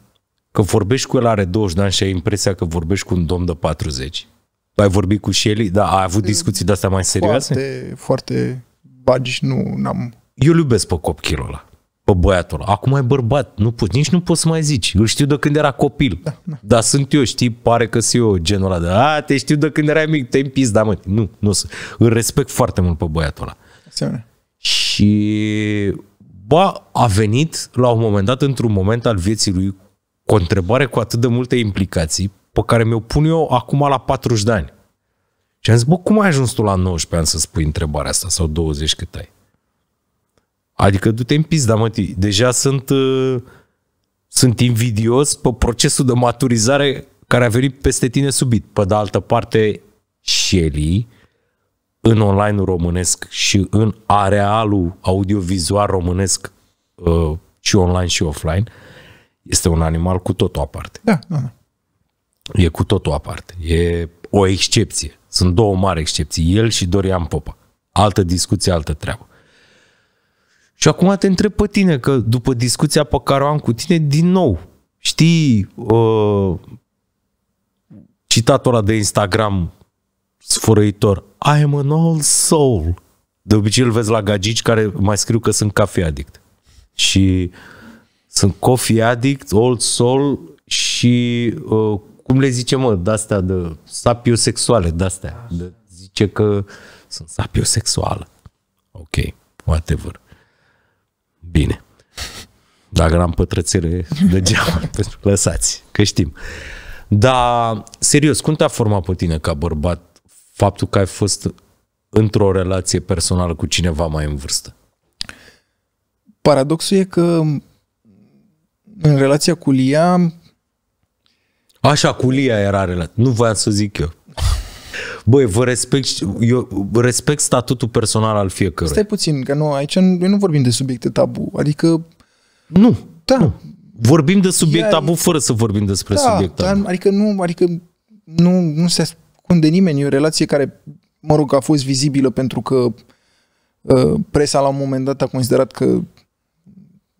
Speaker 2: că vorbești cu el are 20 de ani și ai impresia că vorbești cu un domn de 40. Ai vorbit cu Shelly? Da, ai avut discuții de-astea mai serioase?
Speaker 1: Foarte, foarte bagi, nu am
Speaker 2: Eu iubesc pe copilul ăla, pe băiatul ăla. Acum e bărbat, nu pot, nici nu poți să mai zici. Îl știu de când era copil. Da, da. Dar sunt eu, știi, pare că sunt eu genul ăla de a, te știu de când erai mic, te-ai împis, da mă. Nu, nu, îl respect foarte mult pe băiatul ăla.
Speaker 1: Asemenea. Și,
Speaker 2: ba, a venit la un moment dat, într-un moment al vieții lui, cu o întrebare cu atât de multe implicații, pe care mi-o pun eu acum la 40 de ani. Și am zis, bă, cum ai ajuns tu la 19 ani să spui întrebarea asta sau 20 cât ai? Adică du-te în pizda, mă, tii. Deja sunt, uh, sunt invidios pe procesul de maturizare care a venit peste tine subit. Pe de altă parte, uh, în online românesc și în arealul audiovizual românesc uh, și online și offline, este un animal cu totul aparte. Da, da, da. E cu totul aparte. E o excepție. Sunt două mari excepții, el și Dorian Popa. Altă discuție, altă treabă. Și acum te întreb pe tine, că după discuția pe care o am cu tine, din nou, știi uh, citatul ăla de Instagram sfărăitor. I am an old soul. De obicei îl vezi la gagici care mai scriu că sunt cafe addict. Și sunt coffee addict, old soul și uh, cum le zice, mă, de-astea de sapiosexuale, de-astea. De, zice că sunt sapiosexuală. Ok, whatever. Bine. Dacă n-am pătrățele geamă, lăsați, că știm. Dar, serios, cum te-a format pe tine ca bărbat faptul că ai fost într-o relație personală cu cineva mai în vârstă?
Speaker 1: Paradoxul e că în relația cu Lia...
Speaker 2: Așa, cu Lia era relația. Nu voiam să zic eu. Băi, vă respect, eu respect statutul personal al fiecăruia. Stai
Speaker 1: puțin, că nu, aici noi nu vorbim de subiecte tabu, adică... Nu, da. nu. Vorbim de subiect tabu fără să vorbim despre da, subiect tabu. Dar, adică nu, adică nu, nu se spun de nimeni, e o relație care, mă rog, a fost vizibilă pentru că uh, presa la un moment dat a considerat că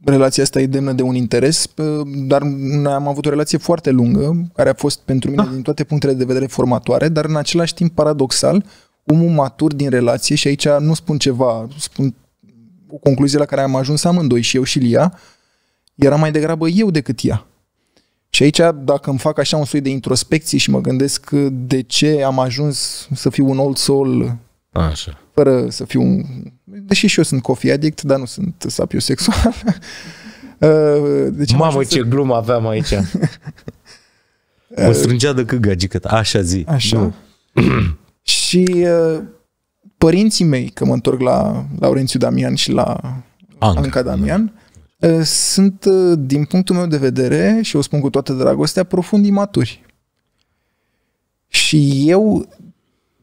Speaker 1: relația asta e demnă de un interes, uh, dar noi am avut o relație foarte lungă, care a fost pentru mine ah. din toate punctele de vedere formatoare, dar în același timp paradoxal, omul matur din relație, și aici nu spun ceva, spun o concluzie la care am ajuns amândoi, și eu și Lia, era mai degrabă eu decât ea. Și aici, dacă îmi fac așa un soi de introspecție și mă gândesc de ce am ajuns să fiu un old soul, așa. fără să fiu un... Deși și eu sunt coffee addict, dar nu sunt sapiosexual. deci Mamă, ce să... glumă aveam aici!
Speaker 2: mă uh, strângea de cât gagică, așa zi. Așa. Nu.
Speaker 1: și uh, părinții mei, că mă întorc la Laurențiu Damian și la Anca, Anca Damian, Eh, sunt, eh, din punctul meu de vedere, și o spun cu toată dragostea, profund imaturi. Și eu,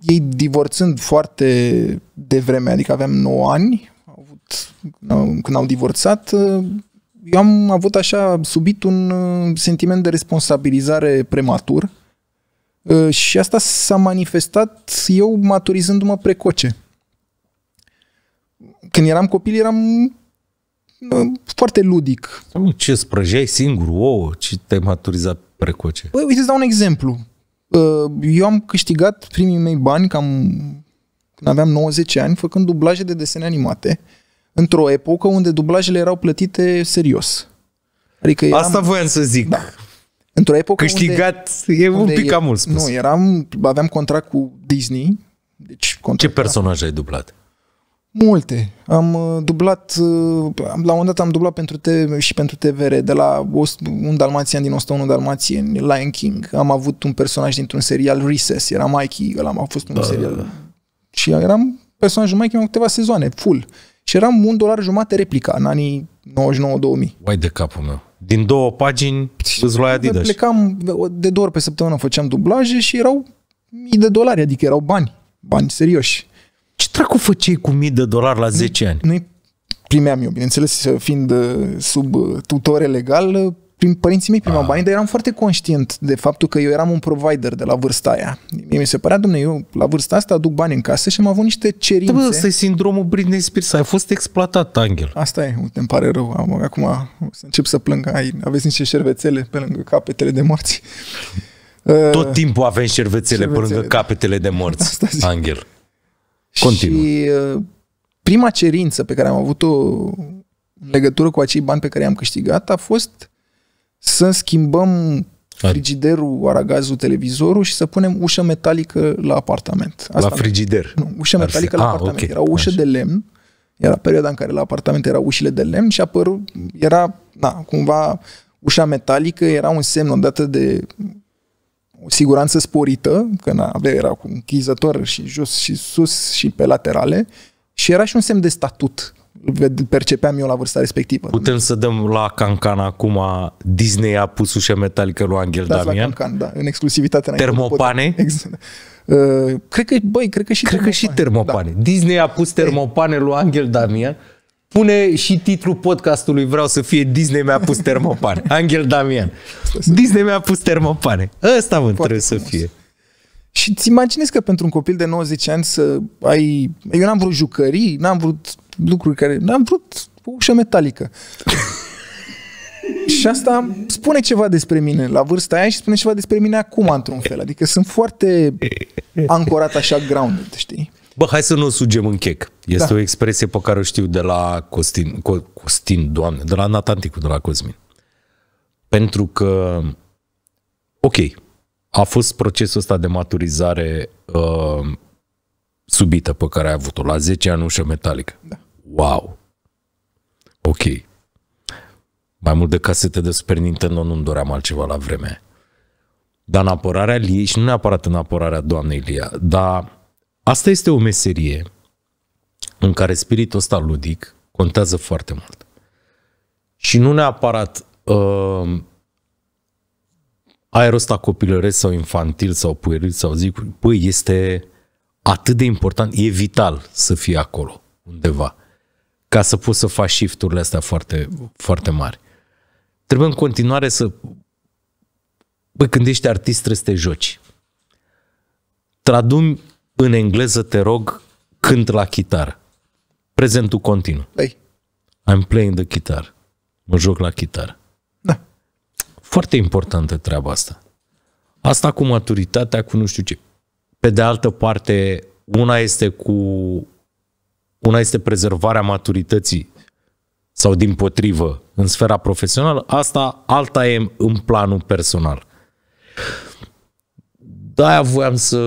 Speaker 1: ei divorțând foarte devreme, adică aveam 9 ani, avut, când au divorțat, eh, eu am avut așa subit un sentiment de responsabilizare prematur și asta s-a manifestat eu maturizându-mă precoce. Când eram copil eram Mm, foarte ludic. ce, sprăjeai singur ouă? Ce
Speaker 2: te-ai maturizat precoce?
Speaker 1: Păi, uite, dau un exemplu. Uh, eu am câștigat primii mei bani cam când aveam 90 ani, făcând dublaje de desene animate, într-o epocă unde dublajele erau plătite serios. Adică eram, Asta
Speaker 2: voiam să zic. Da. Într-o
Speaker 1: epocă Câștigat unde, e un pic cam mult spus. Nu, eram, aveam contract cu Disney.
Speaker 2: Deci contract, Ce personaj ai dublat?
Speaker 1: Multe. Am uh, dublat, uh, la un moment dat am dublat pentru te, și pentru TVR, de la un dalmațian din 101 dalmațieni, Lion King. Am avut un personaj dintr-un serial Recess, era Mikey, ăla a fost un da. da serial. Da. Și eram personajul Mikey, în câteva sezoane, full. Și eram un dolar jumate replica în anii 99-2000.
Speaker 2: Uai de capul meu. Din două pagini îți luai păi Adidas.
Speaker 1: Plecam de două ori pe săptămână, făceam dublaje și erau mii de dolari, adică erau bani, bani serioși. Ce dracu făceai cu mii de dolari la 10 ani? Nu-i Nu-i primeam eu, bineînțeles, fiind uh, sub uh, tutore legal, uh, prin părinții mei primeau ah. bani, dar eram foarte conștient de faptul că eu eram un provider de la vârsta aia. Mie mi se părea, domne, eu la vârsta asta aduc bani în casă și am avut niște cerințe. Da, ăsta e sindromul Britney Spears, ai fost exploatat, Angel. Asta e, uite, îmi pare rău, am, acum să încep să plâng, ai, aveți niște șervețele pe lângă capetele de morți. Tot
Speaker 2: timpul avem șervețele, șervețele pe lângă da. capetele de morți, Angel. Continuă.
Speaker 1: Și uh, prima cerință pe care am avut-o în legătură cu acei bani pe care i-am câștigat a fost să schimbăm frigiderul, aragazul, televizorul și să punem ușă metalică la apartament. Asta la frigider? Nu, ușă metalică la ah, apartament. Okay. Era o ușă Așa. de lemn, era perioada în care la apartament erau ușile de lemn și apărut, era, da, cumva, ușa metalică era un semn odată de o siguranță sporită, că na, avea, era cu închizător și jos și sus și pe laterale și era și un semn de statut percepeam eu la vârsta respectivă. Putem
Speaker 2: să dăm la Cancan acum Disney a pus ușa metalică lui Angel Dați Damian. la
Speaker 1: Cancan, da, în exclusivitate. Termopane?
Speaker 2: Exact. Uh, cred că, băi, cred că și cred termopane. Că și termopane. Da. Disney a pus termopane lui Angel Damian. Pune și titlul podcastului Vreau să fie Disney mi-a pus termopane. Angel Damian. Disney mi-a pus termopane. Ăsta mă trebuie frumos. fie.
Speaker 1: Și ți imaginezi că pentru un copil de 90 ani să ai... Eu n-am vrut jucării, n-am vrut lucruri care... N-am vrut o ușă metalică. și asta spune ceva despre mine la vârsta aia și spune ceva despre mine acum într-un fel. Adică sunt foarte ancorat așa grounded, știi?
Speaker 2: Bă, hai să nu sugem în chec. Este da. o expresie pe care o știu de la Costin, Co- Costin, doamne, de la Natanticu, de la Cosmin. Pentru că, ok, a fost procesul ăsta de maturizare uh, subită pe care ai avut-o, la 10 ani ușă metalică. Da. Wow! Ok. Mai mult de casete de Super Nintendo nu-mi doream altceva la vremea Dar în apărarea Liei, și nu neapărat în apărarea doamnei Lia, dar Asta este o meserie în care spiritul ăsta ludic contează foarte mult. Și nu neapărat uh, aerul ăsta copilăresc sau infantil sau pueril sau zic, păi este atât de important, e vital să fie acolo undeva ca să poți să faci shifturile astea foarte, foarte mari. Trebuie în continuare să... Păi când ești artist trebuie să te joci. Tradumi în engleză, te rog, cânt la chitară. Prezentul continuu. Play. Păi. I'm playing the guitar. Mă joc la chitară. Da. Foarte importantă treaba asta. Asta cu maturitatea, cu nu știu ce. Pe de altă parte, una este cu una este prezervarea maturității sau din potrivă în sfera profesională, asta alta e în planul personal. Da, voiam să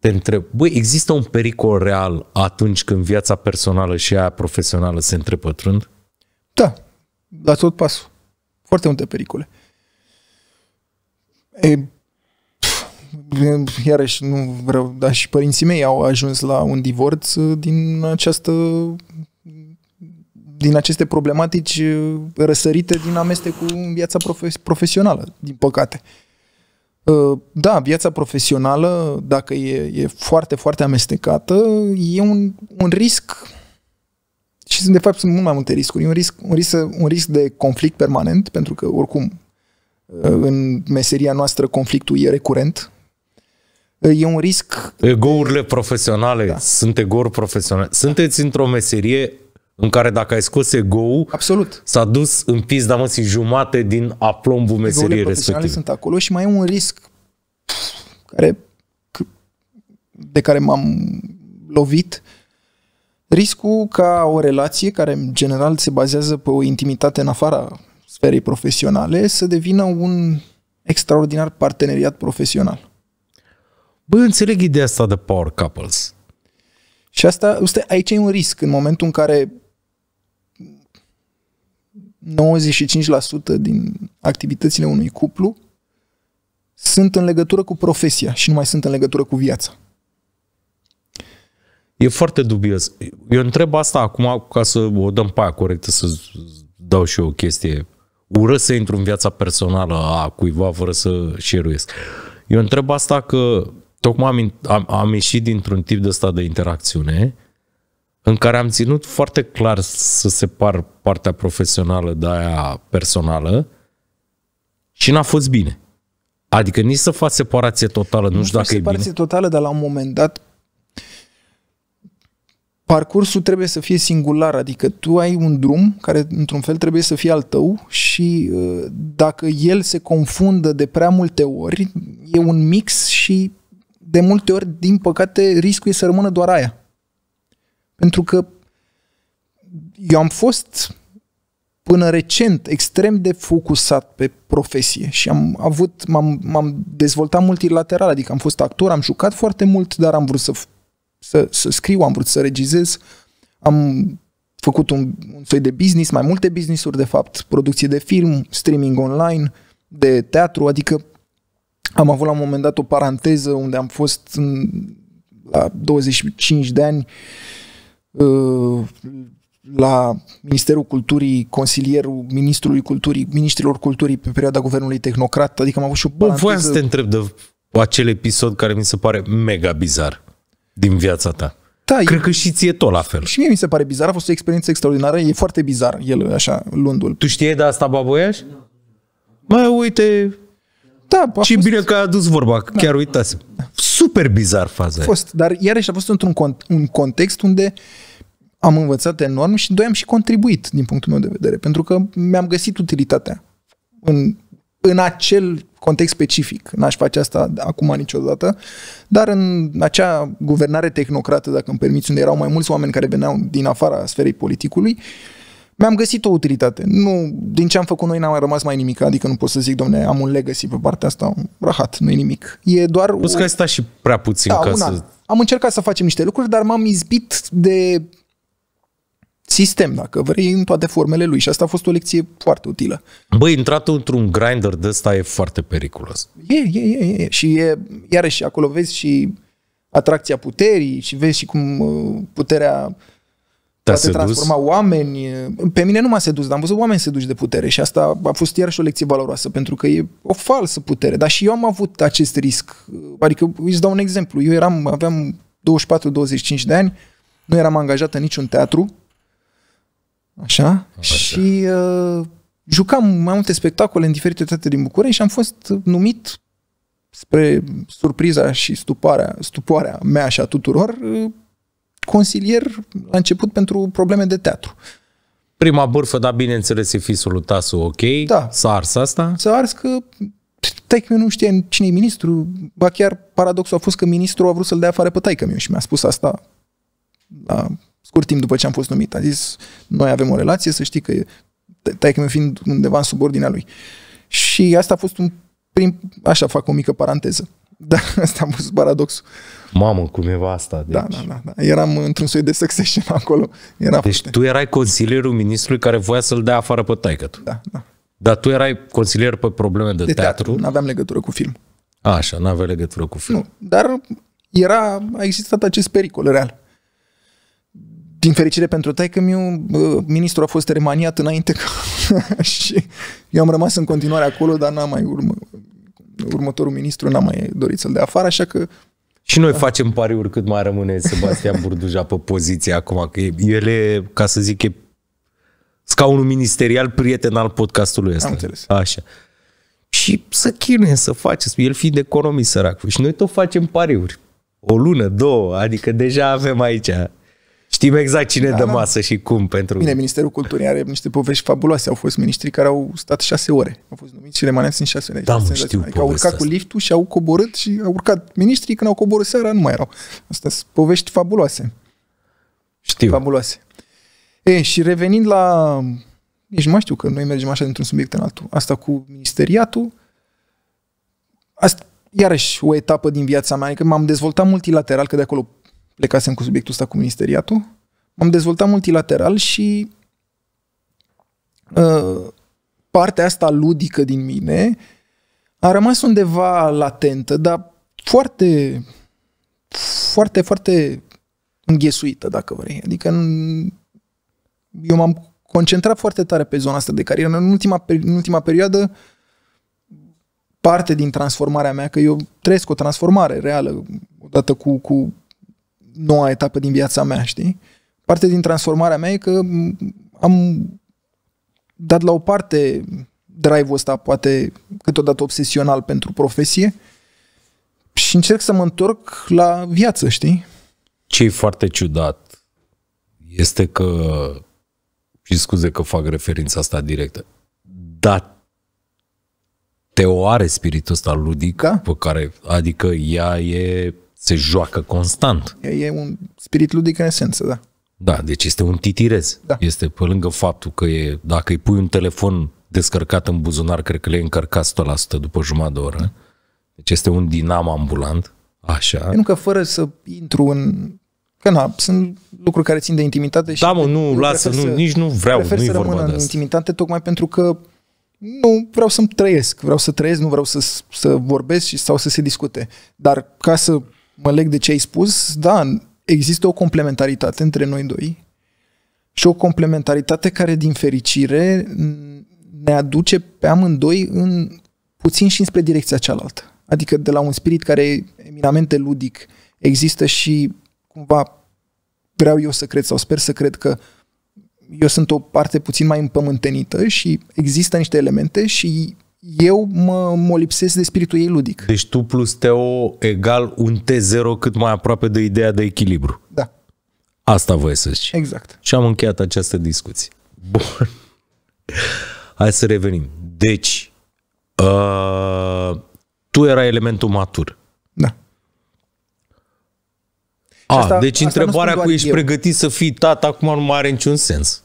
Speaker 2: te întreb, băi, există un pericol real atunci când viața personală și aia profesională se întrepătrund?
Speaker 1: Da, la tot pasul. Foarte multe pericole. E, iarăși nu vreau, dar și părinții mei au ajuns la un divorț uh, din această din aceste problematici uh, răsărite din amestecul în viața profes- profesională, din păcate. Uh, Uh, da, viața profesională, dacă e, e foarte, foarte amestecată, e un, un risc și de fapt sunt mult mai multe riscuri. E un risc, un risc, un risc de conflict permanent, pentru că oricum uh, în meseria noastră conflictul e recurent. Uh, e un risc...
Speaker 2: Egourile profesionale, da. sunt egouri profesionale. Sunteți într-o meserie în care dacă ai scos ego Absolut. s-a dus în pizda măsii jumate din aplombul meseriei respective. sunt
Speaker 1: acolo și mai e un risc care, de care m-am lovit. Riscul ca o relație care în general se bazează pe o intimitate în afara sferei profesionale să devină un extraordinar parteneriat profesional. Bă, înțeleg ideea asta de power couples. Și asta, asta, aici e un risc în momentul în care 95% din activitățile unui cuplu sunt în legătură cu profesia și nu mai sunt în legătură cu viața.
Speaker 2: E foarte dubios. Eu întreb asta acum ca să o dăm pe aia corectă, să dau și eu o chestie. Urăsc să intru în viața personală a cuiva fără să șeruiesc. Eu întreb asta că tocmai am, am, am ieșit dintr-un tip de stat de interacțiune uh, în care am ținut foarte clar să separ partea profesională de aia personală și n-a fost bine. Adică nici să faci separație totală, nu, nu știu dacă e bine. separație
Speaker 1: totală, dar la un moment dat parcursul trebuie să fie singular, adică tu ai un drum care într-un fel trebuie să fie al tău și uh, dacă el se confundă de prea multe ori, e un mix și de multe ori, din păcate, riscul e să rămână doar aia. Pentru că eu am fost până recent extrem de focusat pe profesie și am avut, m-am, m-am dezvoltat multilateral, adică am fost actor, am jucat foarte mult, dar am vrut să, să, să scriu, am vrut să regizez, am făcut un, un soi de business, mai multe businessuri de fapt, producție de film, streaming online, de teatru, adică am avut la un moment dat o paranteză unde am fost în, la 25 de ani uh, Uh, la Ministerul Culturii, consilierul Ministrului Culturii, Ministrilor Culturii pe perioada guvernului tehnocrat, adică am avut și o Bă, voiam să te
Speaker 2: întreb de acel episod care mi se pare mega bizar din viața ta. Da, Cred e... că și ție tot la fel.
Speaker 1: Și mie mi se pare bizar, a fost o experiență extraordinară, e foarte bizar el, așa, luându Tu știi de asta, Baboiaș? Mai uite, da, a Și fost... bine
Speaker 2: că a adus vorba, da. chiar uitați. Super bizar faza a
Speaker 1: fost, dar iarăși a fost într-un con- un context unde am învățat enorm și doi am și contribuit din punctul meu de vedere, pentru că mi-am găsit utilitatea în, în acel context specific. N-aș face asta acum niciodată, dar în acea guvernare tehnocrată, dacă îmi permiți, unde erau mai mulți oameni care veneau din afara sferei politicului, uh, mi-am găsit o utilitate. Nu, din ce am făcut noi n-am mai rămas mai nimic, adică nu pot să zic, domne, am un legacy pe partea asta, rahat, nu e nimic. E doar... Plus că ai stat și prea puțin da, ca să... Am încercat să facem niște lucruri, dar m-am izbit de sistem, dacă vrei, în toate formele lui și asta a fost o lecție foarte utilă.
Speaker 2: Băi, intrat într-un grinder de ăsta e foarte periculos.
Speaker 1: E, e, e, e. Și e, iarăși acolo vezi și atracția puterii și vezi și cum uh, puterea te-a poate sedus? transforma oameni. Pe mine nu m-a sedus, dar am văzut oameni seduși de putere și asta a fost iarăși o lecție valoroasă, pentru că e o falsă putere. Dar și eu am avut acest risc. Adică îți dau un exemplu. Eu eram, aveam 24-25 de ani, nu eram angajat în niciun teatru, așa, așa. și uh, jucam mai multe spectacole în diferite teatre din București și am fost numit spre surpriza și stuparea, stupoarea mea și a tuturor, uh, consilier la început pentru probleme de teatru.
Speaker 2: Prima bârfă, da, bineînțeles, e fisul Tasu, ok? Da. S-a ars asta? S-a ars
Speaker 1: că taică nu știe cine e ministru, ba chiar paradoxul a fost că ministrul a vrut să-l dea afară pe taică meu și mi-a spus asta la scurt timp după ce am fost numit. A zis, noi avem o relație, să știi că taică meu fiind undeva în subordinea lui. Și asta a fost un prim, așa fac o mică paranteză. Da, asta am văzut paradoxul. Mamă, cum e asta? Da, deci. Da, da, da, da. Eram într-un soi de succession acolo. Era
Speaker 2: deci foarte... tu erai consilierul ministrului care voia să-l dea afară pe taică Da, da. Dar tu erai consilier pe probleme de, de
Speaker 1: teatru. teatru. Nu aveam legătură cu film. A, așa, nu avea legătură cu film. Nu, dar era, a existat acest pericol real. Din fericire pentru tăi că miu, ministrul a fost remaniat înainte ca... și eu am rămas în continuare acolo, dar n-am mai urmă, următorul ministru n-a mai dorit să-l dea afară, așa că
Speaker 2: și noi facem pariuri cât mai rămâne Sebastian Burduja pe poziție acum, că el e, ca să zic, e scaunul ministerial prieten al podcastului ăsta. Am înțeles. Așa. Și să chinuie, să face, El fiind economist sărac. Și noi tot facem pariuri. O lună, două, adică deja avem aici Știm exact cine da, dă da. masă și cum pentru... Bine,
Speaker 1: Ministerul Culturii are niște povești fabuloase. Au fost miniștri care au stat șase ore. Au fost numiți și remaneați în șase ore. Da, mă, știu adică au urcat asta. cu liftul și au coborât și au urcat ministrii când au coborât seara, nu mai erau. Asta sunt povești fabuloase. Știu. Fabuloase. E, și revenind la... Nici nu mai știu că noi mergem așa dintr-un subiect în altul. Asta cu ministeriatul, asta, iarăși o etapă din viața mea, adică m-am dezvoltat multilateral, că de acolo plecasem cu subiectul ăsta cu ministeriatul, m-am dezvoltat multilateral și uh, partea asta ludică din mine a rămas undeva latentă, dar foarte, foarte, foarte înghesuită, dacă vrei. Adică eu m-am concentrat foarte tare pe zona asta de carieră. În ultima, în ultima perioadă, parte din transformarea mea, că eu trăiesc o transformare reală, odată cu, cu noua etapă din viața mea, știi? Parte din transformarea mea e că am dat la o parte drive-ul ăsta, poate câteodată obsesional pentru profesie și încerc să mă întorc la viață, știi? ce e foarte ciudat este că,
Speaker 2: și scuze că fac referința asta directă, dar te o are spiritul ăsta ludic da? pe care, adică ea e se joacă constant.
Speaker 1: E, e un spirit
Speaker 2: ludic în esență, da. Da, deci este un titirez. Da. Este pe lângă faptul că e, dacă îi pui un telefon descărcat în buzunar, cred că le-ai încărcat 100% după jumătate de oră. Deci este un dinam ambulant, așa. Pentru
Speaker 1: că fără să intru în... Că na, sunt lucruri care țin de intimitate și... Da, mă, nu, lasă, nu, să, nici nu vreau, nu e vorba de asta. în intimitate tocmai pentru că nu vreau să-mi trăiesc, vreau să trăiesc, nu vreau să, să vorbesc și, sau să se discute. Dar ca să mă leg de ce ai spus, da, există o complementaritate între noi doi și o complementaritate care, din fericire, ne aduce pe amândoi în puțin și înspre direcția cealaltă. Adică de la un spirit care e eminamente ludic, există și cumva vreau eu să cred sau sper să cred că eu sunt o parte puțin mai împământenită și există niște elemente și eu mă, mă lipsesc de spiritul ei ludic.
Speaker 2: Deci tu plus Teo egal un T0 cât mai aproape de ideea de echilibru. Da. Asta voi să zici. Exact. Și am încheiat această discuție. Bun. Hai să revenim. Deci, uh, tu erai elementul matur. Da. A, asta, deci asta întrebarea cu ești eu. pregătit să fii tată acum nu mai are niciun sens.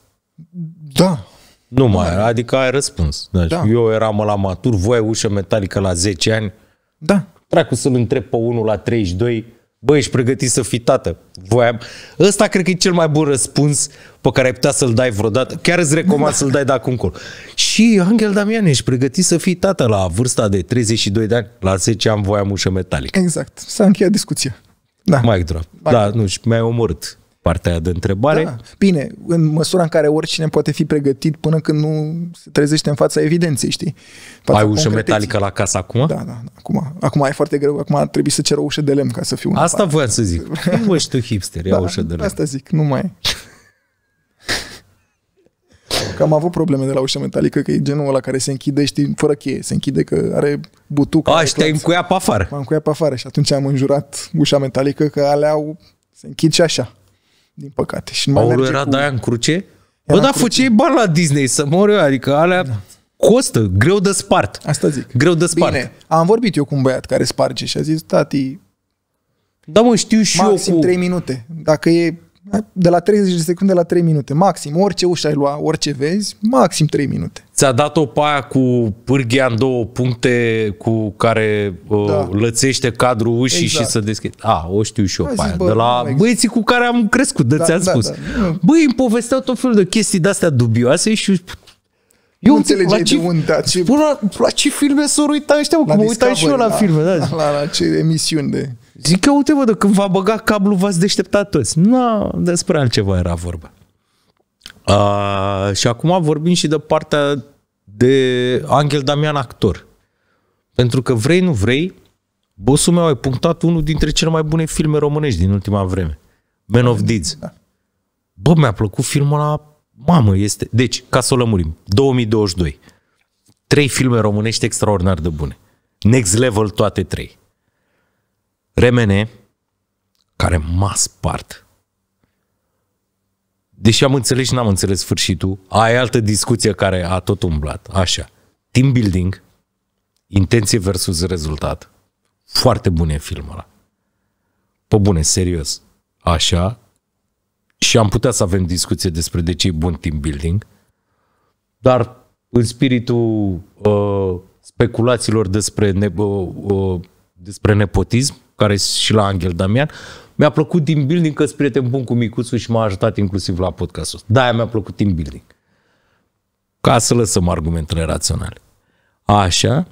Speaker 2: Da, nu mai era, adică ai răspuns. Deci, da. Eu eram la matur, voi ușă metalică la 10 ani. Da. Dracu să-l întreb pe unul la 32, băi, ești pregătit să fii tată. Voi am... Ăsta cred că e cel mai bun răspuns pe care ai putea să-l dai vreodată. Chiar îți recomand da. să-l dai dacă încolo. Și Angel Damian, ești pregătit să fii tată la vârsta de 32 de ani? La 10 am ușă metalică.
Speaker 1: Exact. S-a încheiat discuția.
Speaker 2: Da. Mic drop. Mic da, nu, și mi-ai omorât partea aia de întrebare. Da.
Speaker 1: Bine, în măsura în care oricine poate fi pregătit până când nu se trezește în fața evidenței, știi? Fața ai ușă
Speaker 2: metalică la casă acum? Da, da, da.
Speaker 1: Acum, acum e foarte greu, acum trebuie să cer o ușă de lemn ca să fiu Asta
Speaker 2: voiam să zic. nu ești tu hipster, ia da, ușă de lemn. Asta
Speaker 1: zic, nu mai Că am avut probleme de la ușa metalică, că e genul ăla care se închide, știi, fără cheie, se închide că are butuc. A, și te-ai încuiat pe afară. M-am încuiat pe afară și atunci am înjurat ușa metalică că alea au, se închid și așa din păcate. Și nu Paolo era cu...
Speaker 2: de aia în cruce? Bă, dar făceai bani la Disney să mor eu, adică alea da. costă, greu de spart. Asta zic. Greu de spart. Bine,
Speaker 1: am vorbit eu cu un băiat care sparge și a zis, tati, da, mă, știu și maxim eu cu... 3 minute. Dacă e de la 30 de secunde la 3 minute, maxim. Orice ușă ai lua, orice vezi, maxim 3 minute.
Speaker 2: Ți-a dat-o pe aia cu pârghia în două puncte cu care uh, da. lățește cadrul ușii exact. și să deschide. A, o știu și eu pe aia. Zis, bă, de la băieții cu care am crescut, de da, ți-am da, spus. Da, da. Băi, îmi povesteau tot felul de chestii de-astea
Speaker 1: dubioase și eu înțelegeai la ce, de unde, da, ce... la, la ce filme s-au uitat ăștia, mă, că mă uitam și eu la, la filme. Da. La, da. la, la ce emisiuni de... Zic că, uite, văd, când va băga
Speaker 2: cablu, v-ați deșteptat toți. Nu, despre altceva era vorba. A, și acum vorbim și de partea de Angel Damian actor. Pentru că vrei, nu vrei, bossul meu a punctat unul dintre cele mai bune filme românești din ultima vreme. Man of da. Deeds. Bă, mi-a plăcut filmul ăla Mamă, este... Deci, ca să o lămurim, 2022. Trei filme românești extraordinar de bune. Next level toate trei. Remene, care m-a spart. Deși am înțeles și n-am înțeles sfârșitul, ai altă discuție care a tot umblat. Așa. Team building, intenție versus rezultat. Foarte bune filmul ăla. Pă bune, serios. Așa, și am putea să avem discuție despre de ce e bun team building, dar în spiritul uh, speculațiilor despre, ne, uh, uh, despre nepotism, care și la Angel Damian, mi-a plăcut team building că sunt prieten bun cu micuțul și m-a ajutat inclusiv la podcastul ăsta. Da, mi-a plăcut team building. Ca să lăsăm argumentele raționale. Așa.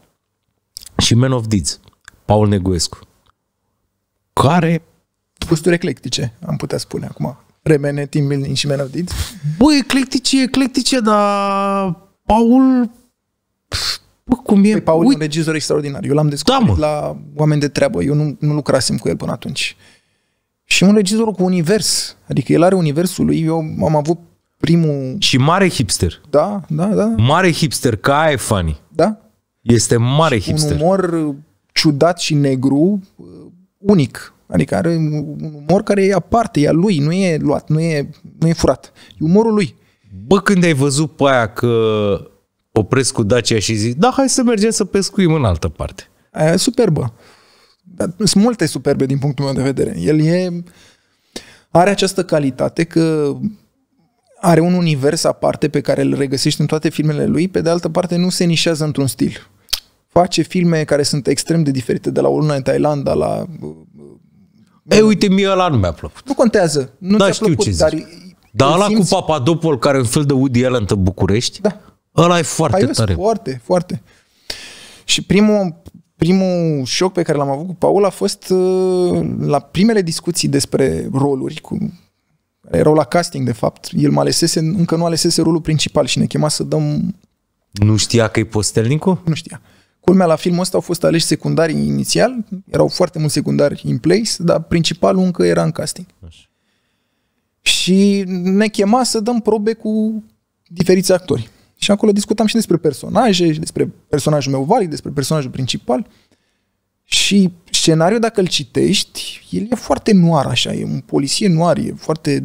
Speaker 1: Și Man of Deeds, Paul Neguescu, care... Gusturi eclectice, am putea spune acum remene, team building și man of Bă, eclectice, eclectice, dar Paul... Bă, cum e? Păi Paul Ui... e un regizor extraordinar. Eu l-am descoperit da, la oameni de treabă. Eu nu, nu lucrasem cu el până atunci. Și un regizor cu univers. Adică el are universul lui. Eu am avut primul... Și mare hipster. Da, da, da.
Speaker 2: Mare hipster, ca e funny. Da. Este mare și hipster. un
Speaker 1: umor ciudat și negru, uh, unic. Adică are un umor care e aparte, e a lui, nu e luat, nu e, nu e furat. E umorul lui. Bă, când
Speaker 2: ai văzut pe aia că opresc cu Dacia și zic, da, hai să mergem să pescuim în altă
Speaker 1: parte. Aia e superbă. sunt multe superbe din punctul meu de vedere. El e, are această calitate că are un univers aparte pe care îl regăsești în toate filmele lui, pe de altă parte nu se nișează într-un stil. Face filme care sunt extrem de diferite, de la o lună în Thailanda la E, uite, mie ăla
Speaker 2: nu mi-a plăcut. Nu contează. Nu da, știu plăcut, ce zici. Dar, dar ăla simți... cu Papadopol, care e un fel de Woody Allen în București, da. ăla e foarte Hai tare.
Speaker 1: Foarte, foarte. Și primul, primul șoc pe care l-am avut cu Paul a fost uh, la primele discuții despre roluri, cu, erau la casting, de fapt. El m-a alesese, încă nu alesese rolul principal și ne chema să dăm...
Speaker 2: Nu știa că e postelnicul. Nu știa.
Speaker 1: Culmea, la filmul ăsta au fost aleși secundari inițial, erau foarte mulți secundari in place, dar principalul încă era în casting. Așa. Și ne chema să dăm probe cu diferiți actori. Și acolo discutam și despre personaje, și despre personajul meu valid, despre personajul principal. Și scenariul, dacă îl citești, el e foarte noir așa, e un poliție noir, e foarte,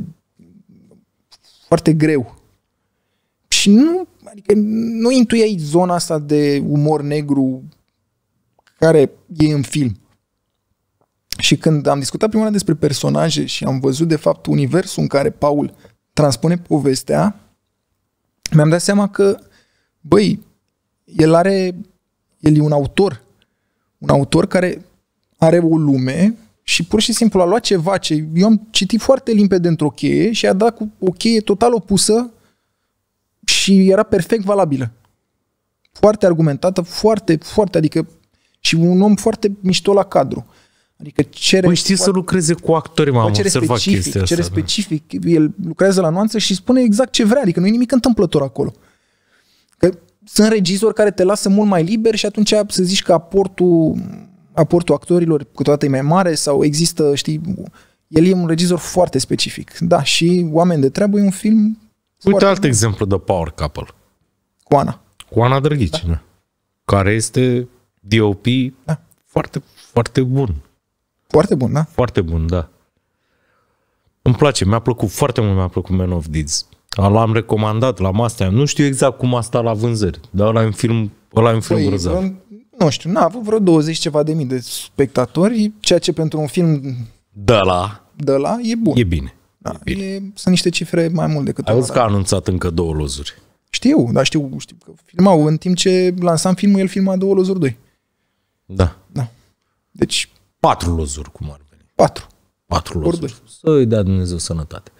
Speaker 1: foarte greu. Și nu adică nu intuiai zona asta de umor negru care e în film. Și când am discutat prima dată despre personaje și am văzut de fapt universul în care Paul transpune povestea, mi-am dat seama că, băi, el are, el e un autor, un autor care are o lume și pur și simplu a luat ceva ce eu am citit foarte limpede într-o cheie și a dat cu o cheie total opusă și era perfect valabilă. Foarte argumentată, foarte, foarte, adică și un om foarte mișto la cadru. Adică cere... Păi știi să lucreze cu actori,
Speaker 2: m-am cere observat specific, chestia asta. Cere da.
Speaker 1: specific, da. el lucrează la nuanță și spune exact ce vrea, adică nu e nimic întâmplător acolo. Că sunt regizori care te lasă mult mai liber și atunci să zici că aportul, aportul actorilor câteodată e mai mare sau există, știi, el e un regizor foarte specific. Da, și Oameni de treabă e un film Uite alt exemplu de power couple. Cu Ana. Cu Ana da. care este
Speaker 2: DOP da. foarte, foarte bun. Foarte bun, da? Foarte bun, da. Îmi place, mi-a plăcut, foarte mult mi-a plăcut Man of Deeds. L-am recomandat, la Mastea. Nu știu exact cum a stat la vânzări, dar ăla e un film, ăla e un film păi, În,
Speaker 1: nu știu, n-a avut vreo 20 ceva de mii de spectatori, ceea ce pentru un film...
Speaker 2: De la...
Speaker 1: De la, e bun. E bine. Da, Bine. e, sunt niște cifre mai mult decât... Auzi că a anunțat încă două lozuri. Știu, dar știu, știu că filmau. În timp ce lansam filmul, el filma două lozuri, doi.
Speaker 2: Da. Da. Deci... Patru lozuri, cum ar veni. Patru. Patru lozuri. Să-i dea Dumnezeu sănătate.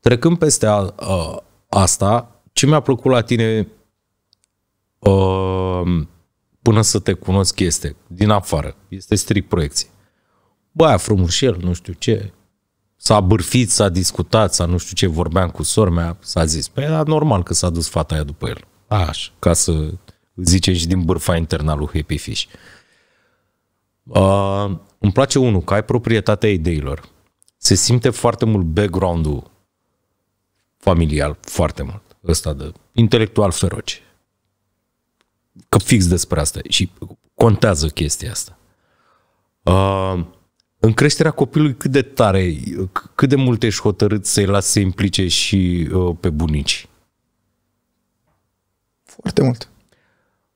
Speaker 2: Trecând peste a, a, asta, ce mi-a plăcut la tine a, până să te cunosc este, din afară, este strict proiecție. Bă, frumușel, nu știu ce, S-a bârfit, s-a discutat, s-a nu știu ce, vorbeam cu sormea, s-a zis. Păi era normal că s-a dus fata aia după el. Așa. Ca să zicem și din bârfa interna lui Happy Fish. Uh, îmi place unul, că ai proprietatea ideilor. Se simte foarte mult background-ul familial, foarte mult. Ăsta de intelectual feroce. Că fix despre asta. Și contează chestia asta. Uh, în creșterea copilului cât de tare, cât de mult ești hotărât să-i lași să implice și uh, pe bunici?
Speaker 1: Foarte mult.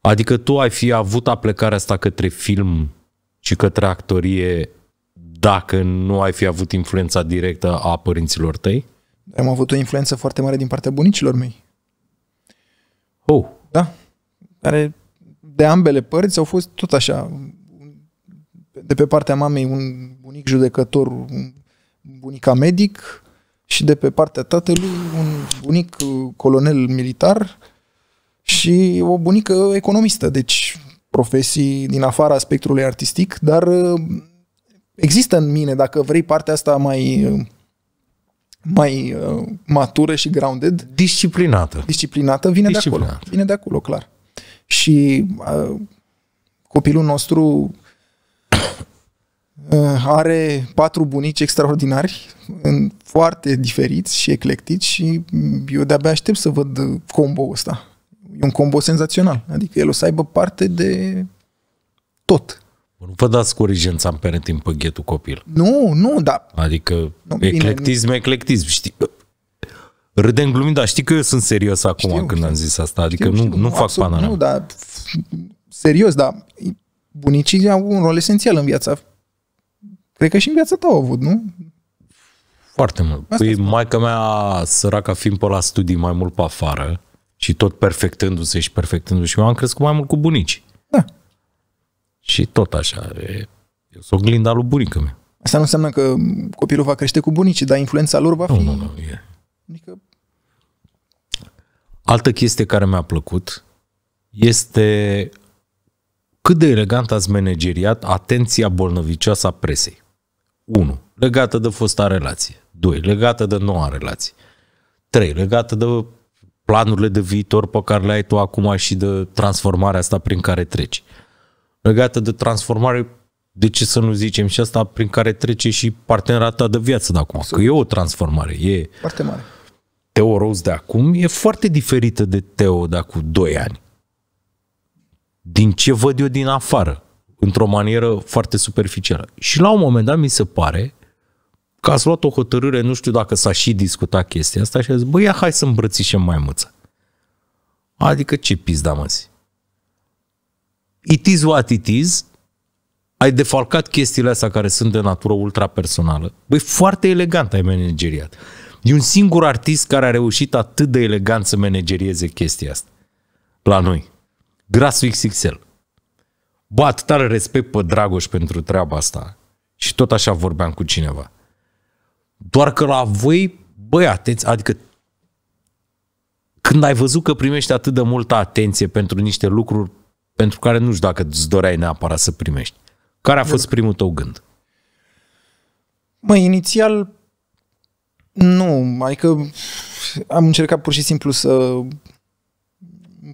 Speaker 2: Adică tu ai fi avut aplecarea asta către film și către actorie dacă nu ai fi avut influența directă a părinților tăi?
Speaker 1: Am avut o influență foarte mare din partea bunicilor mei. Oh. Da. Care de ambele părți au fost tot așa de pe partea mamei un bunic judecător, un bunica medic și de pe partea tatălui un bunic colonel militar și o bunică economistă, deci profesii din afara spectrului artistic, dar uh, există în mine, dacă vrei, partea asta mai uh, mai uh, matură și grounded. Disciplinată. Disciplinată vine Disciplinată. de acolo. Vine de acolo, clar. Și uh, copilul nostru uh, Eh, are patru bunici extraordinari, foarte diferiți și eclectici și eu de-abia aștept să văd combo ăsta. E un combo senzațional, adică el o să aibă parte de
Speaker 2: tot. Nu vă dați cu origența în parenting pe ghetul copil.
Speaker 1: Nu, nu, da.
Speaker 2: Adică nu, eclectism, bine, eclectism, știi? Râdem glumim, dar știi că eu sunt serios acum știu, când știu, am zis asta. Adică știu, nu, știu, nu fac absolut, pana Nu,
Speaker 1: dar serios, dar bunicii au un rol esențial în viața. Cred că și în viața ta au avut, nu?
Speaker 2: Foarte mult. Asta păi maica mea, săraca fiind pe la studii mai mult pe afară și tot perfectându-se și perfectându-se, eu am crescut mai mult cu bunici. Da. Și tot așa. eu sunt oglinda lui bunica mea.
Speaker 1: Asta nu înseamnă că copilul va crește cu bunicii, dar influența lor va fi... Nu, nu, nu. E... Adică...
Speaker 2: Altă chestie care mi-a plăcut este cât de elegant ați manageriat atenția bolnăvicioasă a presei? 1. Legată de fosta relație. 2. Legată de noua relație. 3. Legată de planurile de viitor pe care le ai tu acum și de transformarea asta prin care treci. Legată de transformare, de ce să nu zicem și asta prin care trece și partenera ta de viață de acum. Că e o transformare. E... Foarte mare. Teo Rose de acum e foarte diferită de Teo de acum 2 ani din ce văd eu din afară, într-o manieră foarte superficială. Și la un moment dat mi se pare că ați luat o hotărâre, nu știu dacă s-a și discutat chestia asta și a zis, băi, ia hai să îmbrățișem maimuța. Adică ce pizda zi? It is what it is, ai defalcat chestiile astea care sunt de natură ultrapersonală. Băi, foarte elegant ai manageriat. E un singur artist care a reușit atât de elegant să managerieze chestia asta. La noi grasul XXL. Bă, atâta respect pe Dragoș pentru treaba asta. Și tot așa vorbeam cu cineva. Doar că la voi, băi, atenți, adică când ai văzut că primești atât de multă atenție pentru niște lucruri pentru care nu știu dacă îți doreai neapărat să primești, care a fost Bun. Da. primul tău gând?
Speaker 1: Mă, inițial nu, adică am încercat pur și simplu să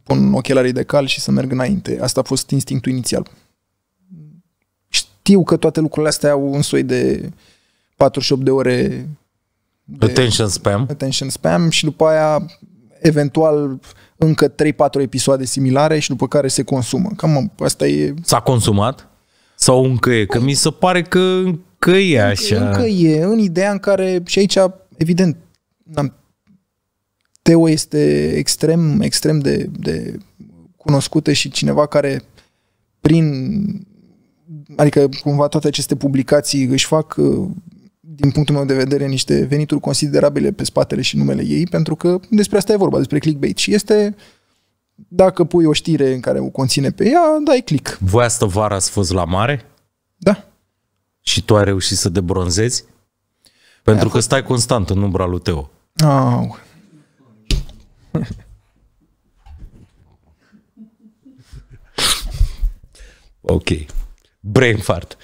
Speaker 1: pun ochelarii de cal și să merg înainte. Asta a fost instinctul inițial. Știu că toate lucrurile astea au un soi de 48 de ore
Speaker 2: de attention spam.
Speaker 1: Attention spam și după aia eventual încă 3-4 episoade similare și după care se consumă. Cam asta e...
Speaker 2: S-a consumat? Sau încă e? Că păi- mi se pare că încă e așa. Încă, încă
Speaker 1: e, în ideea în care, și aici, evident, n-am Teo este extrem, extrem de, de cunoscută și cineva care prin, adică cumva toate aceste publicații își fac uh, din punctul meu de vedere niște venituri considerabile pe spatele și numele ei, pentru că despre asta e vorba, despre clickbait și este dacă pui o știre în care o conține pe ea, dai click.
Speaker 2: Voi asta vara ați fost la mare? Da. Și tu ai reușit să debronzezi? Pentru Aia că stai constant în umbra lui Teo.
Speaker 1: Au,
Speaker 2: ok. Brain fart.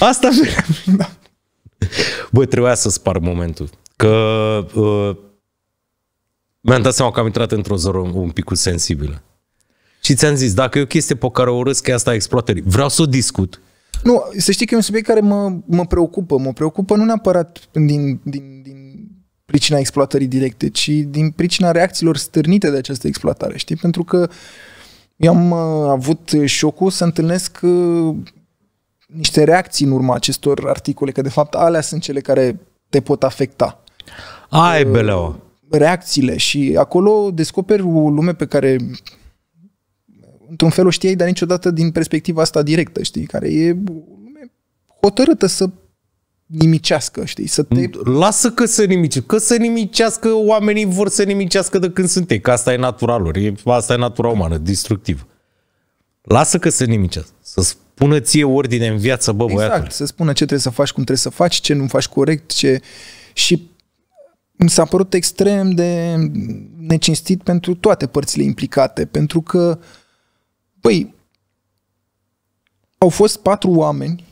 Speaker 2: Asta vreau. Da. Bă, trebuia să spar momentul. Că uh, mi-am dat seama că am intrat într-o zonă un pic sensibilă. Și ți-am zis, dacă e o chestie pe care o urăsc, e asta exploatării. Vreau să o discut.
Speaker 1: Nu, să știi că e un subiect care mă, mă preocupă. Mă preocupă nu neapărat din, din, din pricina exploatării directe, ci din pricina reacțiilor stârnite de această exploatare, știi? Pentru că eu am uh, avut șocul să întâlnesc uh, niște reacții în urma acestor articole, că de fapt alea sunt cele care te pot afecta. Ai, uh, beleu! Reacțiile și acolo descoperi o lume pe care într-un fel o știai, dar niciodată din perspectiva asta directă, știi, care e o lume hotărâtă să nimicească, știi? Să te... Lasă
Speaker 2: că să nimicească, că să nimicească oamenii vor să nimicească de când sunt ei, că asta e natura lor, asta e natura umană, destructiv. Lasă că să nimicească, să spună ție ordine în viață, bă, exact,
Speaker 1: să spună ce trebuie să faci, cum trebuie să faci, ce nu faci corect, ce... Și mi s-a părut extrem de necinstit pentru toate părțile implicate, pentru că, băi, au fost patru oameni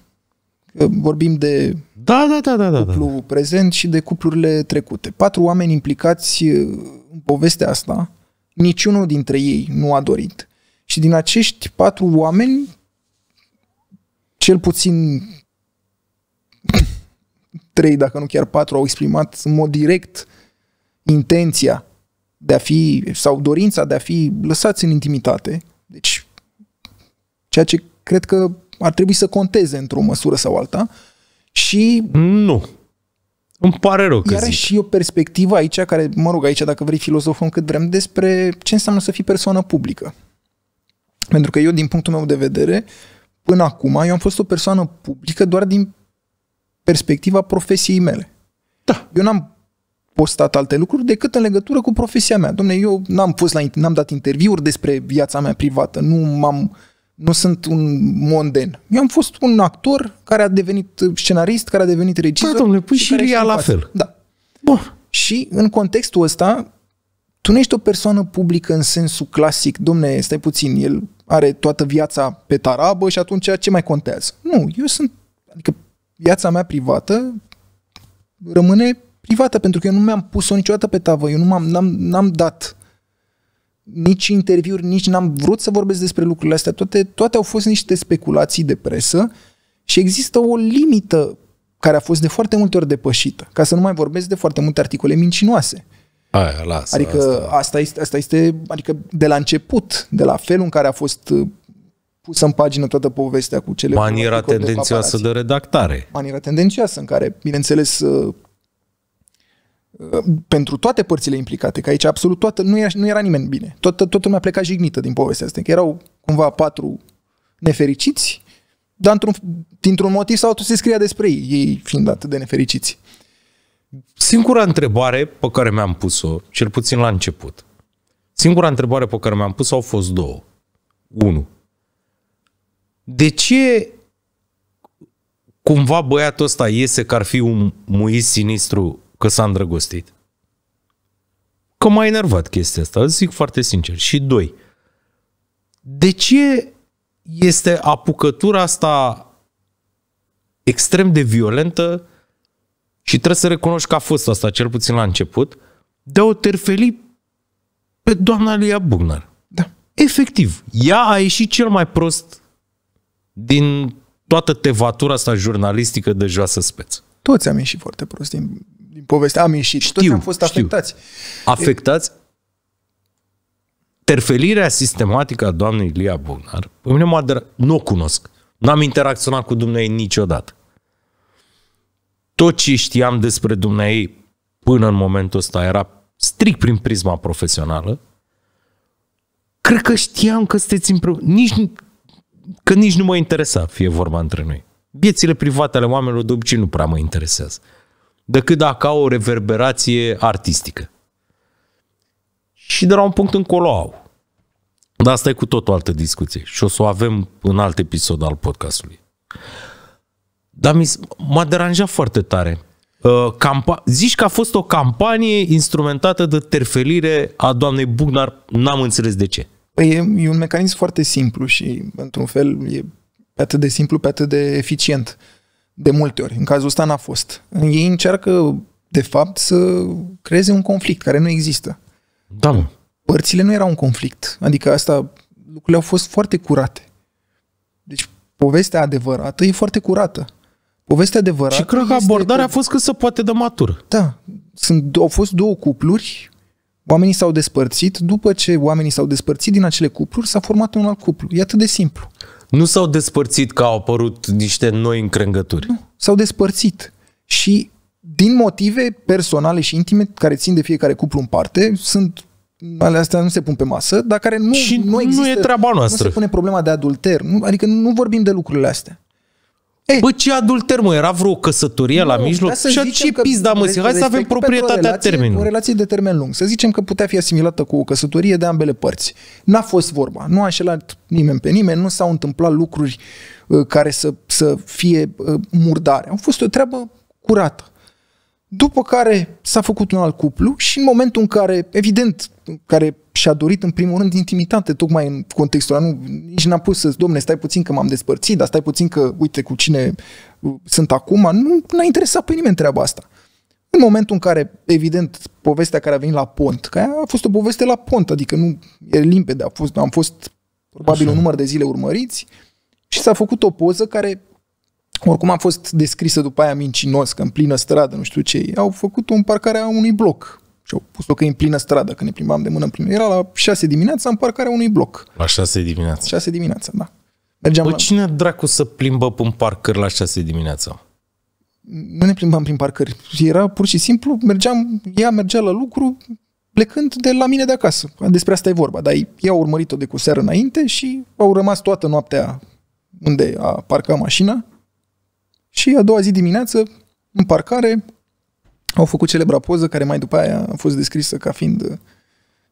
Speaker 1: Vorbim de da, da, da, da, da, da. cuplu da. prezent și de cuplurile trecute. Patru oameni implicați în povestea asta, niciunul dintre ei nu a dorit. Și din acești patru oameni, cel puțin trei, dacă nu chiar patru, au exprimat în mod direct intenția de a fi, sau dorința de a fi lăsați în intimitate. Deci, ceea ce cred că ar trebui să conteze într-o măsură sau alta și... Nu. Îmi pare rău că Iarăși și o perspectivă aici, care, mă rog, aici dacă vrei filozofăm cât vrem, despre ce înseamnă să fii persoană publică. Pentru că eu, din punctul meu de vedere, până acum, eu am fost o persoană publică doar din perspectiva profesiei mele. Da. Eu n-am postat alte lucruri decât în legătură cu profesia mea. Domne, eu n-am fost la, n-am dat interviuri despre viața mea privată, nu m-am nu sunt un monden. Eu am fost un actor care a devenit scenarist, care a devenit regizor. Da, domnule, pui și, și ea la față. fel. Da. Bun. Și în contextul ăsta, tu nu ești o persoană publică în sensul clasic, domne, stai puțin, el are toată viața pe tarabă și atunci ce mai contează? Nu, eu sunt, adică viața mea privată rămâne privată, pentru că eu nu mi-am pus-o niciodată pe tavă, eu nu m-am, n-am, n-am dat nici interviuri, nici n-am vrut să vorbesc despre lucrurile astea. Toate, toate au fost niște speculații de presă și există o limită care a fost de foarte multe ori depășită, ca să nu mai vorbesc de foarte multe articole mincinoase. Aia, lasă, adică asta. Asta, este, asta este, adică de la început, de la felul în care a fost uh, pusă în pagină toată povestea cu cele... Maniera tendențioasă
Speaker 2: de, de redactare.
Speaker 1: Maniera tendențioasă în care, bineînțeles, uh, pentru toate părțile implicate, că aici absolut toată, nu era, nu era nimeni bine. Toată, toată lumea pleca jignită din povestea asta, că erau cumva patru nefericiți, dar într-un, dintr-un motiv sau altul se scria despre ei, ei fiind atât de nefericiți.
Speaker 2: Singura întrebare pe care mi-am pus-o, cel puțin la început, singura întrebare pe care mi-am pus-o au fost două. Unu, de ce cumva băiatul ăsta iese că ar fi un muis sinistru că s-a îndrăgostit. Că m-a enervat chestia asta, zic foarte sincer. Și doi, de ce este apucătura asta extrem de violentă și trebuie să recunoști că a fost asta, cel puțin la început, de o terfeli pe doamna Lia Bugner. Da. Efectiv, ea a ieșit cel mai prost din toată tevatura asta jurnalistică de joasă speță.
Speaker 1: Toți am ieșit foarte prost din din poveste. Am ieșit știu, toți am fost știu. afectați.
Speaker 2: Afectați? Terfelirea sistematică a doamnei Lia Bognar, pe mine mă nu o cunosc. N-am interacționat cu dumneai niciodată. Tot ce știam despre dumneai până în momentul ăsta era strict prin prisma profesională. Cred că știam că sunteți împreună. Nici, că nici nu mă interesa, fie vorba între noi. Viețile private ale oamenilor de obicei nu prea mă interesează decât dacă au o reverberație artistică. Și de la un punct încolo au. Dar asta e cu tot o altă discuție și o să o avem în alt episod al podcastului. Dar mi, m-a deranjat foarte tare. Uh, campa- zici că a fost o campanie instrumentată de terfelire a doamnei Bugnar, n-am înțeles de ce.
Speaker 1: Păi e, e un mecanism foarte simplu și, într-un fel, e pe atât de simplu, pe atât de eficient. Uh, de multe ori. În cazul ăsta n-a fost. Ei încearcă, de fapt, să creeze un conflict care nu există. Da, mă. Părțile nu erau un conflict. Adică asta, lucrurile au fost foarte curate. Deci, povestea adevărată e foarte curată. Povestea adevărată... Și cred că abordarea a fost cât se poate de matură. Da. Sunt, au fost două cupluri, oamenii s-au despărțit, după ce oamenii s-au despărțit din acele cupluri, s-a format un alt cuplu. E atât de simplu.
Speaker 2: Nu s-au despărțit că au apărut niște noi încrengături. Nu,
Speaker 1: s-au despărțit. Și din motive personale și intime care țin de fiecare cuplu în parte, sunt ale astea nu se pun pe masă, dar care nu, și nu există. nu e treaba noastră. Nu se pune problema de adulter. Nu, adică nu vorbim de lucrurile astea.
Speaker 2: Ei. Bă, ce adulter, mă, era vreo căsătorie nu, la mijloc? Și ce pizda, mă, hai să avem proprietatea termenului. O
Speaker 1: relație de termen lung. Să zicem că putea fi asimilată cu o căsătorie de ambele părți. N-a fost vorba. Nu a înșelat nimeni pe nimeni, nu s-au întâmplat lucruri uh, care să, să fie uh, murdare. A fost o treabă curată. După care s-a făcut un alt cuplu și în momentul în care, evident, care și-a dorit în primul rând intimitate, tocmai în contextul ăla, nu, nici n-am pus să domne, stai puțin că m-am despărțit, dar stai puțin că uite cu cine uh, sunt acum, nu n-a interesat pe nimeni treaba asta. În momentul în care, evident, povestea care a venit la pont, că a fost o poveste la pont, adică nu e limpede, a fost, am fost probabil Așa. un număr de zile urmăriți și s-a făcut o poză care oricum a fost descrisă după aia mincinos, că în plină stradă, nu știu ce, au făcut o parcare a unui bloc. Și au pus-o că în plină stradă, când ne plimbam de mână în plină. Era la 6 dimineața parcarea unui bloc. La 6 dimineața. 6 dimineața, da. Mergeam Bă, la... cine dracu
Speaker 2: să plimbă în parcări la 6 dimineața?
Speaker 1: Nu ne plimbam prin parcări. Era pur și simplu, mergeam, ea mergea la lucru plecând de la mine de acasă. Despre asta e vorba. Dar ea a urmărit-o de cu seară înainte și au rămas toată noaptea unde a parcat mașina și a doua zi dimineață, în parcare, au făcut celebra poză care mai după aia a fost descrisă ca fiind uh,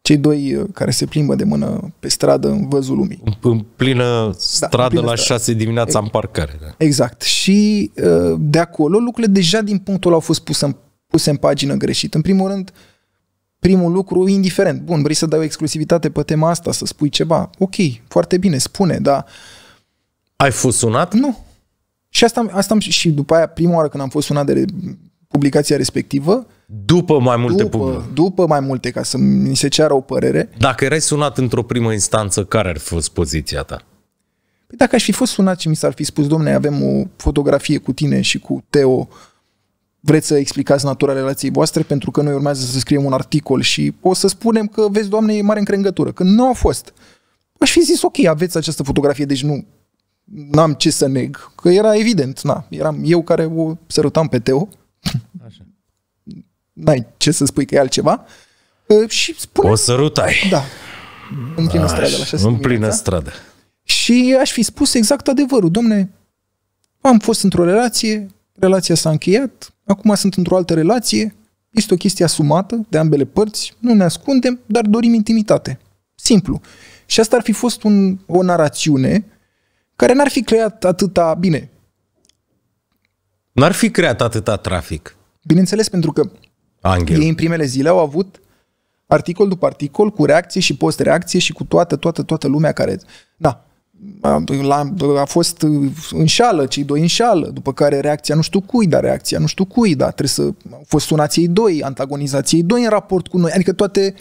Speaker 1: cei doi uh, care se plimbă de mână pe stradă în văzul lumii. În
Speaker 2: plină stradă da, în plină la stradă. 6 dimineața e, în parcare. Da.
Speaker 1: Exact. Și uh, de acolo lucrurile deja din punctul ăla au fost puse în, puse în pagină greșit. În primul rând, primul lucru, indiferent. Bun, vrei să dai o exclusivitate pe tema asta, să spui ceva. Ok, foarte bine, spune, dar... Ai fost sunat? Nu. Și asta, asta am, și după aia, prima oară când am fost sunat de publicația respectivă, după mai multe după, public. După mai multe, ca să mi se ceară o părere.
Speaker 2: Dacă erai sunat într-o primă instanță, care ar fi fost poziția ta?
Speaker 1: Păi dacă aș fi fost sunat și mi s-ar fi spus, domne, avem o fotografie cu tine și cu Teo, vreți să explicați natura relației voastre pentru că noi urmează să scriem un articol și o să spunem că, vezi, doamne, e mare încrengătură. Când nu a fost. Aș fi zis, ok, aveți această fotografie, deci nu n-am ce să neg, că era evident, na, eram eu care o sărutam pe Teo. Așa. N-ai ce să spui că e altceva. Și
Speaker 2: spune... O sărutai. Da. În plină stradă, Așa, În plină stradă.
Speaker 1: Și aș fi spus exact adevărul. Domne, am fost într-o relație, relația s-a încheiat, acum sunt într-o altă relație, este o chestie asumată de ambele părți, nu ne ascundem, dar dorim intimitate. Simplu. Și asta ar fi fost un, o narațiune care n-ar fi creat atâta, bine,
Speaker 2: N-ar fi creat atâta trafic.
Speaker 1: bineînțeles pentru că Angel. ei în primele zile au avut articol după articol, cu reacție și post-reacție și cu toată, toată, toată lumea care... Da, a, la, a fost înșală, cei doi înșală, după care reacția nu știu cui, dar reacția nu știu cui, da, trebuie să... Au fost sunați ei doi, antagonizații ei doi în raport cu noi, adică toate,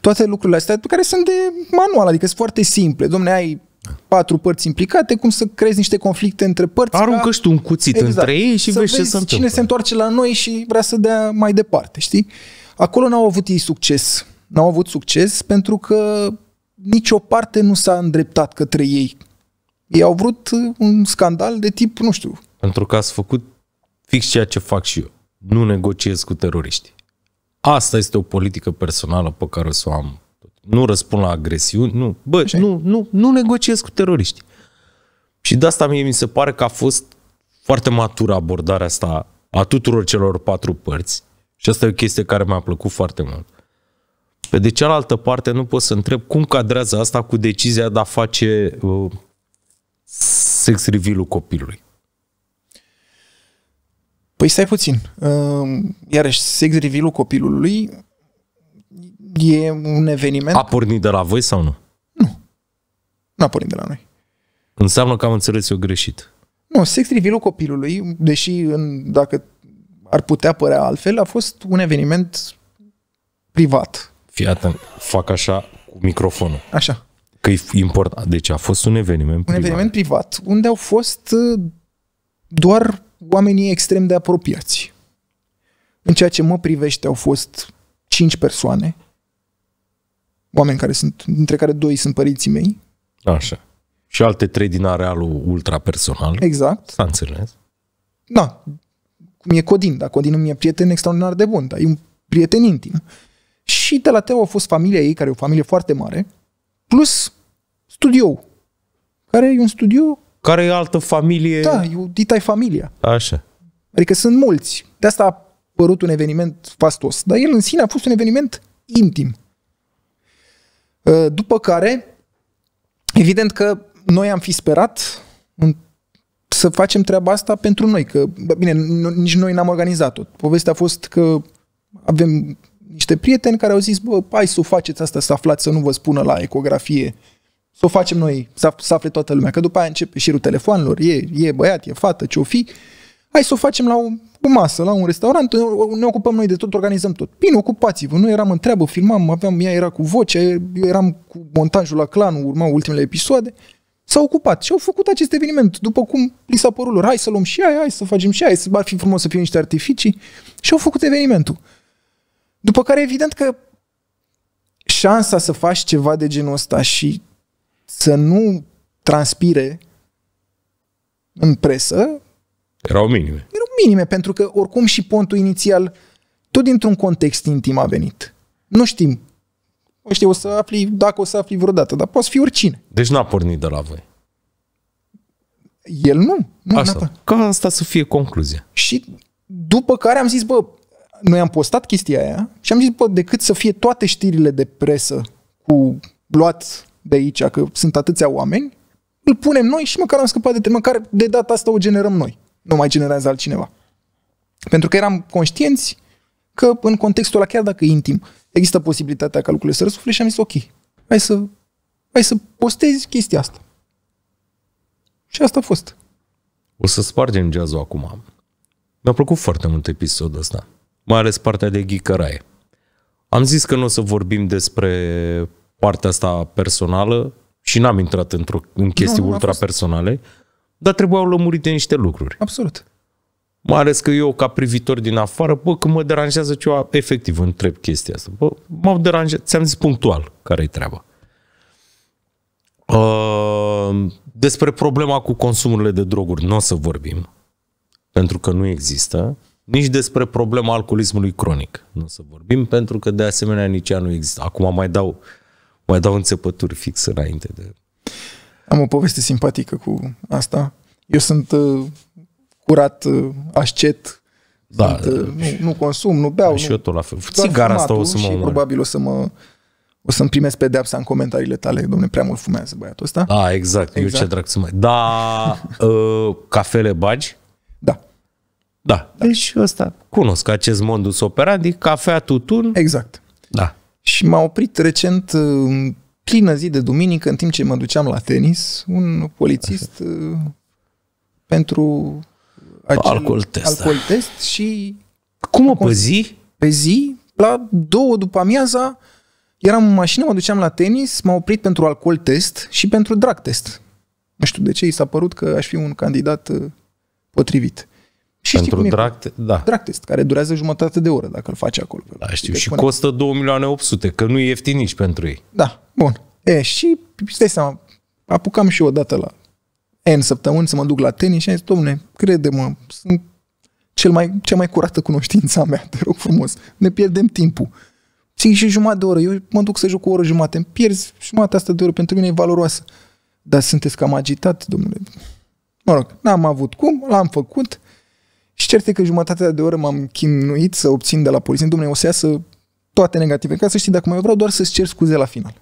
Speaker 1: toate lucrurile astea care sunt de manual, adică sunt foarte simple. Domne, ai patru părți implicate, cum să crezi niște conflicte între părți. Aruncă ca... un cuțit exact, între ei și să vezi, vezi ce se întâmplă. cine se întoarce la noi și vrea să dea mai departe, știi? Acolo n-au avut ei succes. N-au avut succes pentru că nicio parte nu s-a îndreptat către ei. Ei au vrut uh, un scandal de tip, nu știu...
Speaker 2: Pentru că ați făcut fix ceea ce fac și eu. Nu negociez cu teroriști. Asta este o politică personală pe care o să o am nu răspund la agresiuni, nu. Bă, Așa. nu, nu, nu negociez cu teroriști. Și de asta mie mi se pare că a fost foarte matură abordarea asta a tuturor celor patru părți. Și asta e o chestie care mi-a plăcut foarte mult. Pe de cealaltă parte, nu pot să întreb cum cadrează asta cu decizia de a face uh, sex
Speaker 1: reveal copilului. Păi stai puțin. Uh, iarăși, sex reveal copilului e un eveniment. A pornit
Speaker 2: de la voi sau nu? Nu.
Speaker 1: N-a pornit de la noi.
Speaker 2: Înseamnă că am înțeles eu greșit.
Speaker 1: Nu, sex reveal copilului, deși în, dacă ar putea părea altfel, a fost un eveniment privat.
Speaker 2: Fii atent, fac așa cu microfonul. Așa. Că e important. Deci a fost un eveniment un privat. Un
Speaker 1: eveniment privat unde au fost uh, doar oamenii extrem de apropiați. În ceea ce mă privește au fost cinci persoane oameni care sunt, dintre care doi sunt părinții mei.
Speaker 2: Așa. Și alte trei din arealul ultrapersonal.
Speaker 1: Exact. S-a înțeles. Da. Cum e Codin, da. Codin îmi e prieten extraordinar de bun, dar e un prieten intim. Și de la Teo a fost familia ei, care e o familie foarte mare, plus studio, care e un studio, Care e altă familie... Da, e o dita familia. Așa. Adică sunt mulți. De asta a părut un eveniment fastos. Dar el în sine a fost un eveniment intim. Uh, după care, evident că noi am fi sperat să facem treaba asta pentru noi, că, bine, nici noi n-am organizat-o. Povestea a fost că avem niște prieteni care au zis, bă, hai să o faceți asta, să aflați, să nu vă spună la ecografie, să o facem noi, să, să afle toată lumea, că după aia începe șirul telefonilor, e, e băiat, e fată, ce-o fi, hai să o facem la un o masă la un restaurant, ne ocupăm noi de tot, organizăm tot. Bine, ocupați-vă, noi eram în treabă, filmam, aveam, ea era cu voce, eu eram cu montajul la clan, urmau ultimele episoade, s-au ocupat și au făcut acest eveniment, după cum li s-a părut lor, hai să luăm și aia, hai să facem și aia, ar fi frumos să fie niște artificii și au făcut evenimentul. După care, evident că șansa să faci ceva de genul ăsta și să nu transpire în presă
Speaker 2: erau minime
Speaker 1: minime, pentru că oricum și pontul inițial tot dintr-un context intim a venit. Nu știm. Nu știu, o să afli, dacă o să afli vreodată, dar poți fi oricine.
Speaker 2: Deci n-a pornit de la voi.
Speaker 1: El nu. nu asta. Ca asta să fie concluzia. Și după care am zis, bă, noi am postat chestia aia și am zis, bă, decât să fie toate știrile de presă cu luat de aici, că sunt atâția oameni, îl punem noi și măcar am scăpat de măcar de data asta o generăm noi nu mai generează altcineva. Pentru că eram conștienți că în contextul ăla, chiar dacă e intim, există posibilitatea ca lucrurile să răsufle și am zis ok, hai să, hai să postezi chestia asta. Și asta a fost.
Speaker 2: O să spargem jazzul acum. Mi-a plăcut foarte mult episodul ăsta. Mai ales partea de ghicăraie. Am zis că nu o să vorbim despre partea asta personală și n-am intrat într-o, în chestii nu, ultra personale dar trebuiau lămurite niște lucruri. Absolut. Mai ales că eu, ca privitor din afară, bă, când mă deranjează ceva, efectiv întreb chestia asta. Bă, m-au deranjat, ți-am zis punctual care-i treaba. Uh, despre problema cu consumurile de droguri nu o să vorbim, pentru că nu există. Nici despre problema alcoolismului cronic nu o să vorbim, pentru că de asemenea nici ea nu există. Acum mai dau, mai dau înțepături fix înainte de
Speaker 1: am o poveste simpatică cu asta. Eu sunt uh, curat, uh, ascet, da, sunt, uh, nu, nu consum, nu beau. Și nu, eu tot la fel. Țigara asta o să mă probabil o să mă o să-mi primesc pedeapsa în comentariile tale, domne, prea mult fumează băiatul ăsta.
Speaker 2: Da, exact, exact. eu ce exact. drag să mai... Da, uh, cafele bagi? Da. Da, deci ăsta, cunosc acest modus operandi, cafea, tutun. Exact. Da.
Speaker 1: Și m-a oprit recent uh, plină zi de duminică, în timp ce mă duceam la tenis, un polițist uh, pentru acel alcool test, da. alcool test și... Cum o pe zi? Pe zi, la două după amiaza, eram în mașină, mă duceam la tenis, m-a oprit pentru alcool test și pentru drag test. Nu știu de ce, i s-a părut că aș fi un candidat uh, potrivit. Și Pentru drag, da. drag test, care durează jumătate de oră dacă îl faci acolo.
Speaker 2: Da, știu. Deci și costă 2 milioane 800, că nu e ieftin nici pentru ei.
Speaker 1: Da, bun. E, și stai seama, apucam și odată la N săptămâni să mă duc la tenis și am zis, domne, crede-mă, sunt cel mai, cea mai curată cunoștința mea, te rog frumos, ne pierdem timpul. Și și jumătate de oră, eu mă duc să joc o oră jumate, îmi pierzi jumătatea asta de oră, pentru mine e valoroasă. Dar sunteți cam agitat, domnule. Mă rog, n-am avut cum, l-am făcut, și cert că jumătatea de oră m-am chinuit să obțin de la poliție, domnule, o să iasă toate negative, ca să știi dacă mai vreau doar să-ți cer scuze la final.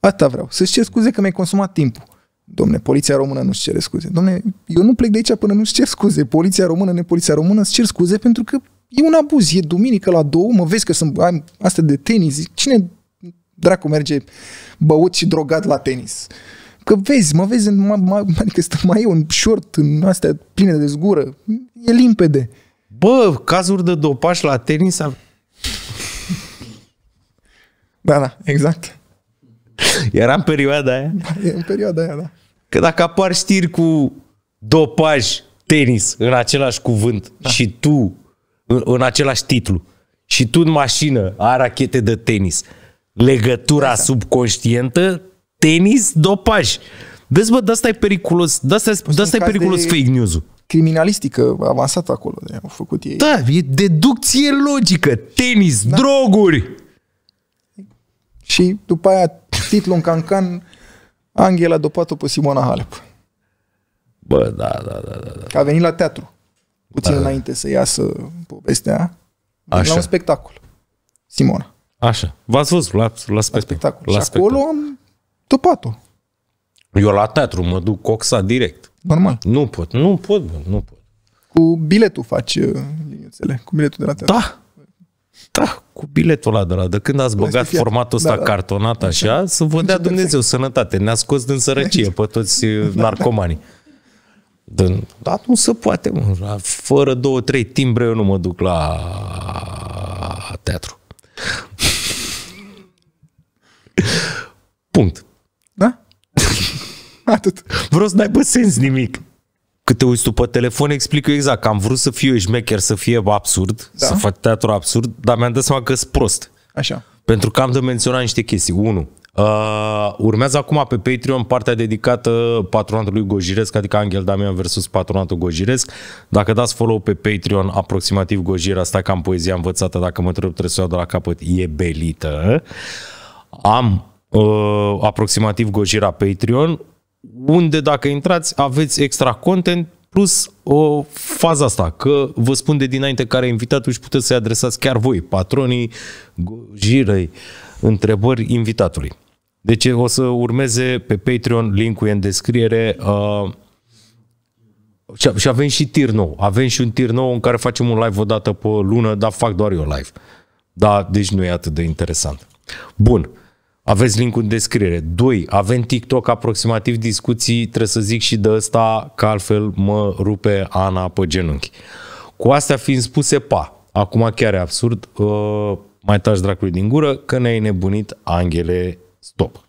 Speaker 1: Asta vreau, să-ți cer scuze că mi-ai consumat timpul. Domne, poliția română nu ți cere scuze. Domne, eu nu plec de aici până nu ți cer scuze. Poliția română, ne poliția română, îți cer scuze pentru că e un abuz. E duminică la două, mă vezi că sunt am astea de tenis. Cine dracu merge băut și drogat la tenis? Că vezi, mă vezi, în, mă, adică stă mai eu în short, în astea pline de zgură. E limpede. Bă, cazuri de dopaj la tenis... A... da, da, exact.
Speaker 2: Era în perioada aia? Da,
Speaker 1: e în perioada aia, da.
Speaker 2: Că dacă apar știri cu dopaj, tenis, în același cuvânt da. și tu, în, în același titlu, și tu în mașină ai rachete de tenis, legătura da. subconștientă tenis, dopaj. Vezi, bă, de-asta e periculos, de-asta, de-asta e periculos de... fake
Speaker 1: news-ul criminalistică avansată acolo. De au făcut ei. Da, e deducție logică. Tenis, da. droguri. Și după aia, titlul în cancan, Angela dopat-o pe Simona Halep.
Speaker 2: Bă, da, da, da, da.
Speaker 1: Că a venit la teatru. Puțin da, înainte să iasă povestea. Așa. La un spectacol. Simona.
Speaker 2: Așa. V-ați văzut la, la spectacol. La spectacol. La spectacol. Și acolo
Speaker 1: am tăpat-o.
Speaker 2: Eu la teatru mă duc coxa direct. Normal. Nu
Speaker 1: pot, nu pot, bă, nu pot. Cu biletul faci uh, liniuțele, cu biletul de la teatru. Da,
Speaker 2: da, cu biletul ăla de la, de când ați băgat formatul ăsta da, da. cartonat așa, da. să vă dea Dumnezeu sănătate. Ne-a scos din sărăcie pe toți uh, da, da, narcomanii. Da. Dar nu se poate, mă. Fără două, trei timbre eu nu mă duc la teatru. Punct. Atât. Vreau să n bă sens nimic. Cât te uiți tu pe telefon, eu exact că am vrut să fiu șmecher, să fie absurd, da. să fac teatru absurd, dar mi-am dat seama că sunt prost. Așa. Pentru că am de menționat niște chestii. Unu, Uh, urmează acum pe Patreon partea dedicată patronatului Gojiresc, adică Angel Damian versus patronatul Gojiresc. Dacă dați follow pe Patreon, aproximativ Gojir, asta cam poezia învățată, dacă mă întreb trebuie să o iau de la capăt, e belită. Am uh, aproximativ Gojira Patreon, unde dacă intrați aveți extra content plus o fază asta, că vă spun de dinainte care invitatul și puteți să-i adresați chiar voi, patronii jirei, întrebări invitatului. Deci o să urmeze pe Patreon, linkul e în descriere. Uh, și avem și tir nou. Avem și un tir nou în care facem un live o dată pe lună, dar fac doar eu live. Da, deci nu e atât de interesant. Bun. Aveți linkul în descriere. 2. Avem TikTok aproximativ discuții, trebuie să zic și de ăsta, că altfel mă rupe Ana pe genunchi. Cu astea fiind spuse, pa! Acum chiar e absurd, uh, mai taci dracului din gură că ne-ai nebunit Angele, Stop.